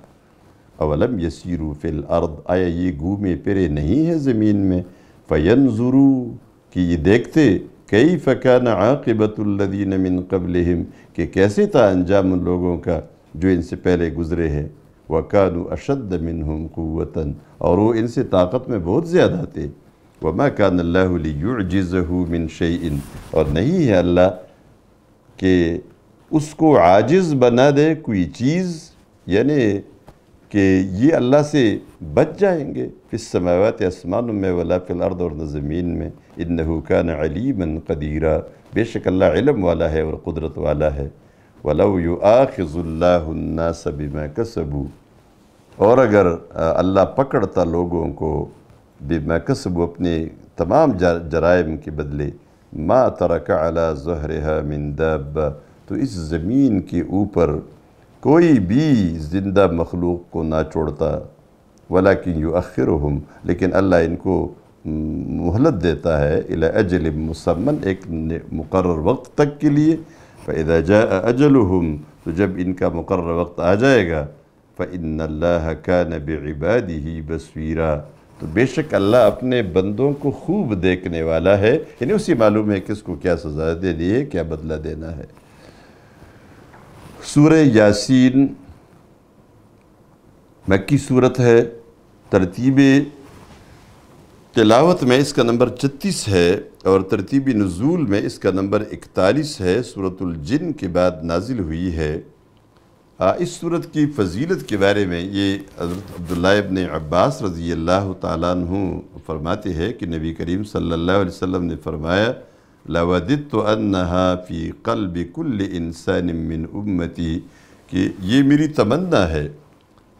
اولم یسیرو فی الارض آیا یہ گو مے پیرے نہیں ہے زمین میں فینظرو کہ یہ دیکھتے کیف کان عاقبت الذین من قبلہم کہ کیسے تھا انجام ان لوگوں کا جو ان سے پہلے گزرے ہیں وَكَانُوا أَشَدَّ مِنْهُمْ قُوَّةً اور وہ ان سے طاقت میں بہت زیادہ تھے وَمَا كَانَ اللَّهُ لِيُعْجِزَهُ مِنْ شَيْءٍ اور نہیں ہے اللہ کہ اس کو عاجز بنا دے کوئی چیز یعنی کہ یہ اللہ سے بچ جائیں گے السَّمَاوَاتِ سماوت اسمان وَلَا فِي اور وَرْنَ میں ان اِنَّهُ کان عَلِيمًا قَدِيرًا بے شک اللہ علم والا ہے اور قدرت والا ہے وَلَوْ يُعَاخِذُ اللَّهُ النَّاسَ بِمَا كَسَبُو اور اگر اللہ پکڑتا لوگوں کو بِمَا كَسَبُو اپنے تمام جرائم کے بدلے تَرَكَ ترک زُهْرِهَا مِن دَابَ تو اس زمین کے اوپر کوئی بھی زندہ مخلوق کو نہ چھوڑتا وَلَكِنْ کہ لیکن اللہ ان کو مہلت دیتا ہے اجل مث ایک مقرر وقت تک کے لیے فَإِذَا جَاءَ أَجَلُهُمْ تو جب ان کا مقرر وقت آ جائے گا فَإِنَّ اللَّهَ كَانَ بِعِبَادِهِ بَسْوِيرًا تو بے شک اللہ اپنے بندوں کو خوب دیکھنے والا ہے یعنی اسی معلوم ہے کس کو کیا سزا دینی ہے کیا بدلہ دینا ہے سورہ یاسین مکی صورت ہے ترتیب تلاوت میں اس کا نمبر چتیس ہے اور ترتیبی نزول میں اس کا نمبر اکتالیس ہے صورت الجن کے بعد نازل ہوئی ہے اس صورت کی فضیلت کے بارے میں یہ حضرت عبداللہ ابن عباس رضی اللہ تعالیٰ عنہ فرماتے ہیں کہ نبی کریم صلی اللہ علیہ وسلم نے فرمایا لَوَدِدْتُ أَنَّهَا فِي قَلْبِ كُلِّ إِنسَانٍ مِّنْ أُمَّتِ کہ یہ میری تمنا ہے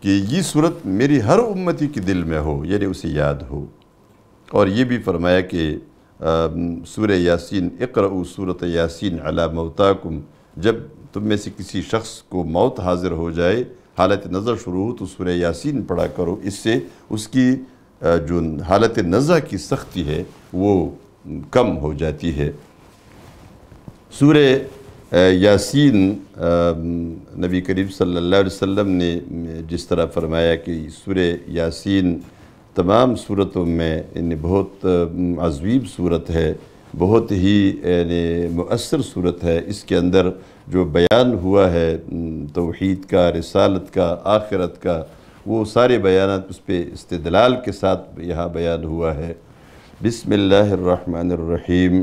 کہ یہ صورت میری ہر امتی کے دل میں ہو یعنی اسے یاد ہو اور یہ بھی فرمایا کہ سورہ یاسین سورت یاسین موتاکم جب تم میں سے کسی شخص کو موت حاضر ہو جائے حالت نظر شروع ہو تو سورہ یاسین پڑھا کرو اس سے اس کی جو حالت نظر کی سختی ہے وہ کم ہو جاتی ہے سورہ یاسین نبی کریم صلی اللہ علیہ وسلم نے جس طرح فرمایا کہ سورہ یاسین تمام صورتوں میں یعنی بہت عزویب صورت ہے بہت ہی یعنی مؤثر صورت ہے اس کے اندر جو بیان ہوا ہے توحید کا رسالت کا آخرت کا وہ سارے بیانات اس پہ استدلال کے ساتھ یہاں بیان ہوا ہے بسم اللہ الرحمن الرحیم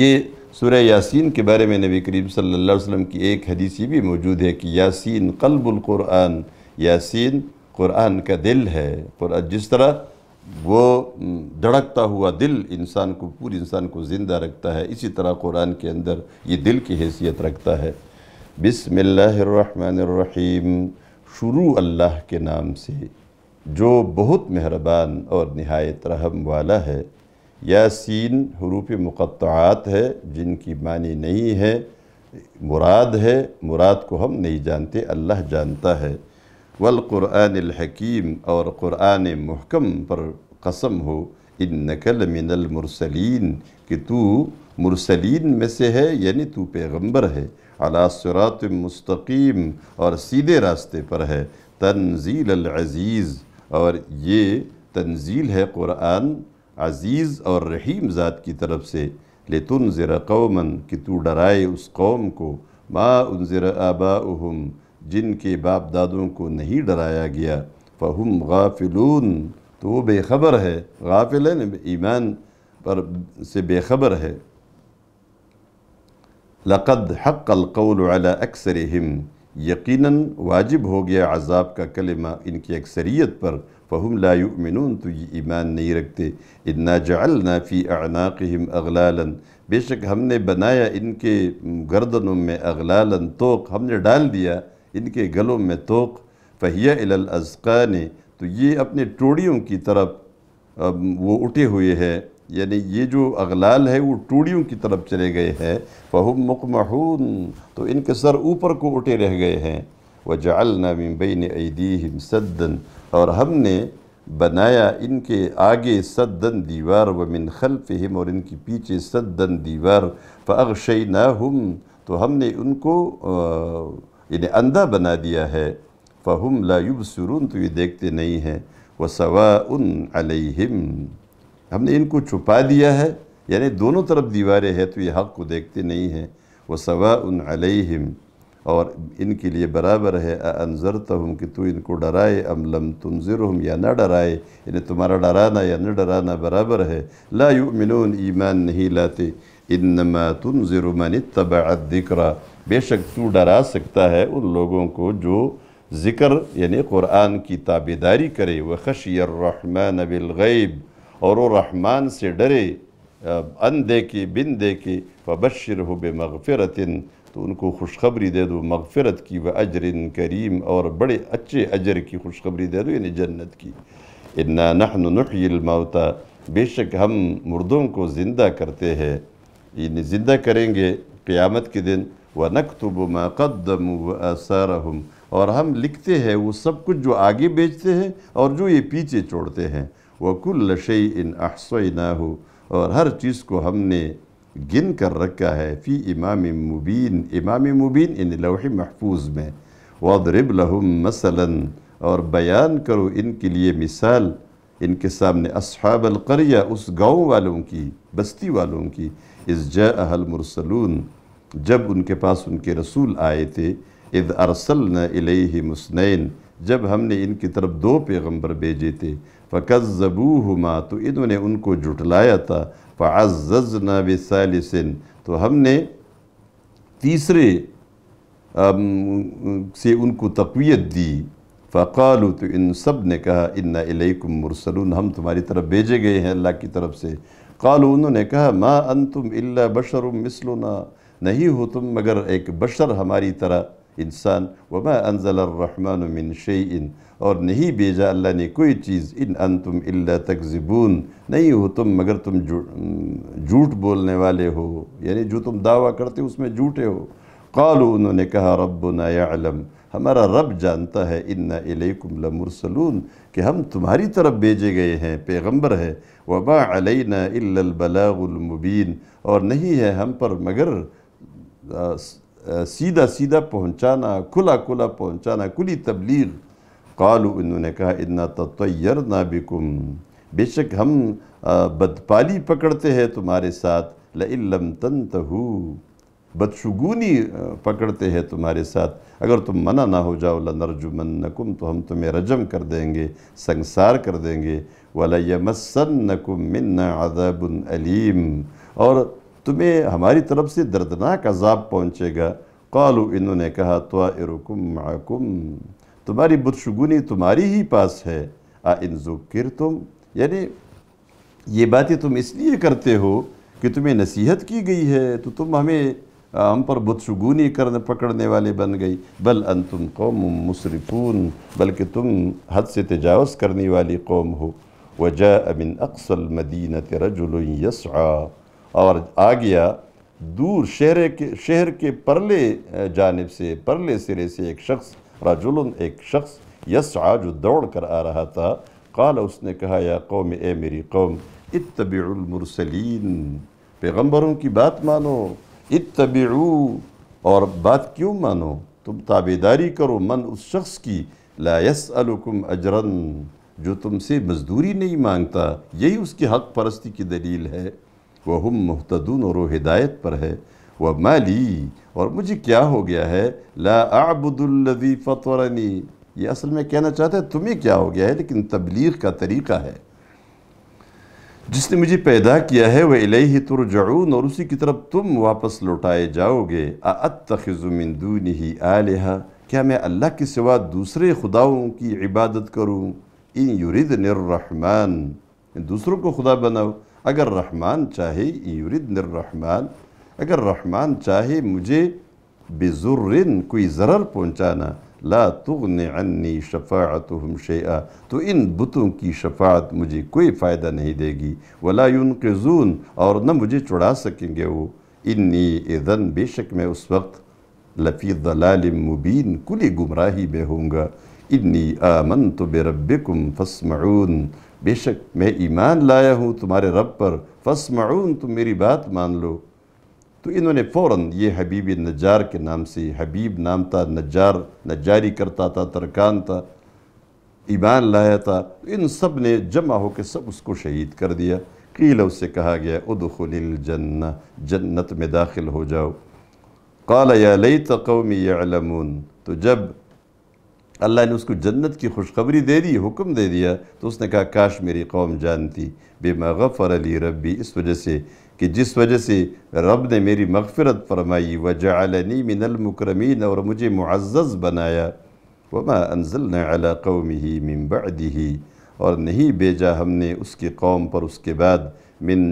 یہ سورہ یاسین کے بارے میں نبی کریم صلی اللہ علیہ وسلم کی ایک حدیثی بھی موجود ہے کہ یاسین قلب القرآن یاسین قرآن کا دل ہے جس طرح وہ دھڑکتا ہوا دل انسان کو پوری انسان کو زندہ رکھتا ہے اسی طرح قرآن کے اندر یہ دل کی حیثیت رکھتا ہے بسم اللہ الرحمن الرحیم شروع اللہ کے نام سے جو بہت مہربان اور نہایت رحم والا ہے یاسین حروف مقطعات ہے جن کی معنی نہیں ہے مراد ہے مراد کو ہم نہیں جانتے اللہ جانتا ہے والقرآن الحکیم اور قرآن محکم پر قسم ہو انکا لمن المرسلین کہ تو مرسلین میں سے ہے یعنی تو پیغمبر ہے صراط مستقیم اور سیدھے راستے پر ہے تنزیل العزیز اور یہ تنزیل ہے قرآن عزیز اور رحیم ذات کی طرف سے لِتُنزِرَ قَوْمًا کہ تو ڈرائے اس قوم کو ما اُنزِرَ آبَاؤُهُمْ جن کے باپ دادوں کو نہیں ڈرایا گیا فہم غافلون تو وہ بے خبر ہے غافل ہے یعنی ایمان پر سے بے خبر ہے لقد حق القول على اکثرهم یقیناً واجب ہو گیا عذاب کا کلمہ ان کی اکثریت پر فہم لا یؤمنون تو یہ ایمان نہیں رکھتے انا جعلنا فی اعناقهم اغلالا بے شک ہم نے بنایا ان کے گردنوں میں اغلالا توق ہم نے ڈال دیا ان کے گلوں میں توق فہیہ الازقی تو یہ اپنے ٹوڑیوں کی طرف وہ اٹھے ہوئے ہے یعنی یہ جو اغلال ہے وہ ٹوڑیوں کی طرف چلے گئے ہیں فہم مُقْمَحُونَ تو ان کے سر اوپر کو اٹھے رہ گئے ہیں وَجَعَلْنَا مِن بَيْنِ عَيْدِيهِمْ سَدًّا اور ہم نے بنایا ان کے آگے سدن دیوار ومن منخل اور ان کی پیچھے سدن دیوار فَأَغْشَيْنَاهُمْ تو ہم نے ان کو انہیں یعنی اندھا بنا دیا ہے فہم لَا يُبْسُرُونَ تو یہ دیکھتے نہیں ہیں وَسَوَاءٌ عَلَيْهِمْ ہم نے ان کو چھپا دیا ہے یعنی دونوں طرف دیوارے ہیں تو یہ حق کو دیکھتے نہیں ہیں وَسَوَاءٌ عَلَيْهِمْ اور ان کے لیے برابر ہے انضر کہ تو ان کو ڈرائے اَمْ لَمْ تُنزِرُهُمْ یا نہ ڈرائے یعنی تمہارا ڈرانا یا نہ ڈرانا برابر ہے لَا يُؤْمِنُونَ ایمان نہیں لاتے ان نما تم ذرمانی تبعت بے شک تو ڈرا سکتا ہے ان لوگوں کو جو ذکر یعنی قرآن کی تابداری کرے وَخَشِيَ الرَّحْمَنَ بِالْغَيْبِ اور وہ رحمان سے ڈرے ان دے کے بن دے کے فَبَشِّرْهُ ہو بے تو ان کو خوشخبری دے دو مغفرت کی وَأَجْرٍ اجراً کریم اور بڑے اچھے اجر کی خوشخبری دے دو یعنی جنت کی نَحْنُ نُحْيِ نہ بے شک ہم مردوں کو زندہ کرتے ہیں یعنی زندہ کریں گے قیامت کے دن وَنَكْتُبُ مَا قَدَّمُ و اور ہم لکھتے ہیں وہ سب کچھ جو آگے بیچتے ہیں اور جو یہ پیچھے چھوڑتے ہیں وَكُلَّ شَيْءٍ أَحْصَيْنَاهُ اور ہر چیز کو ہم نے گن کر رکھا ہے فی امام مبین امام مبین ان لوح محفوظ میں لَهُمْ مَثَلًا اور بیان کرو ان کے لیے مثال ان کے سامنے اصحاب القریہ اس گاؤں والوں کی بستی والوں کی اس جاء اہل جب ان کے پاس ان کے رسول آئے تھے اِذْ اَرْسَلْنَا إِلَيْهِ مُسْنَيْن مسنین جب ہم نے ان کی طرف دو پیغمبر بھیجے تھے فَقَذَّبُوهُمَا تو انہوں نے ان کو جھٹلایا تھا فَعَزَّزْنَا بِسَالِسِن تو ہم نے تیسرے سے ان کو تقویت دی فَقَالُوا تو ان سب نے کہا اِنَّا إِلَيْكُمْ مُرْسَلُونَ ہم تمہاری طرف بھیجے گئے ہیں اللہ کی طرف سے قالو انہوں نے کہا مَا أَنتُمْ إِلَّا اللہ مِثْلُنَا نہیں ہو تم مگر ایک بشر ہماری طرح انسان وما انزل الرحمن من شیئن اور نہیں بیجا اللہ نے کوئی چیز ان انتم الا اللہ تک زبون نہیں ہو تم مگر تم جھوٹ بولنے والے ہو یعنی جو تم دعویٰ کرتے ہو اس میں جھوٹے ہو قالو انہوں نے کہا ربنا یعلم ہمارا رب جانتا ہے ان الیکم لمرسلون کہ ہم تمہاری طرف بھیجے گئے ہیں پیغمبر ہے عَلَيْنَا إِلَّا الْبَلَاغُ المبین اور نہیں ہے ہم پر مگر سیدھا سیدھا پہنچانا کھلا کھلا پہنچانا کھلی تبلیغ قالو انہوں نے کہا انا تطیرنا بکم بے شک ہم بدپالی پکڑتے ہیں تمہارے ساتھ لم تنتہو بدشگونی پکڑتے ہیں تمہارے ساتھ اگر تم منع نہ ہو جاؤ لنرجمنکم تو ہم تمہیں رجم کر دیں گے سنگسار کر دیں گے وَلَيَمَسَّنَّكُم مِّنَّ عَذَابٌ عَلِيمٌ اور تمہیں ہماری طرف سے دردناک عذاب پہنچے گا قالو انہوں نے کہا توائرکم معکم تمہاری بدشگونی تمہاری ہی پاس ہے آ ان تم یعنی یہ باتیں تم اس لیے کرتے ہو کہ تمہیں نصیحت کی گئی ہے تو تم ہمیں ہم پر بدشگونی کرنے پکڑنے والے بن گئی بل انتم قوم مصرفون بلکہ تم حد سے تجاوز کرنے والی قوم ہو وجاء من امن اقسل رجل ترجلوئس اور آ گیا دور شہر کے شہر کے پرلے جانب سے پرلے سرے سے ایک شخص رجلن ایک شخص یسعا جو دوڑ کر آ رہا تھا قال اس نے کہا یا قوم اے میری قوم اتبعو المرسلین پیغمبروں کی بات مانو اتبعو اور بات کیوں مانو تم تابیداری کرو من اس شخص کی لا يسألكم اجرن جو تم سے مزدوری نہیں مانگتا یہی اس کی حق پرستی کی دلیل ہے وہ ہم محتدون اور وہ ہدایت پر ہے وہ مالی اور مجھے کیا ہو گیا ہے لا الَّذِي فَطْوَرَنِي یہ اصل میں کہنا چاہتا ہے تمہیں کیا ہو گیا ہے لیکن تبلیغ کا طریقہ ہے جس نے مجھے پیدا کیا ہے وہ تُرْجَعُونَ اور اسی کی طرف تم واپس لوٹائے جاؤ گے مِن دُونِهِ آلِهَا کیا میں اللہ کے سوا دوسرے خداؤں کی عبادت کروں ان الرَّحْمَان دوسروں کو خدا بناؤ اگر رحمان چاہے ایور رحمان اگر رحمان چاہے مجھے بزرن کوئی ضرر پہنچانا لا تغن عنی شفاعتهم شیئا تو ان بتوں کی شفاعت مجھے کوئی فائدہ نہیں دے گی ولا ینقذون اور نہ مجھے چڑا سکیں گے وہ انی اذن بے شک میں اس وقت لفی ضلال مبین کلی گمراہی میں ہوں گا انی آمنت بربکم فاسمعون بے شک میں ایمان لایا ہوں تمہارے رب پر فس تم میری بات مان لو تو انہوں نے فوراً یہ حبیب نجار کے نام سے حبیب نام تھا نجار نجاری کرتا تھا ترکان تھا ایمان لایا تھا ان سب نے جمع ہو کے سب اس کو شہید کر دیا قیلہ اسے کہا گیا جنت میں داخل ہو جاؤ قَالَ یا لَيْتَ قَوْمِ يَعْلَمُونَ تو جب اللہ نے اس کو جنت کی خوشخبری دے دی حکم دے دیا تو اس نے کہا کاش میری قوم جانتی بے مغفر علی ربی اس وجہ سے کہ جس وجہ سے رب نے میری مغفرت فرمائی وجعلنی من المکرمین اور مجھے معزز بنایا وما انزلنا علی علا من ہی اور نہیں بیجا ہم نے اس کی قوم پر اس کے بعد من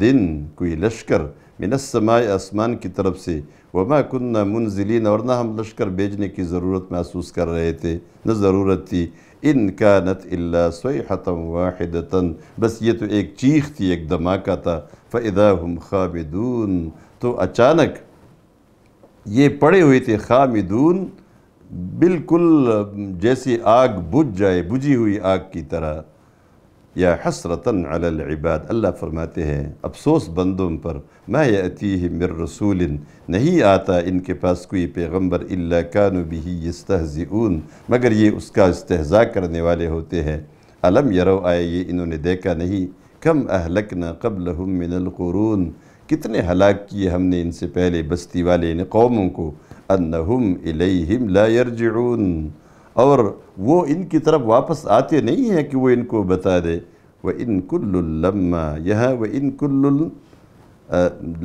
دن کوئی لشکر من السماء آسمان کی طرف سے وما کننا منزلین اور نہ ہم لشکر بیجنے کی ضرورت محسوس کر رہے تھے نہ ضرورت تھی ان کانت اللہ ستم و بس یہ تو ایک چیخ تھی ایک دماکہ تھا فَإِذَا هُمْ خَابِدُونَ تو اچانک یہ پڑے ہوئے تھے خامدون بالکل جیسی آگ بجھ جائے بجھی ہوئی آگ کی طرح یا حسرتن علی العباد اللہ فرماتے ہیں افسوس بندوں پر ما یعطیہ من رسول نہیں آتا ان کے پاس کوئی پیغمبر الا کانو بہی یستہزئون مگر یہ اس کا استہزا کرنے والے ہوتے ہیں علم یرو آئے یہ انہوں نے دیکھا نہیں کم اہلکنا قبلہم من القرون کتنے ہلاک کیے ہم نے ان سے پہلے بستی والے ان قوموں کو انہم الیہم لا یرجعون اور وہ ان کی طرف واپس آتے نہیں ہیں کہ وہ ان کو بتا دے وہ ان کلاں یہاں وہ ان کلََََََََََ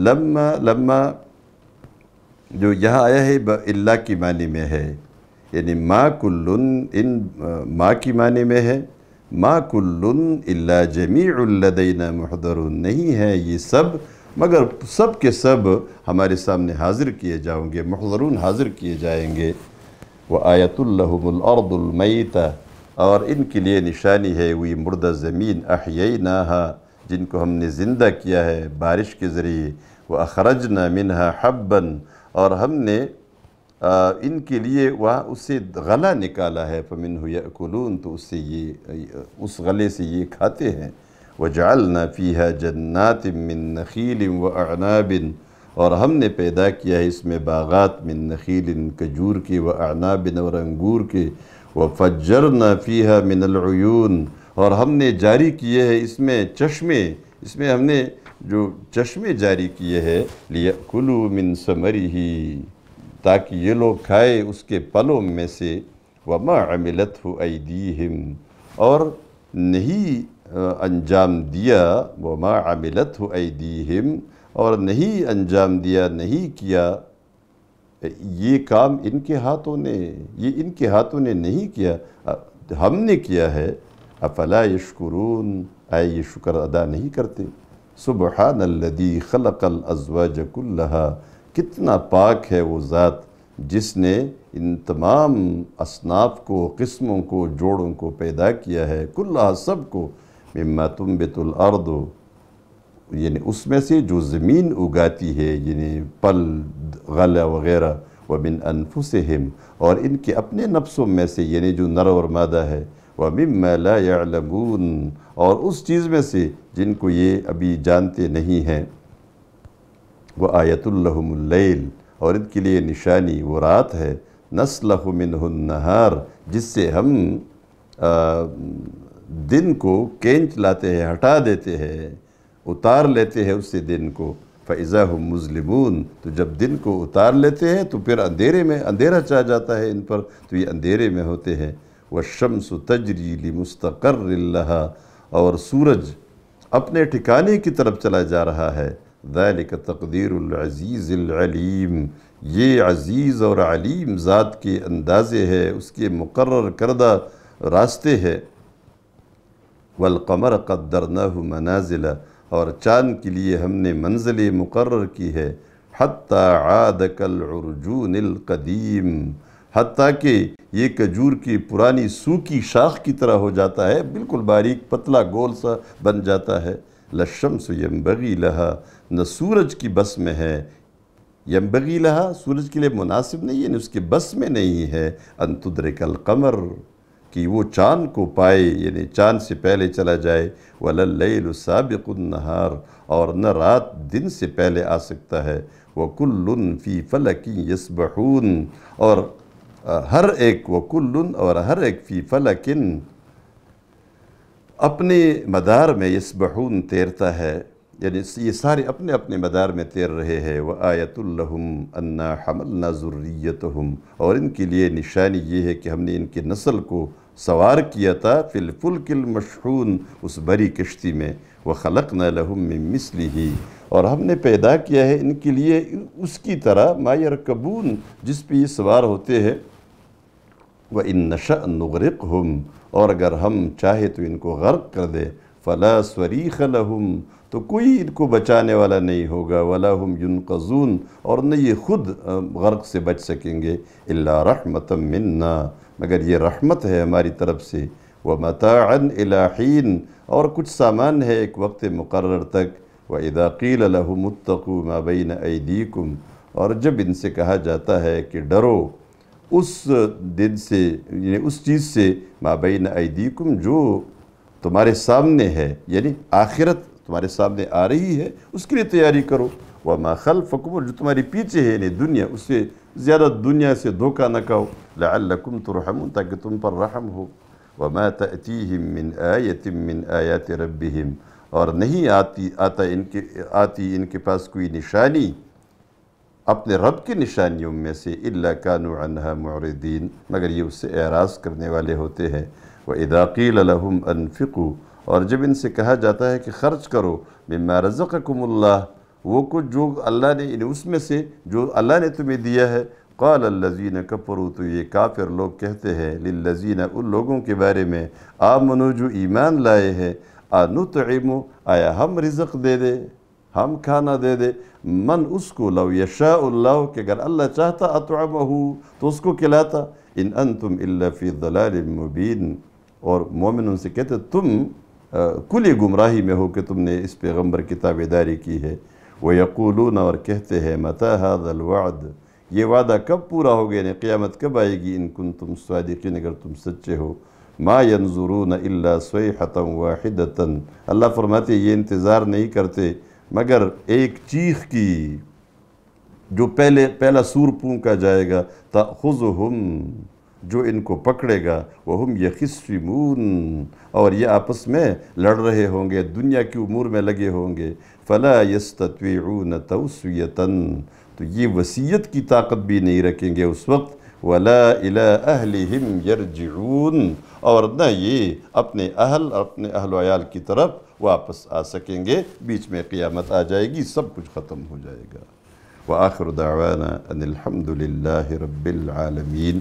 لَمَّا جو یہاں آیا ہے اللہ کی معنی میں ہے یعنی مَا کلََََََََََََ ان مَا کی معنی میں ہے ماں إِلَّا اللہ جمیالدین محدر نہیں ہے یہ سب مگر سب کے سب ہمارے سامنے حاضر کیے جاؤں گے محضرون حاضر کیے جائیں گے وآیت آیت الارض المیتہ اور ان کے لیے نشانی ہے وہی مردہ زمین احییناہا جن کو ہم نے زندہ کیا ہے بارش کے ذریعے وہ اخرج منہا ہبن اور ہم نے ان کے لیے وہاں اسے غلہ نکالا ہے پمن یأکلون تو اس سے یہ اس غلے سے یہ کھاتے ہیں وَجَعَلْنَا فِيهَا جَنَّاتٍ مِّن نَخِيلٍ نخیل و اور ہم نے پیدا کیا ہے اس میں باغات من نخیل کجور کے و اعناب نور و رنگور کے وہ فجر نہ من العیون اور ہم نے جاری کیے ہے اس میں چشمے اس میں ہم نے جو چشمے جاری کیے ہیں لِيَأْكُلُوا مِن من سمری ہی تاکہ یہ لوگ کھائے اس کے پلوں میں سے وَمَا عَمِلَتْهُ ہو اور نہیں انجام دیا وَمَا عَمِلَتْهُ ہو اور نہیں انجام دیا نہیں کیا یہ کام ان کے ہاتھوں نے یہ ان کے ہاتھوں نے نہیں کیا ہم نے کیا ہے افلا یشکرون آئے یہ شکر ادا نہیں کرتے سبحان اللذی خلق الازواج کلہا کتنا پاک ہے وہ ذات جس نے ان تمام اصناف کو قسموں کو جوڑوں کو پیدا کیا ہے کلہا سب کو مما تنبت الارض یعنی اس میں سے جو زمین اگاتی ہے یعنی پل غلہ وغیرہ وَمِنْ أَنفُسِهِمْ اور ان کے اپنے نفسوں میں سے یعنی جو نر اور مادہ ہے وَمِمَّا لَا يَعْلَمُونَ اور اس چیز میں سے جن کو یہ ابھی جانتے نہیں ہیں وہ آیت الحم ان کے لیے نشانی وہ رات ہے نسل النہار جس سے ہم دن کو کینچ لاتے ہیں ہٹا دیتے ہیں اتار لیتے ہیں اسی دن کو هُمْ مُزْلِمُونَ تو جب دن کو اتار لیتے ہیں تو پھر اندھیرے میں اندھیرا چاہ جاتا ہے ان پر تو یہ اندھیرے میں ہوتے ہیں وَالشَّمْسُ تَجْرِي لِمُسْتَقَرِّ اللَّهَ اور سورج اپنے ٹھکانے کی طرف چلا جا رہا ہے ذَلِكَ تقدیر العزیز العلیم یہ عزیز اور علیم ذات کے اندازے ہے اس کے مقرر کردہ راستے ہے وَالْقَمَرَ قَدَّرْنَاهُ مَنَازِلَ اور چاند کے لیے ہم نے منزل مقرر کی ہے حتیٰ عادک العرجون القدیم حتیٰ کہ یہ کجور کی پرانی سوکی شاخ کی طرح ہو جاتا ہے بالکل باریک پتلا گول سا بن جاتا ہے لشمس یمبغی لہا نہ سورج کی بس میں ہے یمبغی لہا سورج کے لیے مناسب نہیں ہے یعنی نہ اس کے بس میں نہیں ہے ان تدرک القمر کہ وہ چاند کو پائے یعنی چاند سے پہلے چلا جائے وَلَلَّيْلُ سَابِقُ النَّهَارِ اور نہ رات دن سے پہلے آ سکتا ہے وَكُلُّن فِي فَلَكِ يَسْبَحُونَ اور ہر ایک وَكُلُّن اور ہر ایک فی فَلَكِن اپنے مدار میں یسبہ تیرتا ہے یعنی یہ سارے اپنے اپنے مدار میں تیر رہے ہیں وہ آیت أَنَّا حَمَلْنَا حم اور ان کے لیے نشانی یہ ہے کہ ہم نے ان کے نسل کو سوار کیا تھا فی الفلک المشحون اس بری کشتی میں وَخَلَقْنَا لَهُمْ نہ مِسْلِهِ اور ہم نے پیدا کیا ہے ان کے لیے اس کی طرح مَا يَرْكَبُونَ جس پہ یہ سوار ہوتے ہیں وَإِن نَشَأْ نُغْرِقْهُمْ اور اگر ہم چاہے تو ان کو غرق کر دے فَلَا فلاں لَهُمْ تو کوئی ان کو بچانے والا نہیں ہوگا وَلَا هُمْ يُنْقَزُونَ اور نہ یہ خود غرق سے بچ سکیں گے رَحْمَةً مِنَّا مگر یہ رحمت ہے ہماری طرف سے وَمَتَاعًا متعین علاقین اور کچھ سامان ہے ایک وقت مقرر تک وَإِذَا قِيلَ لَهُمُ اتَّقُوا مَا بَيْنَ أَيْدِيكُمْ اور جب ان سے کہا جاتا ہے کہ ڈرو اس دن سے یعنی اس چیز سے مَا بَيْنَ أَيْدِيكُمْ جو تمہارے سامنے ہے یعنی آخرت تمہارے سامنے آ رہی ہے اس کے لیے تیاری کرو وَمَا ماخل جو تمہارے پیچھے ہے یعنی دنیا اس سے زیادہ دنیا سے دھوکہ نہ کہو لعلکم ترحمون تاکہ تم پر رحم ہو وما تأتیہم من آیت من آیات ربہم اور نہیں آتی آتا ان کے آتی ان کے پاس کوئی نشانی اپنے رب کے نشانیوں میں سے اللہ کانو الحمر معردین مگر یہ اس سے اعراض کرنے والے ہوتے ہیں وَإِذَا قِيلَ لَهُمْ أَنفِقُوا اور جب ان سے کہا جاتا ہے کہ خرچ کرو مِمَّا رَزَقَكُمُ اللَّهِ اللہ وہ کچھ جو اللہ نے یعنی اس میں سے جو اللہ نے تمہیں دیا ہے قال الزین کپرو تو یہ کافر لوگ کہتے ہیں للذین ان لوگوں کے بارے میں آمنو جو ایمان لائے ہیں آنو تعیمو آیا ہم رزق دے دے ہم کھانا دے دے من اس کو لو یشاء اللہ کہ اگر اللہ چاہتا اطوامہ تو اس کو کلاتا ان انتم الا فی ضلال مبین اور مومن ان سے کہتے تم کلی گمراہی میں ہو کہ تم نے اس پیغمبر کتاب داری کی ہے وہ یقول اور کہتے ہیں متحد الواد یہ وعدہ کب پورا ہوگا یعنی قیامت کب آئے گی ان کن تم اگر تم سچے ہو ما انضرون إِلَّا ستم وَاحِدَةً اللہ ہیں یہ انتظار نہیں کرتے مگر ایک چیخ کی جو پہلے پہلا سور پونکا جائے گا جو ان کو پکڑے گا وہ ہم اور یہ آپس میں لڑ رہے ہوں گے دنیا کی امور میں لگے ہوں گے تو یہ وسیعت کی طاقت بھی نہیں رکھیں گے اس وقت ولا أَهْلِهِمْ يَرْجِعُونَ اور نہ یہ اپنے اہل اور اپنے اہل و عیال کی طرف واپس آ سکیں گے بیچ میں قیامت آ جائے گی سب کچھ ختم ہو جائے گا دَعْوَانَا أَنِ الْحَمْدُ لِلَّهِ رب العالمین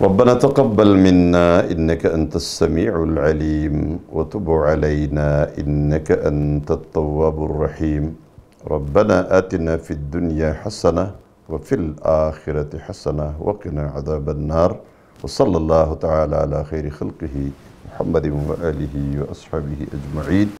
ربنا تقبل منا إنك أنت السميع العليم وتب علينا إنك أنت التواب الرحيم ربنا آتنا في الدنيا حسنة وفي الآخرة حسنة وقنا عذاب النار وصلى الله تعالى على خير خلقه محمد وآله وأصحابه أجمعين